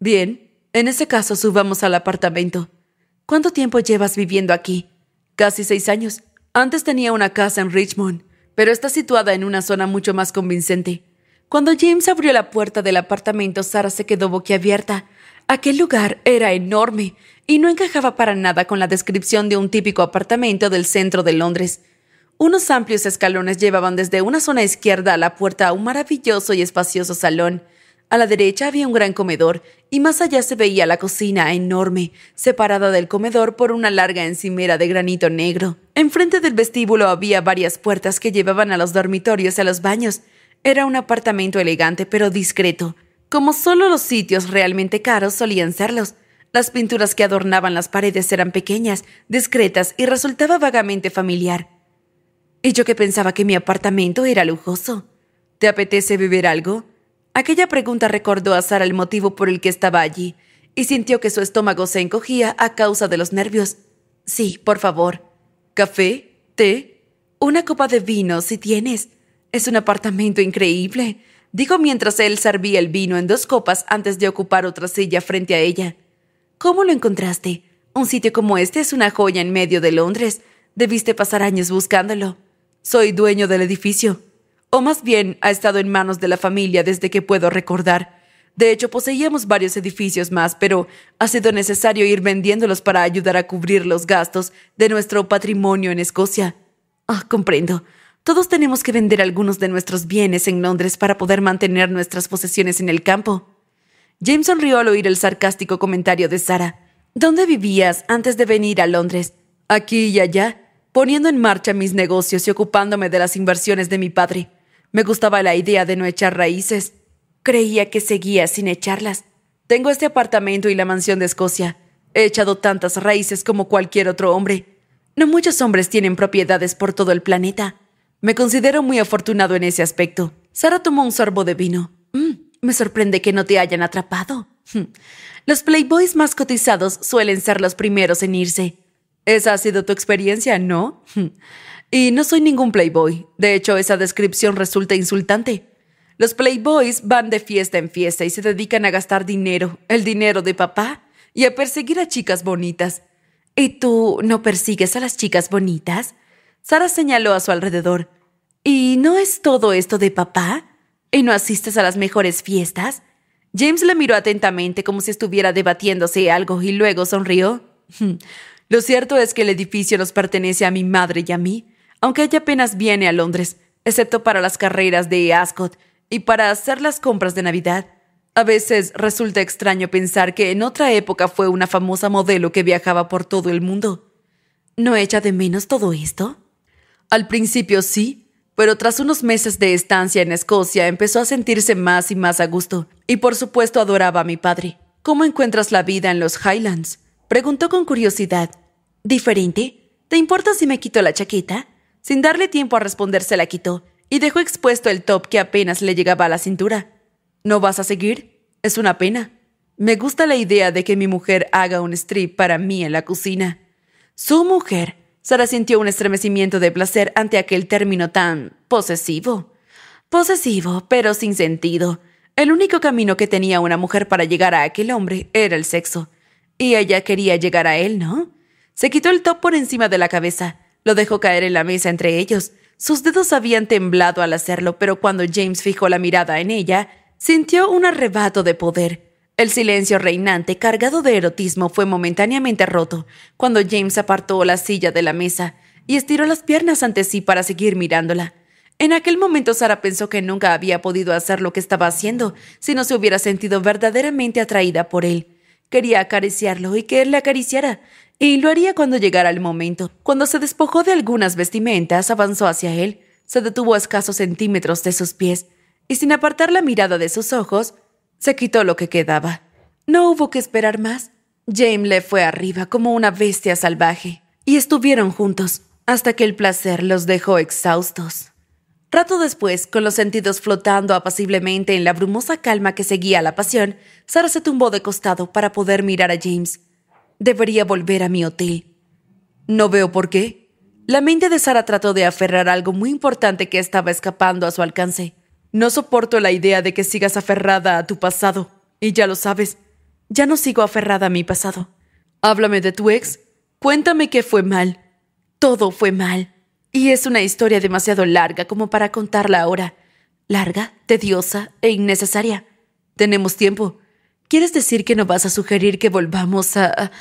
Speaker 1: Bien, en ese caso subamos al apartamento. ¿Cuánto tiempo llevas viviendo aquí? Casi seis años. Antes tenía una casa en Richmond, pero está situada en una zona mucho más convincente. Cuando James abrió la puerta del apartamento, Sara se quedó boquiabierta Aquel lugar era enorme y no encajaba para nada con la descripción de un típico apartamento del centro de Londres. Unos amplios escalones llevaban desde una zona izquierda a la puerta a un maravilloso y espacioso salón. A la derecha había un gran comedor y más allá se veía la cocina enorme, separada del comedor por una larga encimera de granito negro. Enfrente del vestíbulo había varias puertas que llevaban a los dormitorios y a los baños. Era un apartamento elegante pero discreto. Como solo los sitios realmente caros solían serlos, las pinturas que adornaban las paredes eran pequeñas, discretas y resultaba vagamente familiar. Y yo que pensaba que mi apartamento era lujoso. ¿Te apetece beber algo? Aquella pregunta recordó a Sara el motivo por el que estaba allí, y sintió que su estómago se encogía a causa de los nervios. Sí, por favor. ¿Café? ¿Té? Una copa de vino, si tienes. Es un apartamento increíble dijo mientras él servía el vino en dos copas antes de ocupar otra silla frente a ella. ¿Cómo lo encontraste? Un sitio como este es una joya en medio de Londres. Debiste pasar años buscándolo. Soy dueño del edificio. O más bien, ha estado en manos de la familia desde que puedo recordar. De hecho, poseíamos varios edificios más, pero ha sido necesario ir vendiéndolos para ayudar a cubrir los gastos de nuestro patrimonio en Escocia. Ah, comprendo. Todos tenemos que vender algunos de nuestros bienes en Londres para poder mantener nuestras posesiones en el campo. James sonrió al oír el sarcástico comentario de Sara. ¿Dónde vivías antes de venir a Londres? Aquí y allá, poniendo en marcha mis negocios y ocupándome de las inversiones de mi padre. Me gustaba la idea de no echar raíces. Creía que seguía sin echarlas. Tengo este apartamento y la mansión de Escocia. He echado tantas raíces como cualquier otro hombre. No muchos hombres tienen propiedades por todo el planeta. Me considero muy afortunado en ese aspecto. Sara tomó un sorbo de vino. Mm, me sorprende que no te hayan atrapado. Hmm. Los playboys más cotizados suelen ser los primeros en irse. Esa ha sido tu experiencia, ¿no? Hmm. Y no soy ningún playboy. De hecho, esa descripción resulta insultante. Los playboys van de fiesta en fiesta y se dedican a gastar dinero, el dinero de papá, y a perseguir a chicas bonitas. ¿Y tú no persigues a las chicas bonitas? Sara señaló a su alrededor. ¿Y no es todo esto de papá? ¿Y no asistes a las mejores fiestas? James la miró atentamente como si estuviera debatiéndose algo y luego sonrió. Hmm. Lo cierto es que el edificio nos pertenece a mi madre y a mí, aunque ella apenas viene a Londres, excepto para las carreras de Ascot y para hacer las compras de Navidad. A veces resulta extraño pensar que en otra época fue una famosa modelo que viajaba por todo el mundo. ¿No echa de menos todo esto? Al principio sí, pero tras unos meses de estancia en Escocia empezó a sentirse más y más a gusto, y por supuesto adoraba a mi padre. ¿Cómo encuentras la vida en los Highlands? Preguntó con curiosidad. ¿Diferente? ¿Te importa si me quito la chaqueta? Sin darle tiempo a responder se la quitó, y dejó expuesto el top que apenas le llegaba a la cintura. ¿No vas a seguir? Es una pena. Me gusta la idea de que mi mujer haga un strip para mí en la cocina. Su mujer Sara sintió un estremecimiento de placer ante aquel término tan posesivo. Posesivo, pero sin sentido. El único camino que tenía una mujer para llegar a aquel hombre era el sexo. Y ella quería llegar a él, ¿no? Se quitó el top por encima de la cabeza. Lo dejó caer en la mesa entre ellos. Sus dedos habían temblado al hacerlo, pero cuando James fijó la mirada en ella, sintió un arrebato de poder. El silencio reinante, cargado de erotismo, fue momentáneamente roto cuando James apartó la silla de la mesa y estiró las piernas ante sí para seguir mirándola. En aquel momento Sara pensó que nunca había podido hacer lo que estaba haciendo si no se hubiera sentido verdaderamente atraída por él. Quería acariciarlo y que él la acariciara, y lo haría cuando llegara el momento. Cuando se despojó de algunas vestimentas, avanzó hacia él, se detuvo a escasos centímetros de sus pies, y sin apartar la mirada de sus ojos, se quitó lo que quedaba. No hubo que esperar más. James le fue arriba como una bestia salvaje, y estuvieron juntos hasta que el placer los dejó exhaustos. Rato después, con los sentidos flotando apaciblemente en la brumosa calma que seguía la pasión, Sara se tumbó de costado para poder mirar a James. Debería volver a mi hotel. No veo por qué. La mente de Sara trató de aferrar algo muy importante que estaba escapando a su alcance. No soporto la idea de que sigas aferrada a tu pasado. Y ya lo sabes, ya no sigo aferrada a mi pasado. Háblame de tu ex, cuéntame qué fue mal. Todo fue mal. Y es una historia demasiado larga como para contarla ahora. Larga, tediosa e innecesaria. Tenemos tiempo. ¿Quieres decir que no vas a sugerir que volvamos a...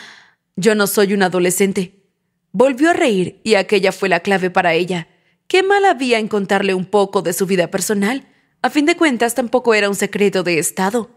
Speaker 1: Yo no soy un adolescente. Volvió a reír y aquella fue la clave para ella. ¿Qué mal había en contarle un poco de su vida personal? A fin de cuentas, tampoco era un secreto de Estado.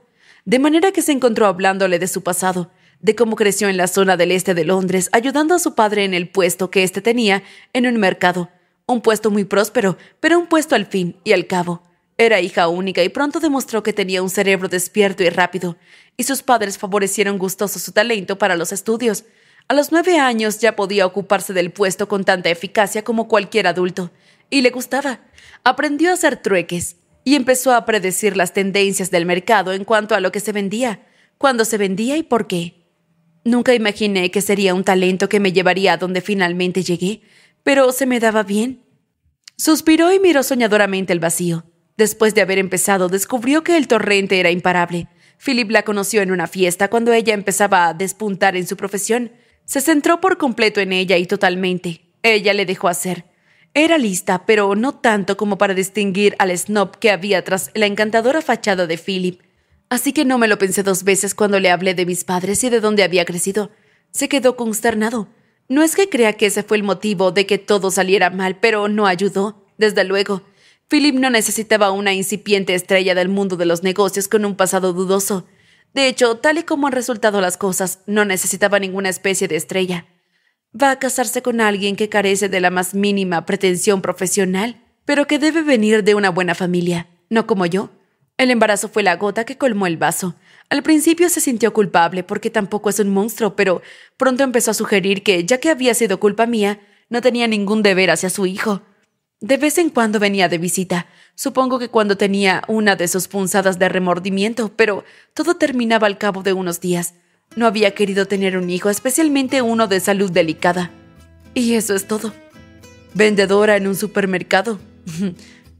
Speaker 1: De manera que se encontró hablándole de su pasado, de cómo creció en la zona del este de Londres, ayudando a su padre en el puesto que éste tenía en un mercado. Un puesto muy próspero, pero un puesto al fin y al cabo. Era hija única y pronto demostró que tenía un cerebro despierto y rápido, y sus padres favorecieron gustoso su talento para los estudios. A los nueve años ya podía ocuparse del puesto con tanta eficacia como cualquier adulto, y le gustaba. Aprendió a hacer trueques, y empezó a predecir las tendencias del mercado en cuanto a lo que se vendía, cuándo se vendía y por qué. Nunca imaginé que sería un talento que me llevaría a donde finalmente llegué, pero se me daba bien. Suspiró y miró soñadoramente el vacío. Después de haber empezado, descubrió que el torrente era imparable. Philip la conoció en una fiesta cuando ella empezaba a despuntar en su profesión. Se centró por completo en ella y totalmente. Ella le dejó hacer. Era lista, pero no tanto como para distinguir al snob que había tras la encantadora fachada de Philip. Así que no me lo pensé dos veces cuando le hablé de mis padres y de dónde había crecido. Se quedó consternado. No es que crea que ese fue el motivo de que todo saliera mal, pero no ayudó, desde luego. Philip no necesitaba una incipiente estrella del mundo de los negocios con un pasado dudoso. De hecho, tal y como han resultado las cosas, no necesitaba ninguna especie de estrella. Va a casarse con alguien que carece de la más mínima pretensión profesional, pero que debe venir de una buena familia, no como yo. El embarazo fue la gota que colmó el vaso. Al principio se sintió culpable porque tampoco es un monstruo, pero pronto empezó a sugerir que, ya que había sido culpa mía, no tenía ningún deber hacia su hijo. De vez en cuando venía de visita, supongo que cuando tenía una de sus punzadas de remordimiento, pero todo terminaba al cabo de unos días. No había querido tener un hijo, especialmente uno de salud delicada. Y eso es todo. Vendedora en un supermercado.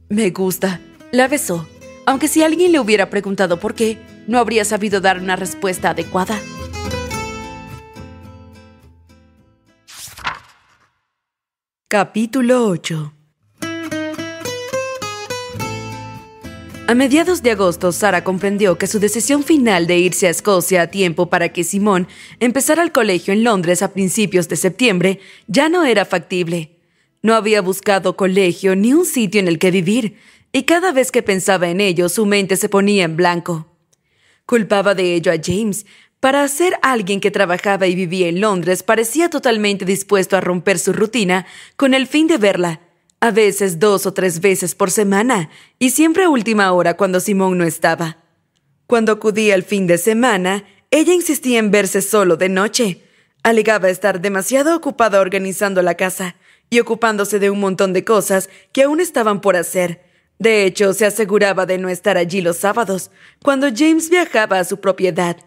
Speaker 1: Me gusta. La besó, aunque si alguien le hubiera preguntado por qué, no habría sabido dar una respuesta adecuada. Capítulo 8 A mediados de agosto, Sara comprendió que su decisión final de irse a Escocia a tiempo para que Simón empezara el colegio en Londres a principios de septiembre ya no era factible. No había buscado colegio ni un sitio en el que vivir, y cada vez que pensaba en ello su mente se ponía en blanco. Culpaba de ello a James. Para ser alguien que trabajaba y vivía en Londres parecía totalmente dispuesto a romper su rutina con el fin de verla, a veces dos o tres veces por semana, y siempre a última hora cuando Simón no estaba. Cuando acudía el fin de semana, ella insistía en verse solo de noche. Alegaba estar demasiado ocupada organizando la casa y ocupándose de un montón de cosas que aún estaban por hacer. De hecho, se aseguraba de no estar allí los sábados, cuando James viajaba a su propiedad.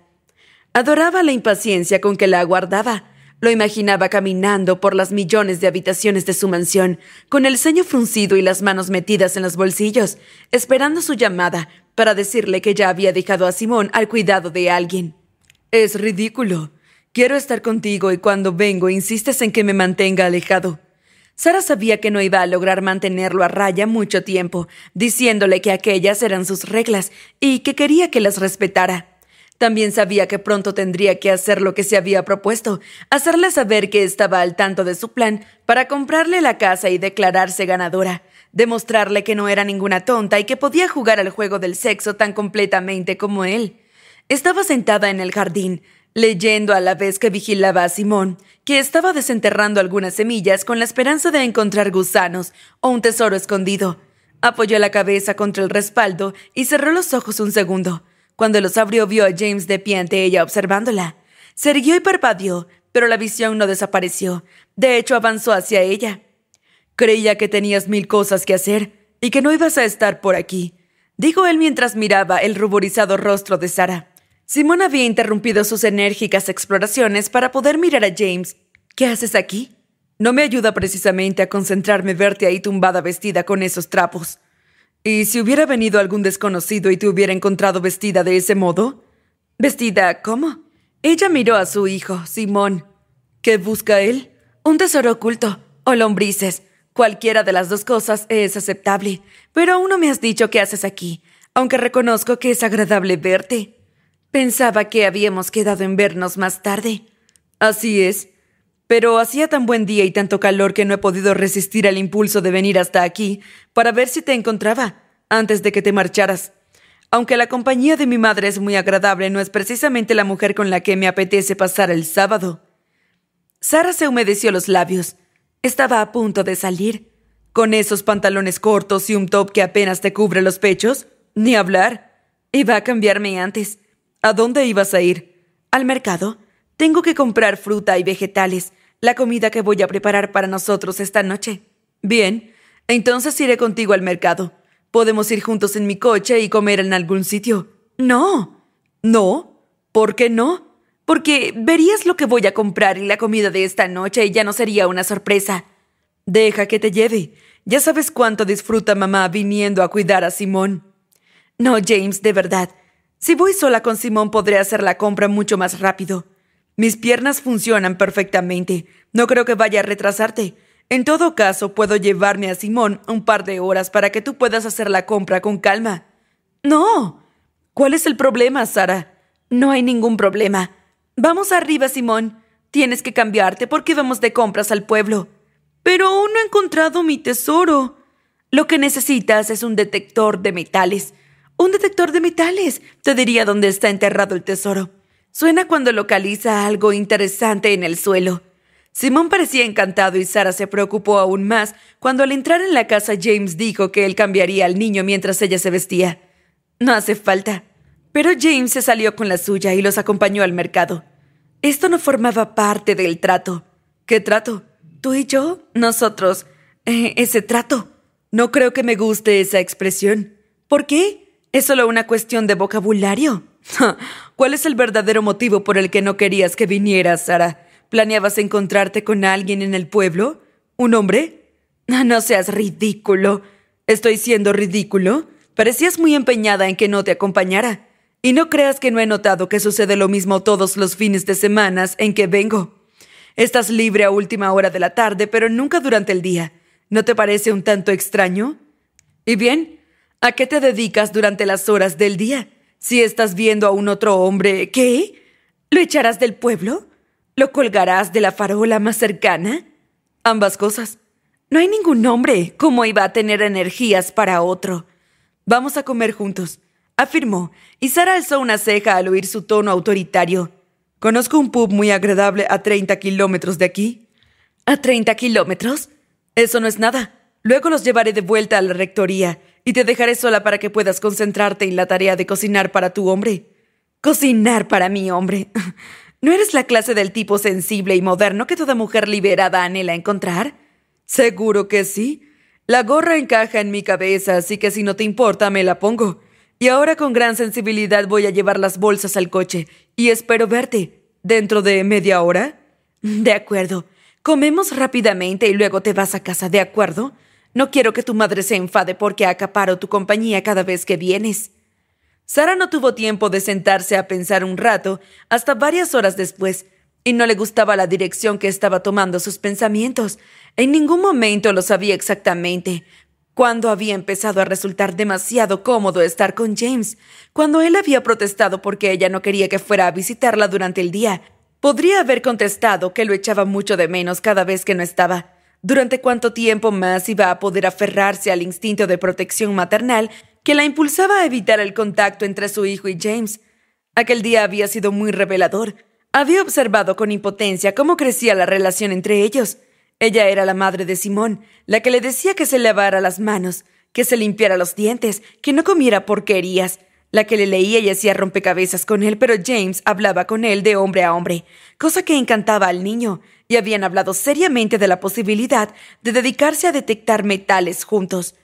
Speaker 1: Adoraba la impaciencia con que la aguardaba, lo imaginaba caminando por las millones de habitaciones de su mansión, con el ceño fruncido y las manos metidas en los bolsillos, esperando su llamada para decirle que ya había dejado a Simón al cuidado de alguien. Es ridículo. Quiero estar contigo y cuando vengo insistes en que me mantenga alejado. Sara sabía que no iba a lograr mantenerlo a raya mucho tiempo, diciéndole que aquellas eran sus reglas y que quería que las respetara. También sabía que pronto tendría que hacer lo que se había propuesto, hacerle saber que estaba al tanto de su plan para comprarle la casa y declararse ganadora, demostrarle que no era ninguna tonta y que podía jugar al juego del sexo tan completamente como él. Estaba sentada en el jardín, leyendo a la vez que vigilaba a Simón, que estaba desenterrando algunas semillas con la esperanza de encontrar gusanos o un tesoro escondido. Apoyó la cabeza contra el respaldo y cerró los ojos un segundo. Cuando los abrió, vio a James de pie ante ella observándola. Se erguió y parpadeó, pero la visión no desapareció. De hecho, avanzó hacia ella. Creía que tenías mil cosas que hacer y que no ibas a estar por aquí, dijo él mientras miraba el ruborizado rostro de Sara. Simón había interrumpido sus enérgicas exploraciones para poder mirar a James. ¿Qué haces aquí? No me ayuda precisamente a concentrarme verte ahí tumbada vestida con esos trapos. ¿Y si hubiera venido algún desconocido y te hubiera encontrado vestida de ese modo? ¿Vestida cómo? Ella miró a su hijo, Simón. ¿Qué busca él? Un tesoro oculto, o lombrices. Cualquiera de las dos cosas es aceptable, pero aún no me has dicho qué haces aquí, aunque reconozco que es agradable verte. Pensaba que habíamos quedado en vernos más tarde. Así es. Pero hacía tan buen día y tanto calor que no he podido resistir al impulso de venir hasta aquí para ver si te encontraba antes de que te marcharas. Aunque la compañía de mi madre es muy agradable, no es precisamente la mujer con la que me apetece pasar el sábado. Sara se humedeció los labios. Estaba a punto de salir. Con esos pantalones cortos y un top que apenas te cubre los pechos, ni hablar. Iba a cambiarme antes. ¿A dónde ibas a ir? ¿Al mercado? Tengo que comprar fruta y vegetales, la comida que voy a preparar para nosotros esta noche. Bien, entonces iré contigo al mercado. Podemos ir juntos en mi coche y comer en algún sitio. No. No. ¿Por qué no? Porque verías lo que voy a comprar y la comida de esta noche y ya no sería una sorpresa. Deja que te lleve. Ya sabes cuánto disfruta mamá viniendo a cuidar a Simón. No, James, de verdad. Si voy sola con Simón podré hacer la compra mucho más rápido. Mis piernas funcionan perfectamente. No creo que vaya a retrasarte. En todo caso, puedo llevarme a Simón un par de horas para que tú puedas hacer la compra con calma. No. ¿Cuál es el problema, Sara? No hay ningún problema. Vamos arriba, Simón. Tienes que cambiarte porque vamos de compras al pueblo. Pero aún no he encontrado mi tesoro. Lo que necesitas es un detector de metales. Un detector de metales. Te diría dónde está enterrado el tesoro. Suena cuando localiza algo interesante en el suelo. Simón parecía encantado y Sara se preocupó aún más cuando al entrar en la casa James dijo que él cambiaría al niño mientras ella se vestía. No hace falta. Pero James se salió con la suya y los acompañó al mercado. Esto no formaba parte del trato. ¿Qué trato? ¿Tú y yo? Nosotros. Eh, ese trato. No creo que me guste esa expresión. ¿Por qué? Es solo una cuestión de vocabulario. ¿Cuál es el verdadero motivo por el que no querías que vinieras, Sara? ¿Planeabas encontrarte con alguien en el pueblo? ¿Un hombre? No seas ridículo. ¿Estoy siendo ridículo? Parecías muy empeñada en que no te acompañara. Y no creas que no he notado que sucede lo mismo todos los fines de semana en que vengo. Estás libre a última hora de la tarde, pero nunca durante el día. ¿No te parece un tanto extraño? ¿Y bien? ¿A qué te dedicas durante las horas del día? Si estás viendo a un otro hombre, ¿qué? ¿Lo echarás del pueblo? ¿Lo colgarás de la farola más cercana? Ambas cosas. No hay ningún hombre. ¿Cómo iba a tener energías para otro? Vamos a comer juntos, afirmó, y Sara alzó una ceja al oír su tono autoritario. Conozco un pub muy agradable a 30 kilómetros de aquí. ¿A 30 kilómetros? Eso no es nada. Luego los llevaré de vuelta a la rectoría y te dejaré sola para que puedas concentrarte en la tarea de cocinar para tu hombre. Cocinar para mi hombre. ¿No eres la clase del tipo sensible y moderno que toda mujer liberada anhela encontrar? Seguro que sí. La gorra encaja en mi cabeza, así que si no te importa me la pongo. Y ahora con gran sensibilidad voy a llevar las bolsas al coche y espero verte. ¿Dentro de media hora? De acuerdo. Comemos rápidamente y luego te vas a casa, ¿de acuerdo? No quiero que tu madre se enfade porque acaparo tu compañía cada vez que vienes. Sara no tuvo tiempo de sentarse a pensar un rato hasta varias horas después, y no le gustaba la dirección que estaba tomando sus pensamientos. En ningún momento lo sabía exactamente. Cuando había empezado a resultar demasiado cómodo estar con James, cuando él había protestado porque ella no quería que fuera a visitarla durante el día, podría haber contestado que lo echaba mucho de menos cada vez que no estaba durante cuánto tiempo más iba a poder aferrarse al instinto de protección maternal que la impulsaba a evitar el contacto entre su hijo y James. Aquel día había sido muy revelador. Había observado con impotencia cómo crecía la relación entre ellos. Ella era la madre de Simón, la que le decía que se lavara las manos, que se limpiara los dientes, que no comiera porquerías, la que le leía y hacía rompecabezas con él, pero James hablaba con él de hombre a hombre, cosa que encantaba al niño, y habían hablado seriamente de la posibilidad de dedicarse a detectar metales juntos.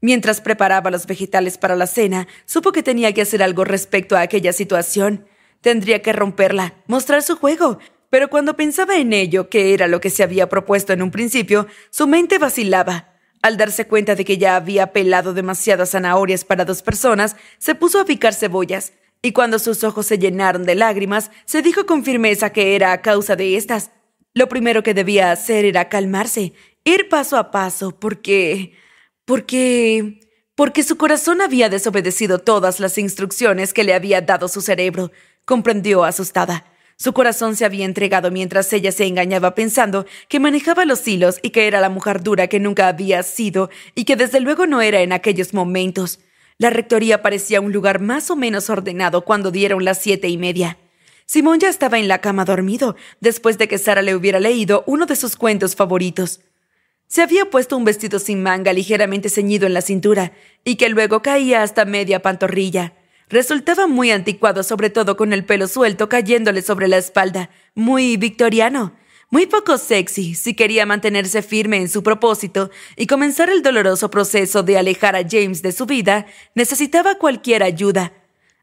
Speaker 1: Mientras preparaba los vegetales para la cena, supo que tenía que hacer algo respecto a aquella situación. Tendría que romperla, mostrar su juego, pero cuando pensaba en ello, que era lo que se había propuesto en un principio, su mente vacilaba. Al darse cuenta de que ya había pelado demasiadas zanahorias para dos personas, se puso a picar cebollas, y cuando sus ojos se llenaron de lágrimas, se dijo con firmeza que era a causa de estas. Lo primero que debía hacer era calmarse, ir paso a paso, porque... porque... porque su corazón había desobedecido todas las instrucciones que le había dado su cerebro, comprendió asustada. Su corazón se había entregado mientras ella se engañaba pensando que manejaba los hilos y que era la mujer dura que nunca había sido y que desde luego no era en aquellos momentos. La rectoría parecía un lugar más o menos ordenado cuando dieron las siete y media. Simón ya estaba en la cama dormido, después de que Sara le hubiera leído uno de sus cuentos favoritos. Se había puesto un vestido sin manga ligeramente ceñido en la cintura, y que luego caía hasta media pantorrilla. Resultaba muy anticuado, sobre todo con el pelo suelto cayéndole sobre la espalda, muy victoriano, muy poco sexy si quería mantenerse firme en su propósito y comenzar el doloroso proceso de alejar a James de su vida, necesitaba cualquier ayuda.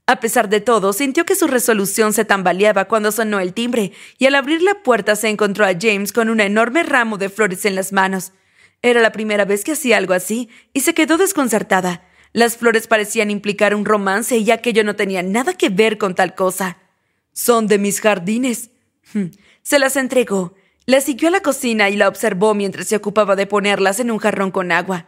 Speaker 1: A pesar de todo, sintió que su resolución se tambaleaba cuando sonó el timbre, y al abrir la puerta se encontró a James con un enorme ramo de flores en las manos. Era la primera vez que hacía algo así, y se quedó desconcertada. Las flores parecían implicar un romance y aquello no tenía nada que ver con tal cosa. Son de mis jardines. Hmm. Se las entregó. La siguió a la cocina y la observó mientras se ocupaba de ponerlas en un jarrón con agua.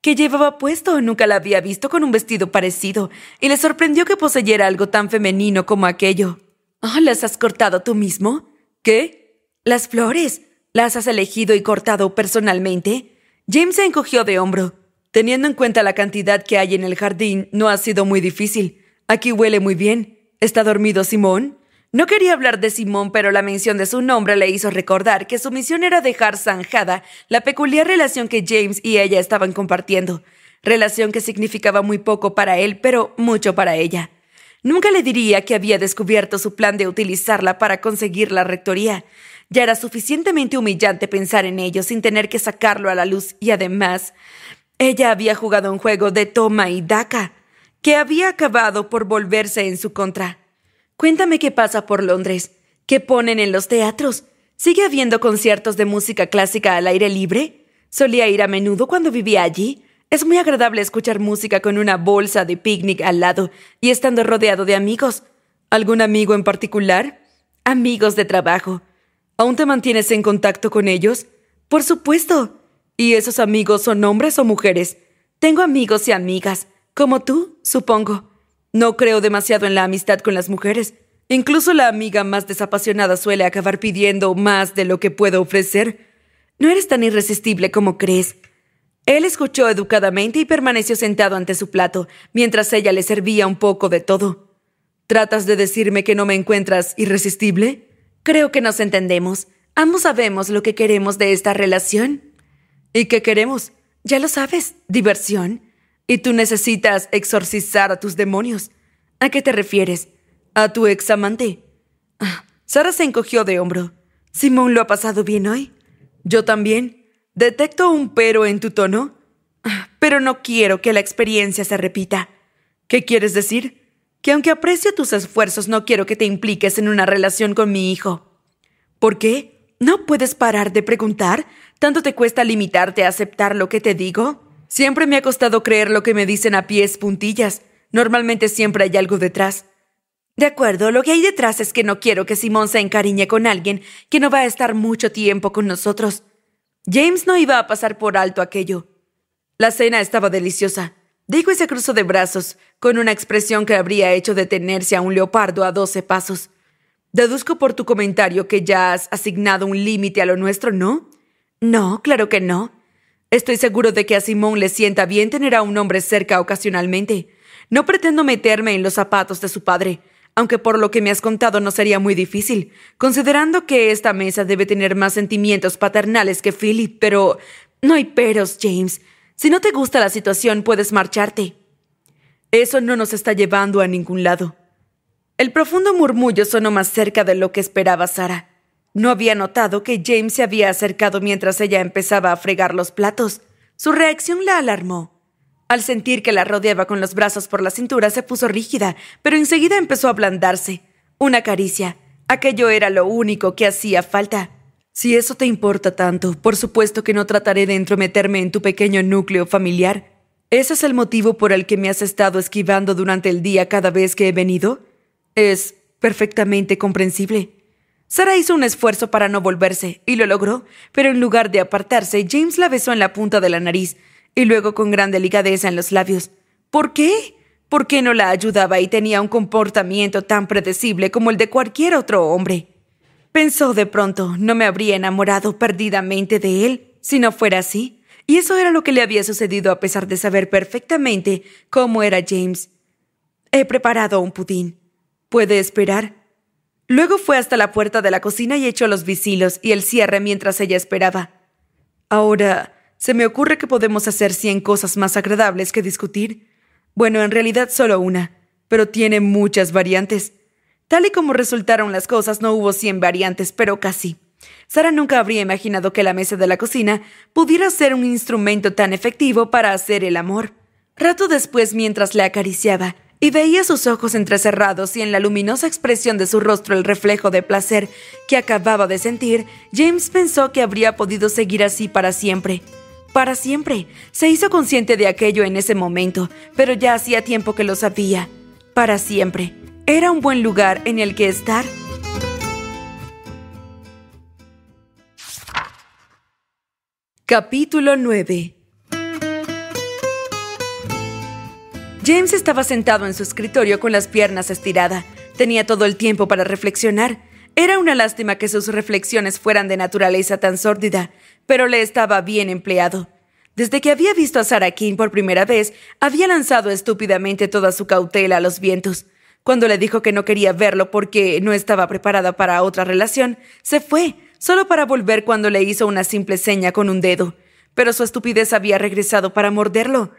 Speaker 1: Que llevaba puesto, nunca la había visto con un vestido parecido, y le sorprendió que poseyera algo tan femenino como aquello. Ah, ¿Las has cortado tú mismo? ¿Qué? Las flores. ¿Las has elegido y cortado personalmente? James se encogió de hombro. Teniendo en cuenta la cantidad que hay en el jardín, no ha sido muy difícil. Aquí huele muy bien. ¿Está dormido Simón? No quería hablar de Simón, pero la mención de su nombre le hizo recordar que su misión era dejar zanjada la peculiar relación que James y ella estaban compartiendo, relación que significaba muy poco para él, pero mucho para ella. Nunca le diría que había descubierto su plan de utilizarla para conseguir la rectoría. Ya era suficientemente humillante pensar en ello sin tener que sacarlo a la luz y además ella había jugado un juego de toma y daca, que había acabado por volverse en su contra. Cuéntame qué pasa por Londres, qué ponen en los teatros. ¿Sigue habiendo conciertos de música clásica al aire libre? Solía ir a menudo cuando vivía allí. Es muy agradable escuchar música con una bolsa de picnic al lado y estando rodeado de amigos. ¿Algún amigo en particular? Amigos de trabajo. ¿Aún te mantienes en contacto con ellos? Por supuesto. ¿Y esos amigos son hombres o mujeres? Tengo amigos y amigas, como tú, supongo. No creo demasiado en la amistad con las mujeres. Incluso la amiga más desapasionada suele acabar pidiendo más de lo que puedo ofrecer. No eres tan irresistible como crees. Él escuchó educadamente y permaneció sentado ante su plato, mientras ella le servía un poco de todo. ¿Tratas de decirme que no me encuentras irresistible? Creo que nos entendemos. Ambos sabemos lo que queremos de esta relación. ¿Y qué queremos? Ya lo sabes, diversión. Y tú necesitas exorcizar a tus demonios. ¿A qué te refieres? ¿A tu examante? Ah, Sara se encogió de hombro. Simón lo ha pasado bien hoy. Yo también. Detecto un pero en tu tono. Ah, pero no quiero que la experiencia se repita. ¿Qué quieres decir? Que aunque aprecio tus esfuerzos, no quiero que te impliques en una relación con mi hijo. ¿Por qué? ¿No puedes parar de preguntar? ¿Tanto te cuesta limitarte a aceptar lo que te digo? Siempre me ha costado creer lo que me dicen a pies puntillas. Normalmente siempre hay algo detrás. De acuerdo, lo que hay detrás es que no quiero que Simón se encariñe con alguien que no va a estar mucho tiempo con nosotros. James no iba a pasar por alto aquello. La cena estaba deliciosa. Dijo y se cruzó de brazos, con una expresión que habría hecho detenerse a un leopardo a doce pasos. Deduzco por tu comentario que ya has asignado un límite a lo nuestro, ¿no? No, claro que no. Estoy seguro de que a Simón le sienta bien tener a un hombre cerca ocasionalmente. No pretendo meterme en los zapatos de su padre, aunque por lo que me has contado no sería muy difícil, considerando que esta mesa debe tener más sentimientos paternales que Philip, pero no hay peros, James. Si no te gusta la situación, puedes marcharte. Eso no nos está llevando a ningún lado. El profundo murmullo sonó más cerca de lo que esperaba Sara. No había notado que James se había acercado mientras ella empezaba a fregar los platos. Su reacción la alarmó. Al sentir que la rodeaba con los brazos por la cintura, se puso rígida, pero enseguida empezó a ablandarse. Una caricia. Aquello era lo único que hacía falta. Si eso te importa tanto, por supuesto que no trataré de entrometerme en tu pequeño núcleo familiar. ¿Ese es el motivo por el que me has estado esquivando durante el día cada vez que he venido? Es perfectamente comprensible. Sara hizo un esfuerzo para no volverse, y lo logró, pero en lugar de apartarse, James la besó en la punta de la nariz, y luego con gran delicadeza en los labios. ¿Por qué? ¿Por qué no la ayudaba y tenía un comportamiento tan predecible como el de cualquier otro hombre? Pensó de pronto, no me habría enamorado perdidamente de él si no fuera así. Y eso era lo que le había sucedido a pesar de saber perfectamente cómo era James. He preparado un pudín, Puede esperar. Luego fue hasta la puerta de la cocina y echó los visilos y el cierre mientras ella esperaba. Ahora, se me ocurre que podemos hacer cien cosas más agradables que discutir. Bueno, en realidad solo una, pero tiene muchas variantes. Tal y como resultaron las cosas, no hubo cien variantes, pero casi. Sara nunca habría imaginado que la mesa de la cocina pudiera ser un instrumento tan efectivo para hacer el amor. Rato después, mientras la acariciaba, y veía sus ojos entrecerrados y en la luminosa expresión de su rostro el reflejo de placer que acababa de sentir, James pensó que habría podido seguir así para siempre. Para siempre. Se hizo consciente de aquello en ese momento, pero ya hacía tiempo que lo sabía. Para siempre. Era un buen lugar en el que estar. Capítulo 9 James estaba sentado en su escritorio con las piernas estiradas. Tenía todo el tiempo para reflexionar. Era una lástima que sus reflexiones fueran de naturaleza tan sórdida, pero le estaba bien empleado. Desde que había visto a Sarah King por primera vez, había lanzado estúpidamente toda su cautela a los vientos. Cuando le dijo que no quería verlo porque no estaba preparada para otra relación, se fue, solo para volver cuando le hizo una simple seña con un dedo. Pero su estupidez había regresado para morderlo.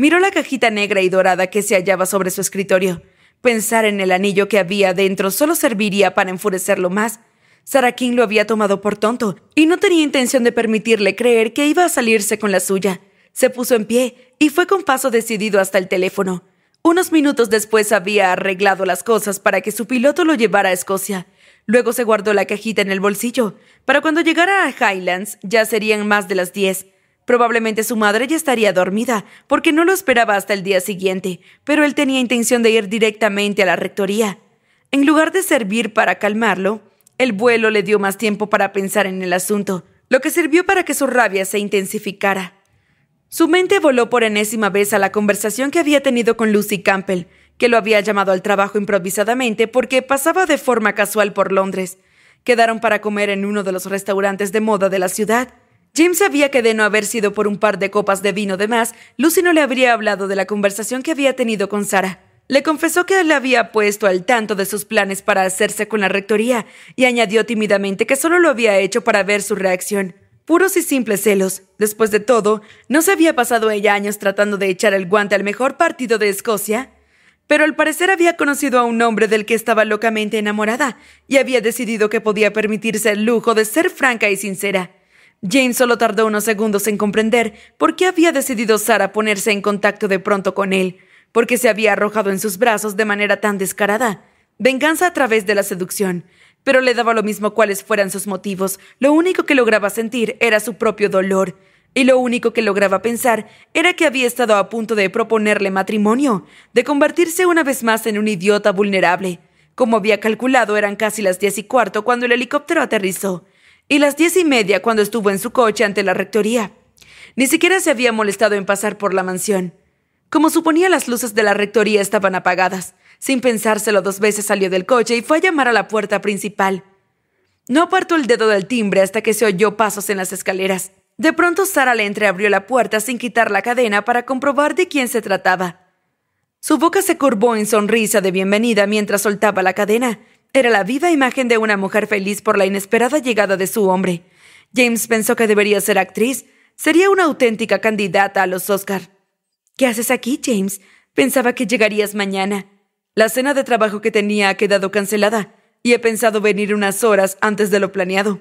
Speaker 1: Miró la cajita negra y dorada que se hallaba sobre su escritorio. Pensar en el anillo que había dentro solo serviría para enfurecerlo más. Sarah lo había tomado por tonto y no tenía intención de permitirle creer que iba a salirse con la suya. Se puso en pie y fue con paso decidido hasta el teléfono. Unos minutos después había arreglado las cosas para que su piloto lo llevara a Escocia. Luego se guardó la cajita en el bolsillo. Para cuando llegara a Highlands ya serían más de las diez. Probablemente su madre ya estaría dormida, porque no lo esperaba hasta el día siguiente, pero él tenía intención de ir directamente a la rectoría. En lugar de servir para calmarlo, el vuelo le dio más tiempo para pensar en el asunto, lo que sirvió para que su rabia se intensificara. Su mente voló por enésima vez a la conversación que había tenido con Lucy Campbell, que lo había llamado al trabajo improvisadamente porque pasaba de forma casual por Londres. Quedaron para comer en uno de los restaurantes de moda de la ciudad. Jim sabía que de no haber sido por un par de copas de vino de más, Lucy no le habría hablado de la conversación que había tenido con Sara. Le confesó que la había puesto al tanto de sus planes para hacerse con la rectoría y añadió tímidamente que solo lo había hecho para ver su reacción. Puros y simples celos. Después de todo, ¿no se había pasado ella años tratando de echar el guante al mejor partido de Escocia? Pero al parecer había conocido a un hombre del que estaba locamente enamorada y había decidido que podía permitirse el lujo de ser franca y sincera. Jane solo tardó unos segundos en comprender por qué había decidido Sara ponerse en contacto de pronto con él, porque se había arrojado en sus brazos de manera tan descarada. Venganza a través de la seducción. Pero le daba lo mismo cuáles fueran sus motivos, lo único que lograba sentir era su propio dolor, y lo único que lograba pensar era que había estado a punto de proponerle matrimonio, de convertirse una vez más en un idiota vulnerable. Como había calculado, eran casi las diez y cuarto cuando el helicóptero aterrizó y las diez y media cuando estuvo en su coche ante la rectoría. Ni siquiera se había molestado en pasar por la mansión. Como suponía, las luces de la rectoría estaban apagadas. Sin pensárselo dos veces salió del coche y fue a llamar a la puerta principal. No apartó el dedo del timbre hasta que se oyó pasos en las escaleras. De pronto Sara le entreabrió la puerta sin quitar la cadena para comprobar de quién se trataba. Su boca se curvó en sonrisa de bienvenida mientras soltaba la cadena, era la viva imagen de una mujer feliz por la inesperada llegada de su hombre. James pensó que debería ser actriz. Sería una auténtica candidata a los Oscar. ¿Qué haces aquí, James? Pensaba que llegarías mañana. La cena de trabajo que tenía ha quedado cancelada y he pensado venir unas horas antes de lo planeado.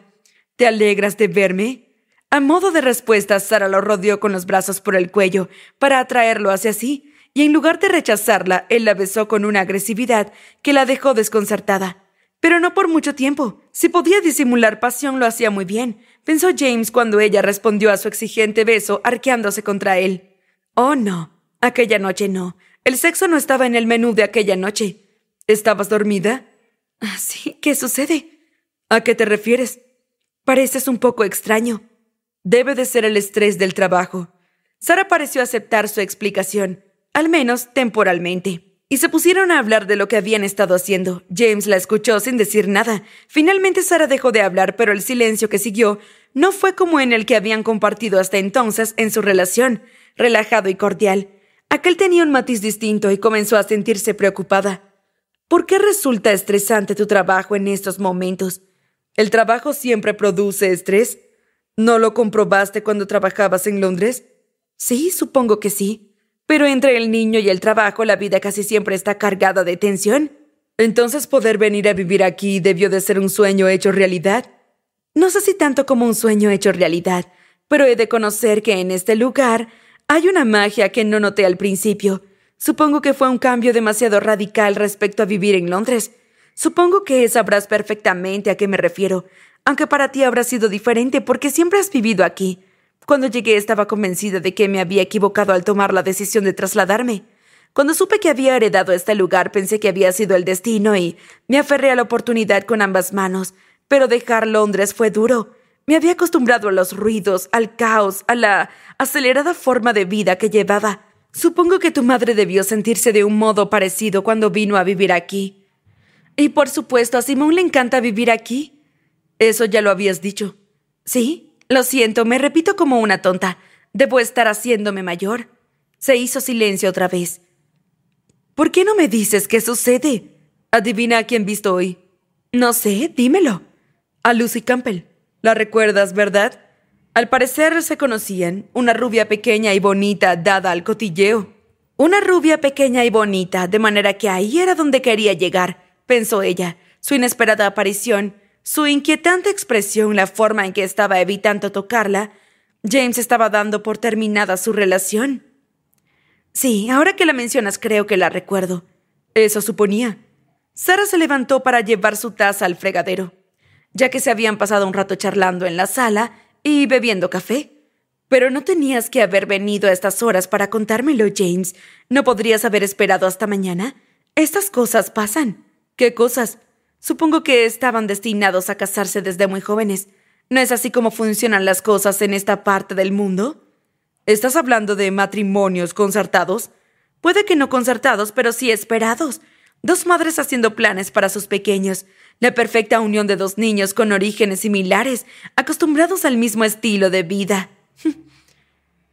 Speaker 1: ¿Te alegras de verme? A modo de respuesta, Sara lo rodeó con los brazos por el cuello para atraerlo hacia sí y en lugar de rechazarla, él la besó con una agresividad que la dejó desconcertada. Pero no por mucho tiempo. Si podía disimular pasión, lo hacía muy bien, pensó James cuando ella respondió a su exigente beso arqueándose contra él. Oh, no. Aquella noche no. El sexo no estaba en el menú de aquella noche. ¿Estabas dormida? Ah, sí, ¿qué sucede? ¿A qué te refieres? Pareces un poco extraño. Debe de ser el estrés del trabajo. Sara pareció aceptar su explicación al menos temporalmente. Y se pusieron a hablar de lo que habían estado haciendo. James la escuchó sin decir nada. Finalmente Sara dejó de hablar, pero el silencio que siguió no fue como en el que habían compartido hasta entonces en su relación, relajado y cordial. Aquel tenía un matiz distinto y comenzó a sentirse preocupada. ¿Por qué resulta estresante tu trabajo en estos momentos? ¿El trabajo siempre produce estrés? ¿No lo comprobaste cuando trabajabas en Londres? Sí, supongo que sí. Pero entre el niño y el trabajo la vida casi siempre está cargada de tensión. Entonces poder venir a vivir aquí debió de ser un sueño hecho realidad. No sé si tanto como un sueño hecho realidad, pero he de conocer que en este lugar hay una magia que no noté al principio. Supongo que fue un cambio demasiado radical respecto a vivir en Londres. Supongo que sabrás perfectamente a qué me refiero, aunque para ti habrá sido diferente porque siempre has vivido aquí. Cuando llegué estaba convencida de que me había equivocado al tomar la decisión de trasladarme. Cuando supe que había heredado este lugar pensé que había sido el destino y me aferré a la oportunidad con ambas manos, pero dejar Londres fue duro. Me había acostumbrado a los ruidos, al caos, a la acelerada forma de vida que llevaba. Supongo que tu madre debió sentirse de un modo parecido cuando vino a vivir aquí. Y por supuesto, a Simón le encanta vivir aquí. Eso ya lo habías dicho. ¿Sí? Lo siento, me repito como una tonta. Debo estar haciéndome mayor. Se hizo silencio otra vez. ¿Por qué no me dices qué sucede? Adivina a quién visto hoy. No sé, dímelo. A Lucy Campbell. ¿La recuerdas, verdad? Al parecer se conocían, una rubia pequeña y bonita dada al cotilleo. Una rubia pequeña y bonita, de manera que ahí era donde quería llegar, pensó ella, su inesperada aparición, su inquietante expresión, la forma en que estaba evitando tocarla, James estaba dando por terminada su relación. Sí, ahora que la mencionas creo que la recuerdo. Eso suponía. Sara se levantó para llevar su taza al fregadero, ya que se habían pasado un rato charlando en la sala y bebiendo café. Pero no tenías que haber venido a estas horas para contármelo, James. No podrías haber esperado hasta mañana. Estas cosas pasan. ¿Qué cosas? Supongo que estaban destinados a casarse desde muy jóvenes. ¿No es así como funcionan las cosas en esta parte del mundo? ¿Estás hablando de matrimonios concertados? Puede que no concertados, pero sí esperados. Dos madres haciendo planes para sus pequeños, la perfecta unión de dos niños con orígenes similares, acostumbrados al mismo estilo de vida.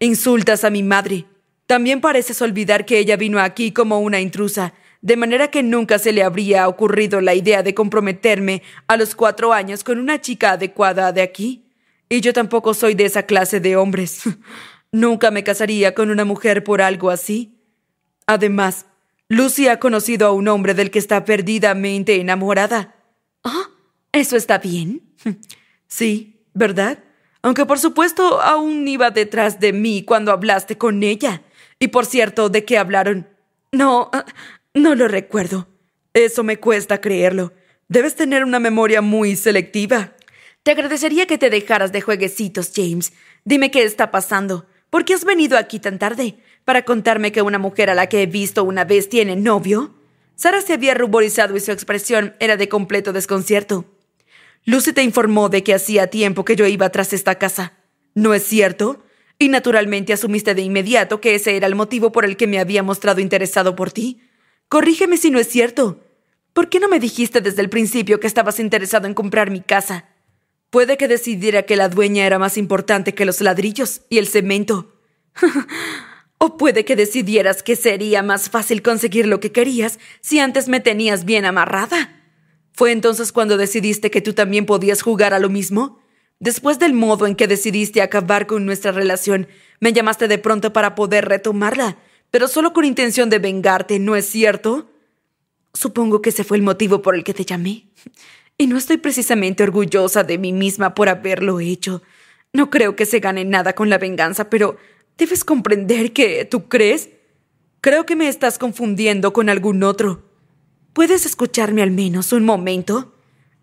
Speaker 1: Insultas a mi madre. También pareces olvidar que ella vino aquí como una intrusa, de manera que nunca se le habría ocurrido la idea de comprometerme a los cuatro años con una chica adecuada de aquí. Y yo tampoco soy de esa clase de hombres. nunca me casaría con una mujer por algo así. Además, Lucy ha conocido a un hombre del que está perdidamente enamorada. ¿Ah? ¿Eso está bien? sí, ¿verdad? Aunque por supuesto aún iba detrás de mí cuando hablaste con ella. Y por cierto, ¿de qué hablaron? No, no lo recuerdo. Eso me cuesta creerlo. Debes tener una memoria muy selectiva. Te agradecería que te dejaras de jueguecitos, James. Dime qué está pasando. ¿Por qué has venido aquí tan tarde? ¿Para contarme que una mujer a la que he visto una vez tiene novio? Sara se había ruborizado y su expresión era de completo desconcierto. Lucy te informó de que hacía tiempo que yo iba tras esta casa. ¿No es cierto? Y naturalmente asumiste de inmediato que ese era el motivo por el que me había mostrado interesado por ti. Corrígeme si no es cierto. ¿Por qué no me dijiste desde el principio que estabas interesado en comprar mi casa? Puede que decidiera que la dueña era más importante que los ladrillos y el cemento. o puede que decidieras que sería más fácil conseguir lo que querías si antes me tenías bien amarrada. ¿Fue entonces cuando decidiste que tú también podías jugar a lo mismo? Después del modo en que decidiste acabar con nuestra relación, me llamaste de pronto para poder retomarla, pero solo con intención de vengarte, ¿no es cierto? Supongo que ese fue el motivo por el que te llamé. Y no estoy precisamente orgullosa de mí misma por haberlo hecho. No creo que se gane nada con la venganza, pero debes comprender que tú crees. Creo que me estás confundiendo con algún otro. ¿Puedes escucharme al menos un momento?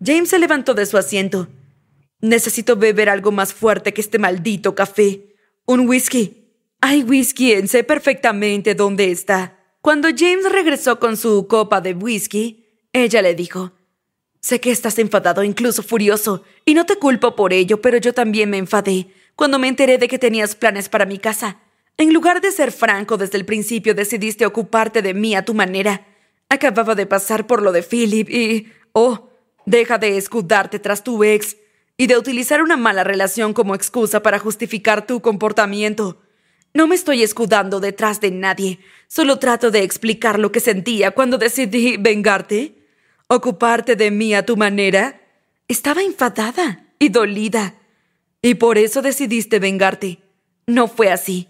Speaker 1: James se levantó de su asiento. Necesito beber algo más fuerte que este maldito café. Un whisky. Hay whisky sé perfectamente dónde está. Cuando James regresó con su copa de whisky, ella le dijo, Sé que estás enfadado, incluso furioso, y no te culpo por ello, pero yo también me enfadé cuando me enteré de que tenías planes para mi casa. En lugar de ser franco desde el principio, decidiste ocuparte de mí a tu manera. Acababa de pasar por lo de Philip y... Oh, deja de escudarte tras tu ex y de utilizar una mala relación como excusa para justificar tu comportamiento. No me estoy escudando detrás de nadie. Solo trato de explicar lo que sentía cuando decidí vengarte. Ocuparte de mí a tu manera. Estaba enfadada y dolida. Y por eso decidiste vengarte. No fue así.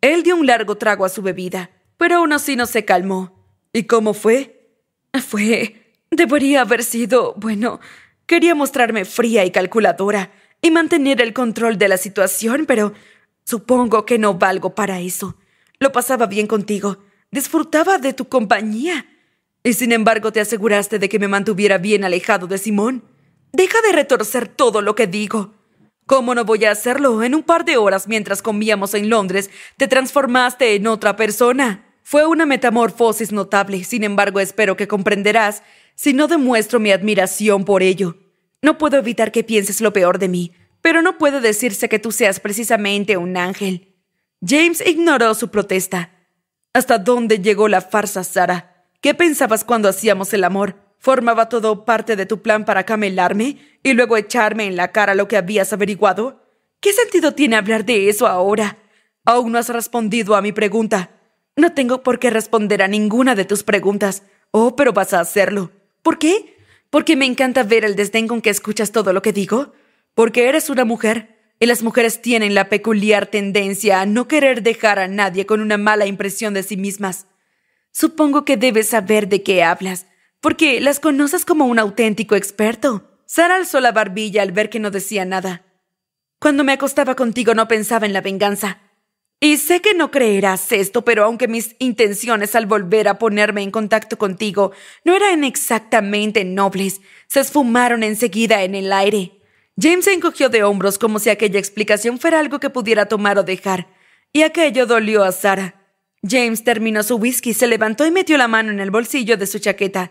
Speaker 1: Él dio un largo trago a su bebida, pero aún así no se calmó. ¿Y cómo fue? Fue... Debería haber sido... Bueno, quería mostrarme fría y calculadora y mantener el control de la situación, pero Supongo que no valgo para eso. Lo pasaba bien contigo. Disfrutaba de tu compañía. Y sin embargo te aseguraste de que me mantuviera bien alejado de Simón. Deja de retorcer todo lo que digo. ¿Cómo no voy a hacerlo? En un par de horas mientras comíamos en Londres, te transformaste en otra persona. Fue una metamorfosis notable, sin embargo espero que comprenderás si no demuestro mi admiración por ello. No puedo evitar que pienses lo peor de mí, pero no puede decirse que tú seas precisamente un ángel. James ignoró su protesta. ¿Hasta dónde llegó la farsa, Sara? ¿Qué pensabas cuando hacíamos el amor? ¿Formaba todo parte de tu plan para camelarme y luego echarme en la cara lo que habías averiguado? ¿Qué sentido tiene hablar de eso ahora? Aún no has respondido a mi pregunta. No tengo por qué responder a ninguna de tus preguntas. Oh, pero vas a hacerlo. ¿Por qué? ¿Porque me encanta ver el desdén con que escuchas todo lo que digo? porque eres una mujer y las mujeres tienen la peculiar tendencia a no querer dejar a nadie con una mala impresión de sí mismas. Supongo que debes saber de qué hablas, porque las conoces como un auténtico experto. Sara alzó la barbilla al ver que no decía nada. Cuando me acostaba contigo no pensaba en la venganza. Y sé que no creerás esto, pero aunque mis intenciones al volver a ponerme en contacto contigo no eran exactamente nobles, se esfumaron enseguida en el aire. James se encogió de hombros como si aquella explicación fuera algo que pudiera tomar o dejar, y aquello dolió a Sara. James terminó su whisky, se levantó y metió la mano en el bolsillo de su chaqueta.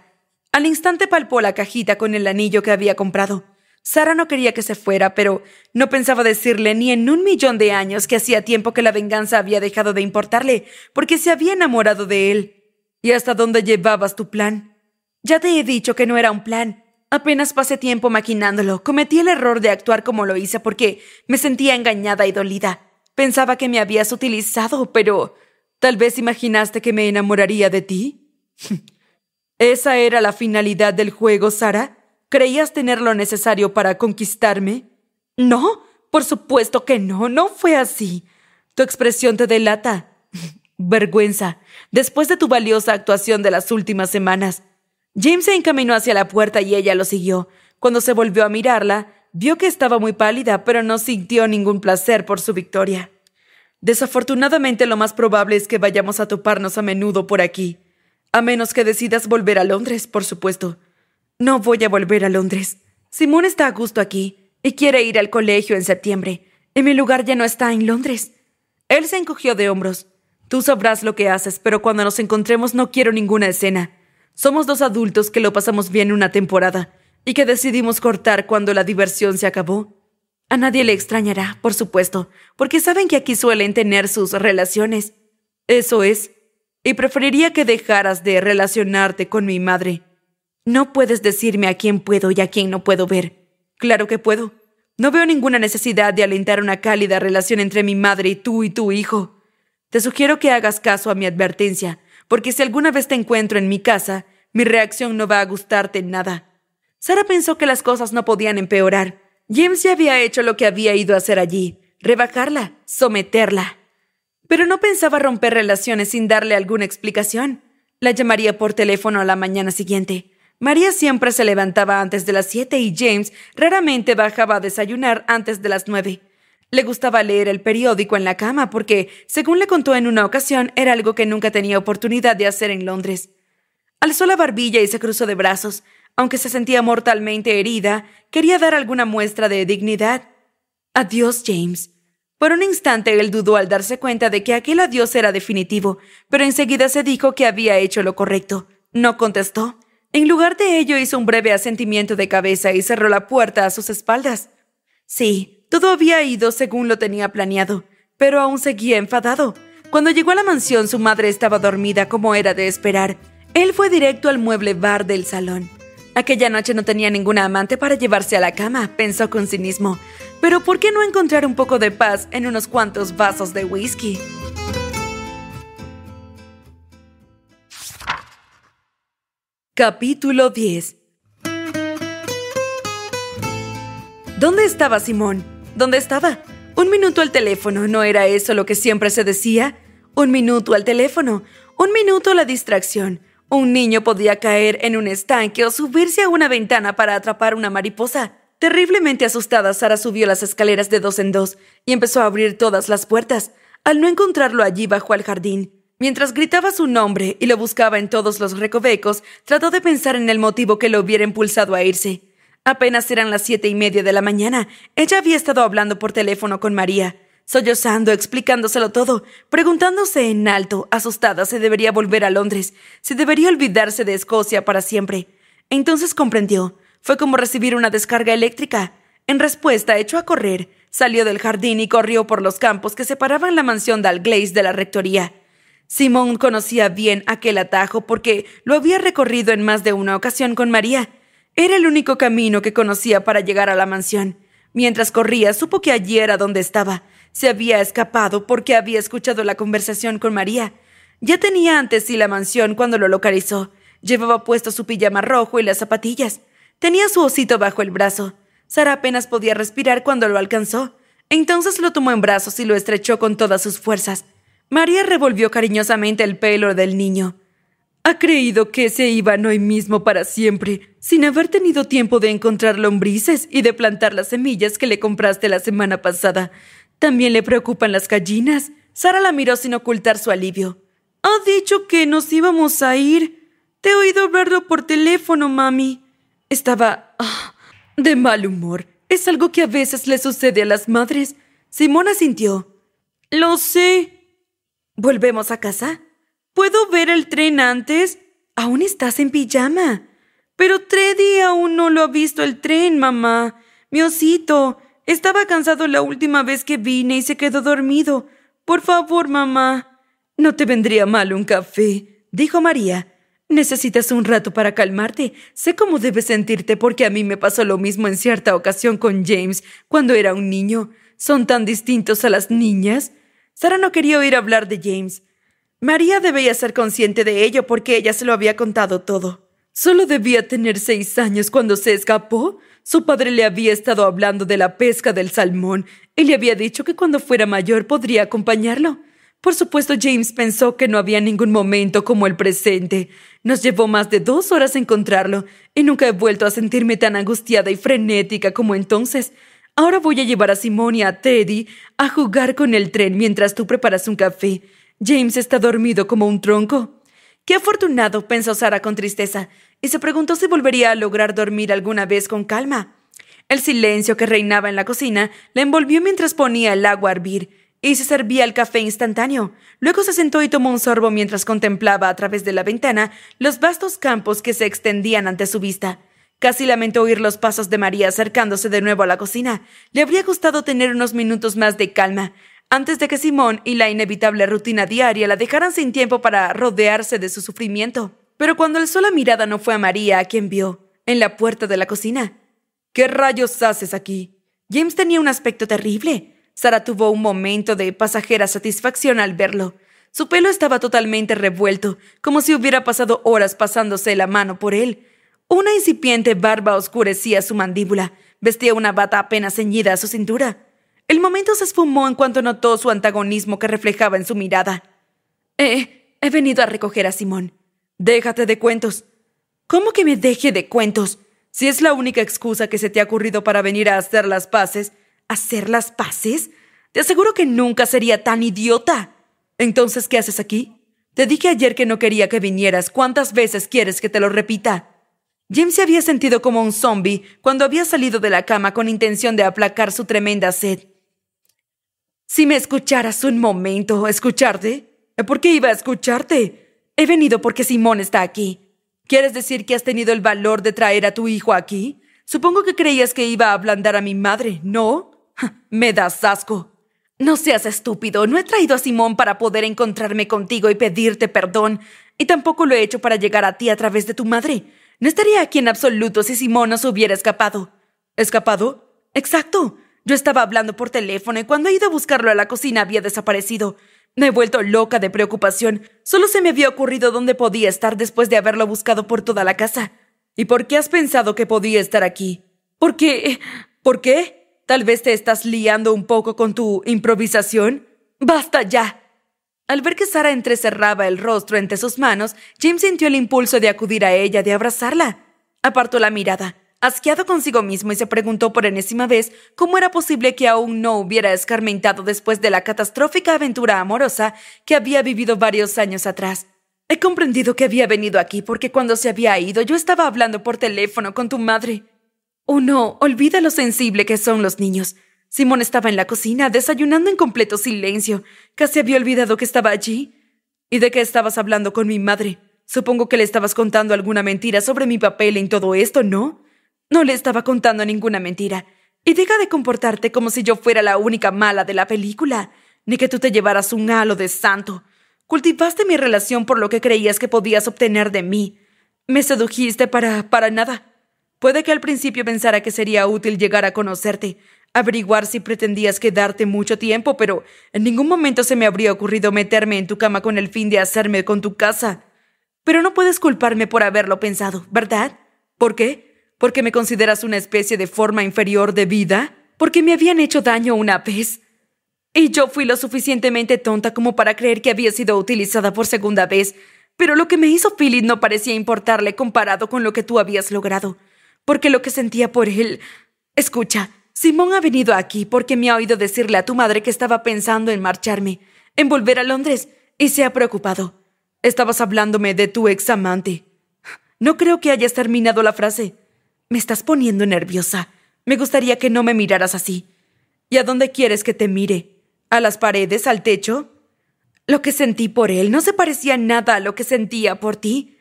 Speaker 1: Al instante palpó la cajita con el anillo que había comprado. Sara no quería que se fuera, pero no pensaba decirle ni en un millón de años que hacía tiempo que la venganza había dejado de importarle, porque se había enamorado de él. ¿Y hasta dónde llevabas tu plan? Ya te he dicho que no era un plan, Apenas pasé tiempo maquinándolo, cometí el error de actuar como lo hice porque me sentía engañada y dolida. Pensaba que me habías utilizado, pero... ¿Tal vez imaginaste que me enamoraría de ti? ¿Esa era la finalidad del juego, Sara? ¿Creías tener lo necesario para conquistarme? No, por supuesto que no, no fue así. Tu expresión te delata. Vergüenza. Después de tu valiosa actuación de las últimas semanas, James se encaminó hacia la puerta y ella lo siguió. Cuando se volvió a mirarla, vio que estaba muy pálida, pero no sintió ningún placer por su victoria. Desafortunadamente lo más probable es que vayamos a toparnos a menudo por aquí. A menos que decidas volver a Londres, por supuesto. No voy a volver a Londres. Simón está a gusto aquí y quiere ir al colegio en septiembre, y mi lugar ya no está en Londres. Él se encogió de hombros. Tú sabrás lo que haces, pero cuando nos encontremos no quiero ninguna escena. Somos dos adultos que lo pasamos bien una temporada y que decidimos cortar cuando la diversión se acabó. A nadie le extrañará, por supuesto, porque saben que aquí suelen tener sus relaciones. Eso es. Y preferiría que dejaras de relacionarte con mi madre. No puedes decirme a quién puedo y a quién no puedo ver. Claro que puedo. No veo ninguna necesidad de alentar una cálida relación entre mi madre y tú y tu hijo. Te sugiero que hagas caso a mi advertencia porque si alguna vez te encuentro en mi casa, mi reacción no va a gustarte en nada. Sara pensó que las cosas no podían empeorar. James ya había hecho lo que había ido a hacer allí, rebajarla, someterla. Pero no pensaba romper relaciones sin darle alguna explicación. La llamaría por teléfono a la mañana siguiente. María siempre se levantaba antes de las siete y James raramente bajaba a desayunar antes de las nueve. Le gustaba leer el periódico en la cama porque, según le contó en una ocasión, era algo que nunca tenía oportunidad de hacer en Londres. Alzó la barbilla y se cruzó de brazos. Aunque se sentía mortalmente herida, quería dar alguna muestra de dignidad. Adiós, James. Por un instante él dudó al darse cuenta de que aquel adiós era definitivo, pero enseguida se dijo que había hecho lo correcto. No contestó. En lugar de ello hizo un breve asentimiento de cabeza y cerró la puerta a sus espaldas. Sí, todo había ido según lo tenía planeado, pero aún seguía enfadado. Cuando llegó a la mansión su madre estaba dormida como era de esperar. Él fue directo al mueble bar del salón. Aquella noche no tenía ninguna amante para llevarse a la cama, pensó con cinismo. Pero ¿por qué no encontrar un poco de paz en unos cuantos vasos de whisky? Capítulo 10 ¿Dónde estaba Simón? ¿Dónde estaba? Un minuto al teléfono, ¿no era eso lo que siempre se decía? Un minuto al teléfono, un minuto a la distracción. Un niño podía caer en un estanque o subirse a una ventana para atrapar una mariposa. Terriblemente asustada, Sara subió las escaleras de dos en dos y empezó a abrir todas las puertas. Al no encontrarlo allí bajo el jardín. Mientras gritaba su nombre y lo buscaba en todos los recovecos, trató de pensar en el motivo que lo hubiera impulsado a irse. Apenas eran las siete y media de la mañana. Ella había estado hablando por teléfono con María, sollozando, explicándoselo todo, preguntándose en alto, asustada, si debería volver a Londres, si debería olvidarse de Escocia para siempre. Entonces comprendió. Fue como recibir una descarga eléctrica. En respuesta, echó a correr, salió del jardín y corrió por los campos que separaban la mansión de de la rectoría. Simón conocía bien aquel atajo porque lo había recorrido en más de una ocasión con María era el único camino que conocía para llegar a la mansión. Mientras corría, supo que allí era donde estaba. Se había escapado porque había escuchado la conversación con María. Ya tenía antes sí la mansión cuando lo localizó. Llevaba puesto su pijama rojo y las zapatillas. Tenía su osito bajo el brazo. Sara apenas podía respirar cuando lo alcanzó. Entonces lo tomó en brazos y lo estrechó con todas sus fuerzas. María revolvió cariñosamente el pelo del niño. Ha creído que se iban hoy mismo para siempre, sin haber tenido tiempo de encontrar lombrices y de plantar las semillas que le compraste la semana pasada. También le preocupan las gallinas. Sara la miró sin ocultar su alivio. Ha dicho que nos íbamos a ir. Te he oído hablarlo por teléfono, mami. Estaba... Ah, de mal humor. Es algo que a veces le sucede a las madres. Simona sintió. Lo sé. ¿Volvemos a casa? ¿Puedo ver el tren antes? Aún estás en pijama. Pero Treddy aún no lo ha visto el tren, mamá. Mi osito. Estaba cansado la última vez que vine y se quedó dormido. Por favor, mamá. No te vendría mal un café, dijo María. Necesitas un rato para calmarte. Sé cómo debes sentirte porque a mí me pasó lo mismo en cierta ocasión con James cuando era un niño. Son tan distintos a las niñas. Sara no quería oír hablar de James. María debía ser consciente de ello porque ella se lo había contado todo. Solo debía tener seis años cuando se escapó. Su padre le había estado hablando de la pesca del salmón y le había dicho que cuando fuera mayor podría acompañarlo. Por supuesto, James pensó que no había ningún momento como el presente. Nos llevó más de dos horas encontrarlo y nunca he vuelto a sentirme tan angustiada y frenética como entonces. Ahora voy a llevar a Simón y a Teddy a jugar con el tren mientras tú preparas un café. James está dormido como un tronco. Qué afortunado, pensó Sara con tristeza, y se preguntó si volvería a lograr dormir alguna vez con calma. El silencio que reinaba en la cocina la envolvió mientras ponía el agua a hervir y se servía el café instantáneo. Luego se sentó y tomó un sorbo mientras contemplaba a través de la ventana los vastos campos que se extendían ante su vista. Casi lamentó oír los pasos de María acercándose de nuevo a la cocina. Le habría gustado tener unos minutos más de calma antes de que Simón y la inevitable rutina diaria la dejaran sin tiempo para rodearse de su sufrimiento. Pero cuando alzó la mirada no fue a María a quien vio, en la puerta de la cocina. ¿Qué rayos haces aquí? James tenía un aspecto terrible. Sara tuvo un momento de pasajera satisfacción al verlo. Su pelo estaba totalmente revuelto, como si hubiera pasado horas pasándose la mano por él. Una incipiente barba oscurecía su mandíbula. Vestía una bata apenas ceñida a su cintura. El momento se esfumó en cuanto notó su antagonismo que reflejaba en su mirada. Eh, he venido a recoger a Simón. Déjate de cuentos. ¿Cómo que me deje de cuentos? Si es la única excusa que se te ha ocurrido para venir a hacer las paces, ¿hacer las paces? Te aseguro que nunca sería tan idiota. Entonces, ¿qué haces aquí? Te dije ayer que no quería que vinieras. ¿Cuántas veces quieres que te lo repita? Jim se había sentido como un zombie cuando había salido de la cama con intención de aplacar su tremenda sed. Si me escucharas un momento, ¿escucharte? Eh, ¿Por qué iba a escucharte? He venido porque Simón está aquí. ¿Quieres decir que has tenido el valor de traer a tu hijo aquí? Supongo que creías que iba a ablandar a mi madre, ¿no? me das asco. No seas estúpido, no he traído a Simón para poder encontrarme contigo y pedirte perdón, y tampoco lo he hecho para llegar a ti a través de tu madre. No estaría aquí en absoluto si Simón nos hubiera escapado. ¿Escapado? Exacto. Yo estaba hablando por teléfono y cuando he ido a buscarlo a la cocina había desaparecido. Me he vuelto loca de preocupación. Solo se me había ocurrido dónde podía estar después de haberlo buscado por toda la casa. ¿Y por qué has pensado que podía estar aquí? ¿Por qué? ¿Por qué? ¿Tal vez te estás liando un poco con tu improvisación? ¡Basta ya! Al ver que Sara entrecerraba el rostro entre sus manos, Jim sintió el impulso de acudir a ella, de abrazarla. Apartó la mirada. Asqueado consigo mismo y se preguntó por enésima vez cómo era posible que aún no hubiera escarmentado después de la catastrófica aventura amorosa que había vivido varios años atrás. He comprendido que había venido aquí porque cuando se había ido yo estaba hablando por teléfono con tu madre. Oh no, olvida lo sensible que son los niños. Simón estaba en la cocina desayunando en completo silencio. Casi había olvidado que estaba allí. ¿Y de qué estabas hablando con mi madre? Supongo que le estabas contando alguna mentira sobre mi papel en todo esto, ¿no? No le estaba contando ninguna mentira. Y deja de comportarte como si yo fuera la única mala de la película, ni que tú te llevaras un halo de santo. Cultivaste mi relación por lo que creías que podías obtener de mí. Me sedujiste para... para nada. Puede que al principio pensara que sería útil llegar a conocerte, averiguar si pretendías quedarte mucho tiempo, pero en ningún momento se me habría ocurrido meterme en tu cama con el fin de hacerme con tu casa. Pero no puedes culparme por haberlo pensado, ¿verdad? ¿Por qué? qué me consideras una especie de forma inferior de vida? ¿Porque me habían hecho daño una vez? Y yo fui lo suficientemente tonta como para creer que había sido utilizada por segunda vez, pero lo que me hizo Philip no parecía importarle comparado con lo que tú habías logrado, porque lo que sentía por él... Escucha, Simón ha venido aquí porque me ha oído decirle a tu madre que estaba pensando en marcharme, en volver a Londres, y se ha preocupado. Estabas hablándome de tu ex amante. No creo que hayas terminado la frase. Me estás poniendo nerviosa. Me gustaría que no me miraras así. ¿Y a dónde quieres que te mire? ¿A las paredes? ¿Al techo? Lo que sentí por él no se parecía nada a lo que sentía por ti.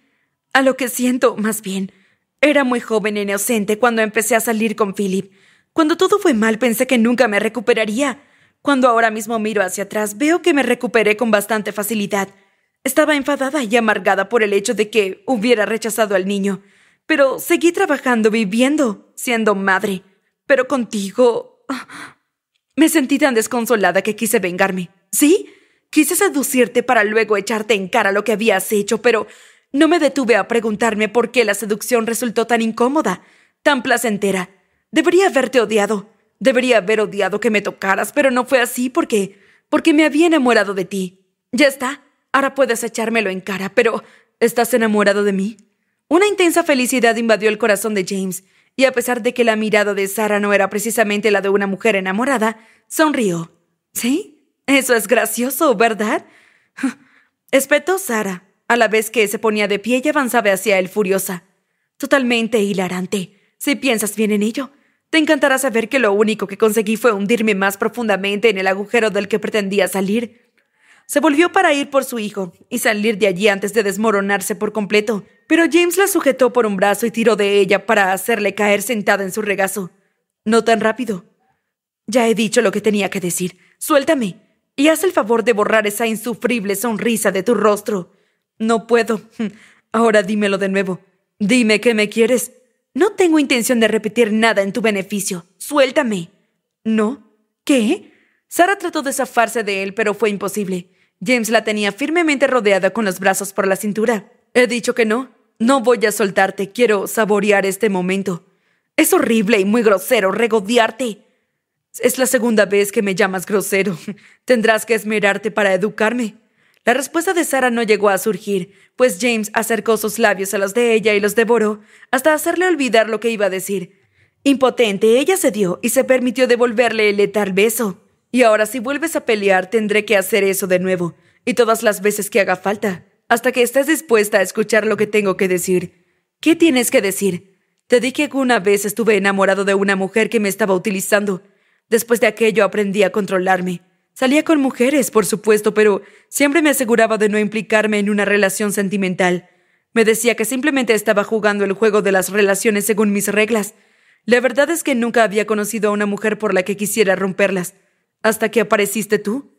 Speaker 1: A lo que siento, más bien. Era muy joven e inocente cuando empecé a salir con Philip. Cuando todo fue mal pensé que nunca me recuperaría. Cuando ahora mismo miro hacia atrás veo que me recuperé con bastante facilidad. Estaba enfadada y amargada por el hecho de que hubiera rechazado al niño pero seguí trabajando, viviendo, siendo madre. Pero contigo... Ah, me sentí tan desconsolada que quise vengarme. ¿Sí? Quise seducirte para luego echarte en cara lo que habías hecho, pero no me detuve a preguntarme por qué la seducción resultó tan incómoda, tan placentera. Debería haberte odiado. Debería haber odiado que me tocaras, pero no fue así porque... porque me había enamorado de ti. Ya está. Ahora puedes echármelo en cara, pero ¿estás enamorado de mí? Una intensa felicidad invadió el corazón de James, y a pesar de que la mirada de Sara no era precisamente la de una mujer enamorada, sonrió. ¿Sí? Eso es gracioso, ¿verdad? Espetó Sara, a la vez que se ponía de pie y avanzaba hacia él furiosa. Totalmente hilarante. Si piensas bien en ello, te encantará saber que lo único que conseguí fue hundirme más profundamente en el agujero del que pretendía salir. Se volvió para ir por su hijo y salir de allí antes de desmoronarse por completo, pero James la sujetó por un brazo y tiró de ella para hacerle caer sentada en su regazo. No tan rápido. Ya he dicho lo que tenía que decir. Suéltame y haz el favor de borrar esa insufrible sonrisa de tu rostro. No puedo. Ahora dímelo de nuevo. Dime qué me quieres. No tengo intención de repetir nada en tu beneficio. Suéltame. ¿No? ¿Qué? Sara trató de zafarse de él, pero fue imposible. James la tenía firmemente rodeada con los brazos por la cintura. He dicho que no. No voy a soltarte. Quiero saborear este momento. Es horrible y muy grosero regodearte. Es la segunda vez que me llamas grosero. Tendrás que esmerarte para educarme. La respuesta de Sara no llegó a surgir, pues James acercó sus labios a los de ella y los devoró hasta hacerle olvidar lo que iba a decir. Impotente, ella cedió y se permitió devolverle el letal beso. Y ahora si vuelves a pelear tendré que hacer eso de nuevo, y todas las veces que haga falta, hasta que estés dispuesta a escuchar lo que tengo que decir. ¿Qué tienes que decir? Te dije que una vez estuve enamorado de una mujer que me estaba utilizando. Después de aquello aprendí a controlarme. Salía con mujeres, por supuesto, pero siempre me aseguraba de no implicarme en una relación sentimental. Me decía que simplemente estaba jugando el juego de las relaciones según mis reglas. La verdad es que nunca había conocido a una mujer por la que quisiera romperlas hasta que apareciste tú.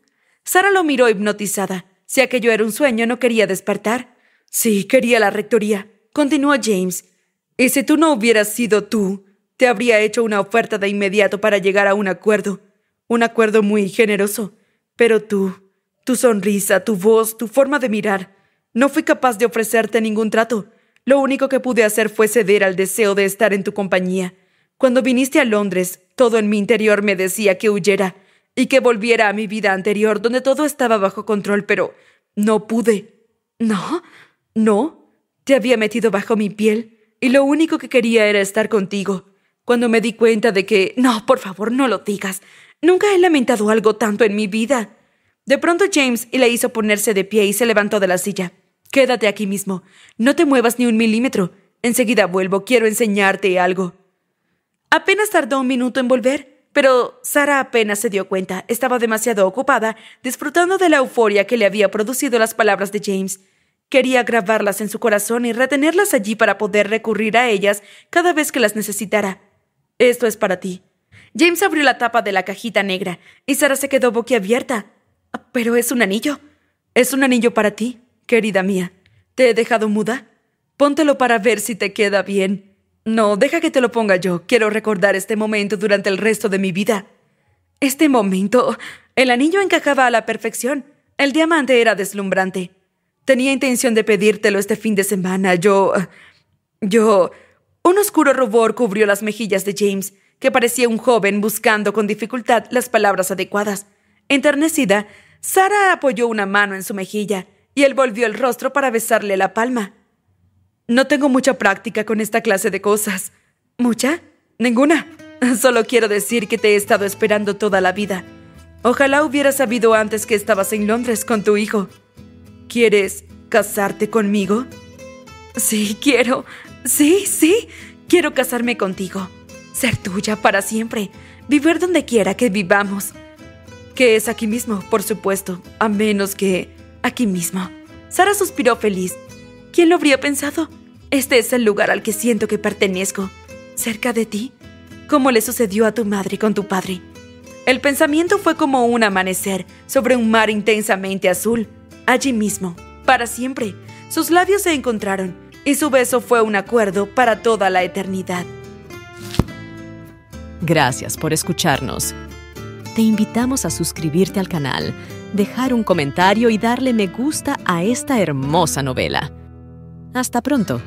Speaker 1: Sara lo miró hipnotizada. Si aquello era un sueño, no quería despertar. Sí, quería la rectoría. Continuó James. Y si tú no hubieras sido tú, te habría hecho una oferta de inmediato para llegar a un acuerdo. Un acuerdo muy generoso. Pero tú, tu sonrisa, tu voz, tu forma de mirar, no fui capaz de ofrecerte ningún trato. Lo único que pude hacer fue ceder al deseo de estar en tu compañía. Cuando viniste a Londres, todo en mi interior me decía que huyera, y que volviera a mi vida anterior, donde todo estaba bajo control, pero no pude. No, no. Te había metido bajo mi piel y lo único que quería era estar contigo. Cuando me di cuenta de que... No, por favor, no lo digas. Nunca he lamentado algo tanto en mi vida. De pronto James le hizo ponerse de pie y se levantó de la silla. Quédate aquí mismo. No te muevas ni un milímetro. Enseguida vuelvo. Quiero enseñarte algo. Apenas tardó un minuto en volver. Pero Sara apenas se dio cuenta, estaba demasiado ocupada, disfrutando de la euforia que le había producido las palabras de James. Quería grabarlas en su corazón y retenerlas allí para poder recurrir a ellas cada vez que las necesitara. Esto es para ti. James abrió la tapa de la cajita negra y Sara se quedó boquiabierta. Pero es un anillo. Es un anillo para ti, querida mía. ¿Te he dejado muda? Póntelo para ver si te queda bien. No, deja que te lo ponga yo. Quiero recordar este momento durante el resto de mi vida. Este momento... El anillo encajaba a la perfección. El diamante era deslumbrante. Tenía intención de pedírtelo este fin de semana. Yo... Yo... Un oscuro rubor cubrió las mejillas de James, que parecía un joven buscando con dificultad las palabras adecuadas. Enternecida, Sara apoyó una mano en su mejilla y él volvió el rostro para besarle la palma. No tengo mucha práctica con esta clase de cosas. ¿Mucha? Ninguna. Solo quiero decir que te he estado esperando toda la vida. Ojalá hubiera sabido antes que estabas en Londres con tu hijo. ¿Quieres casarte conmigo? Sí, quiero. Sí, sí. Quiero casarme contigo. Ser tuya para siempre. Vivir donde quiera que vivamos. Que es aquí mismo, por supuesto. A menos que... aquí mismo. Sara suspiró feliz ¿Quién lo habría pensado? Este es el lugar al que siento que pertenezco. Cerca de ti, como le sucedió a tu madre con tu padre. El pensamiento fue como un amanecer sobre un mar intensamente azul. Allí mismo, para siempre, sus labios se encontraron y su beso fue un acuerdo para toda la eternidad. Gracias por escucharnos. Te invitamos a suscribirte al canal, dejar un comentario y darle me gusta a esta hermosa novela. Hasta pronto.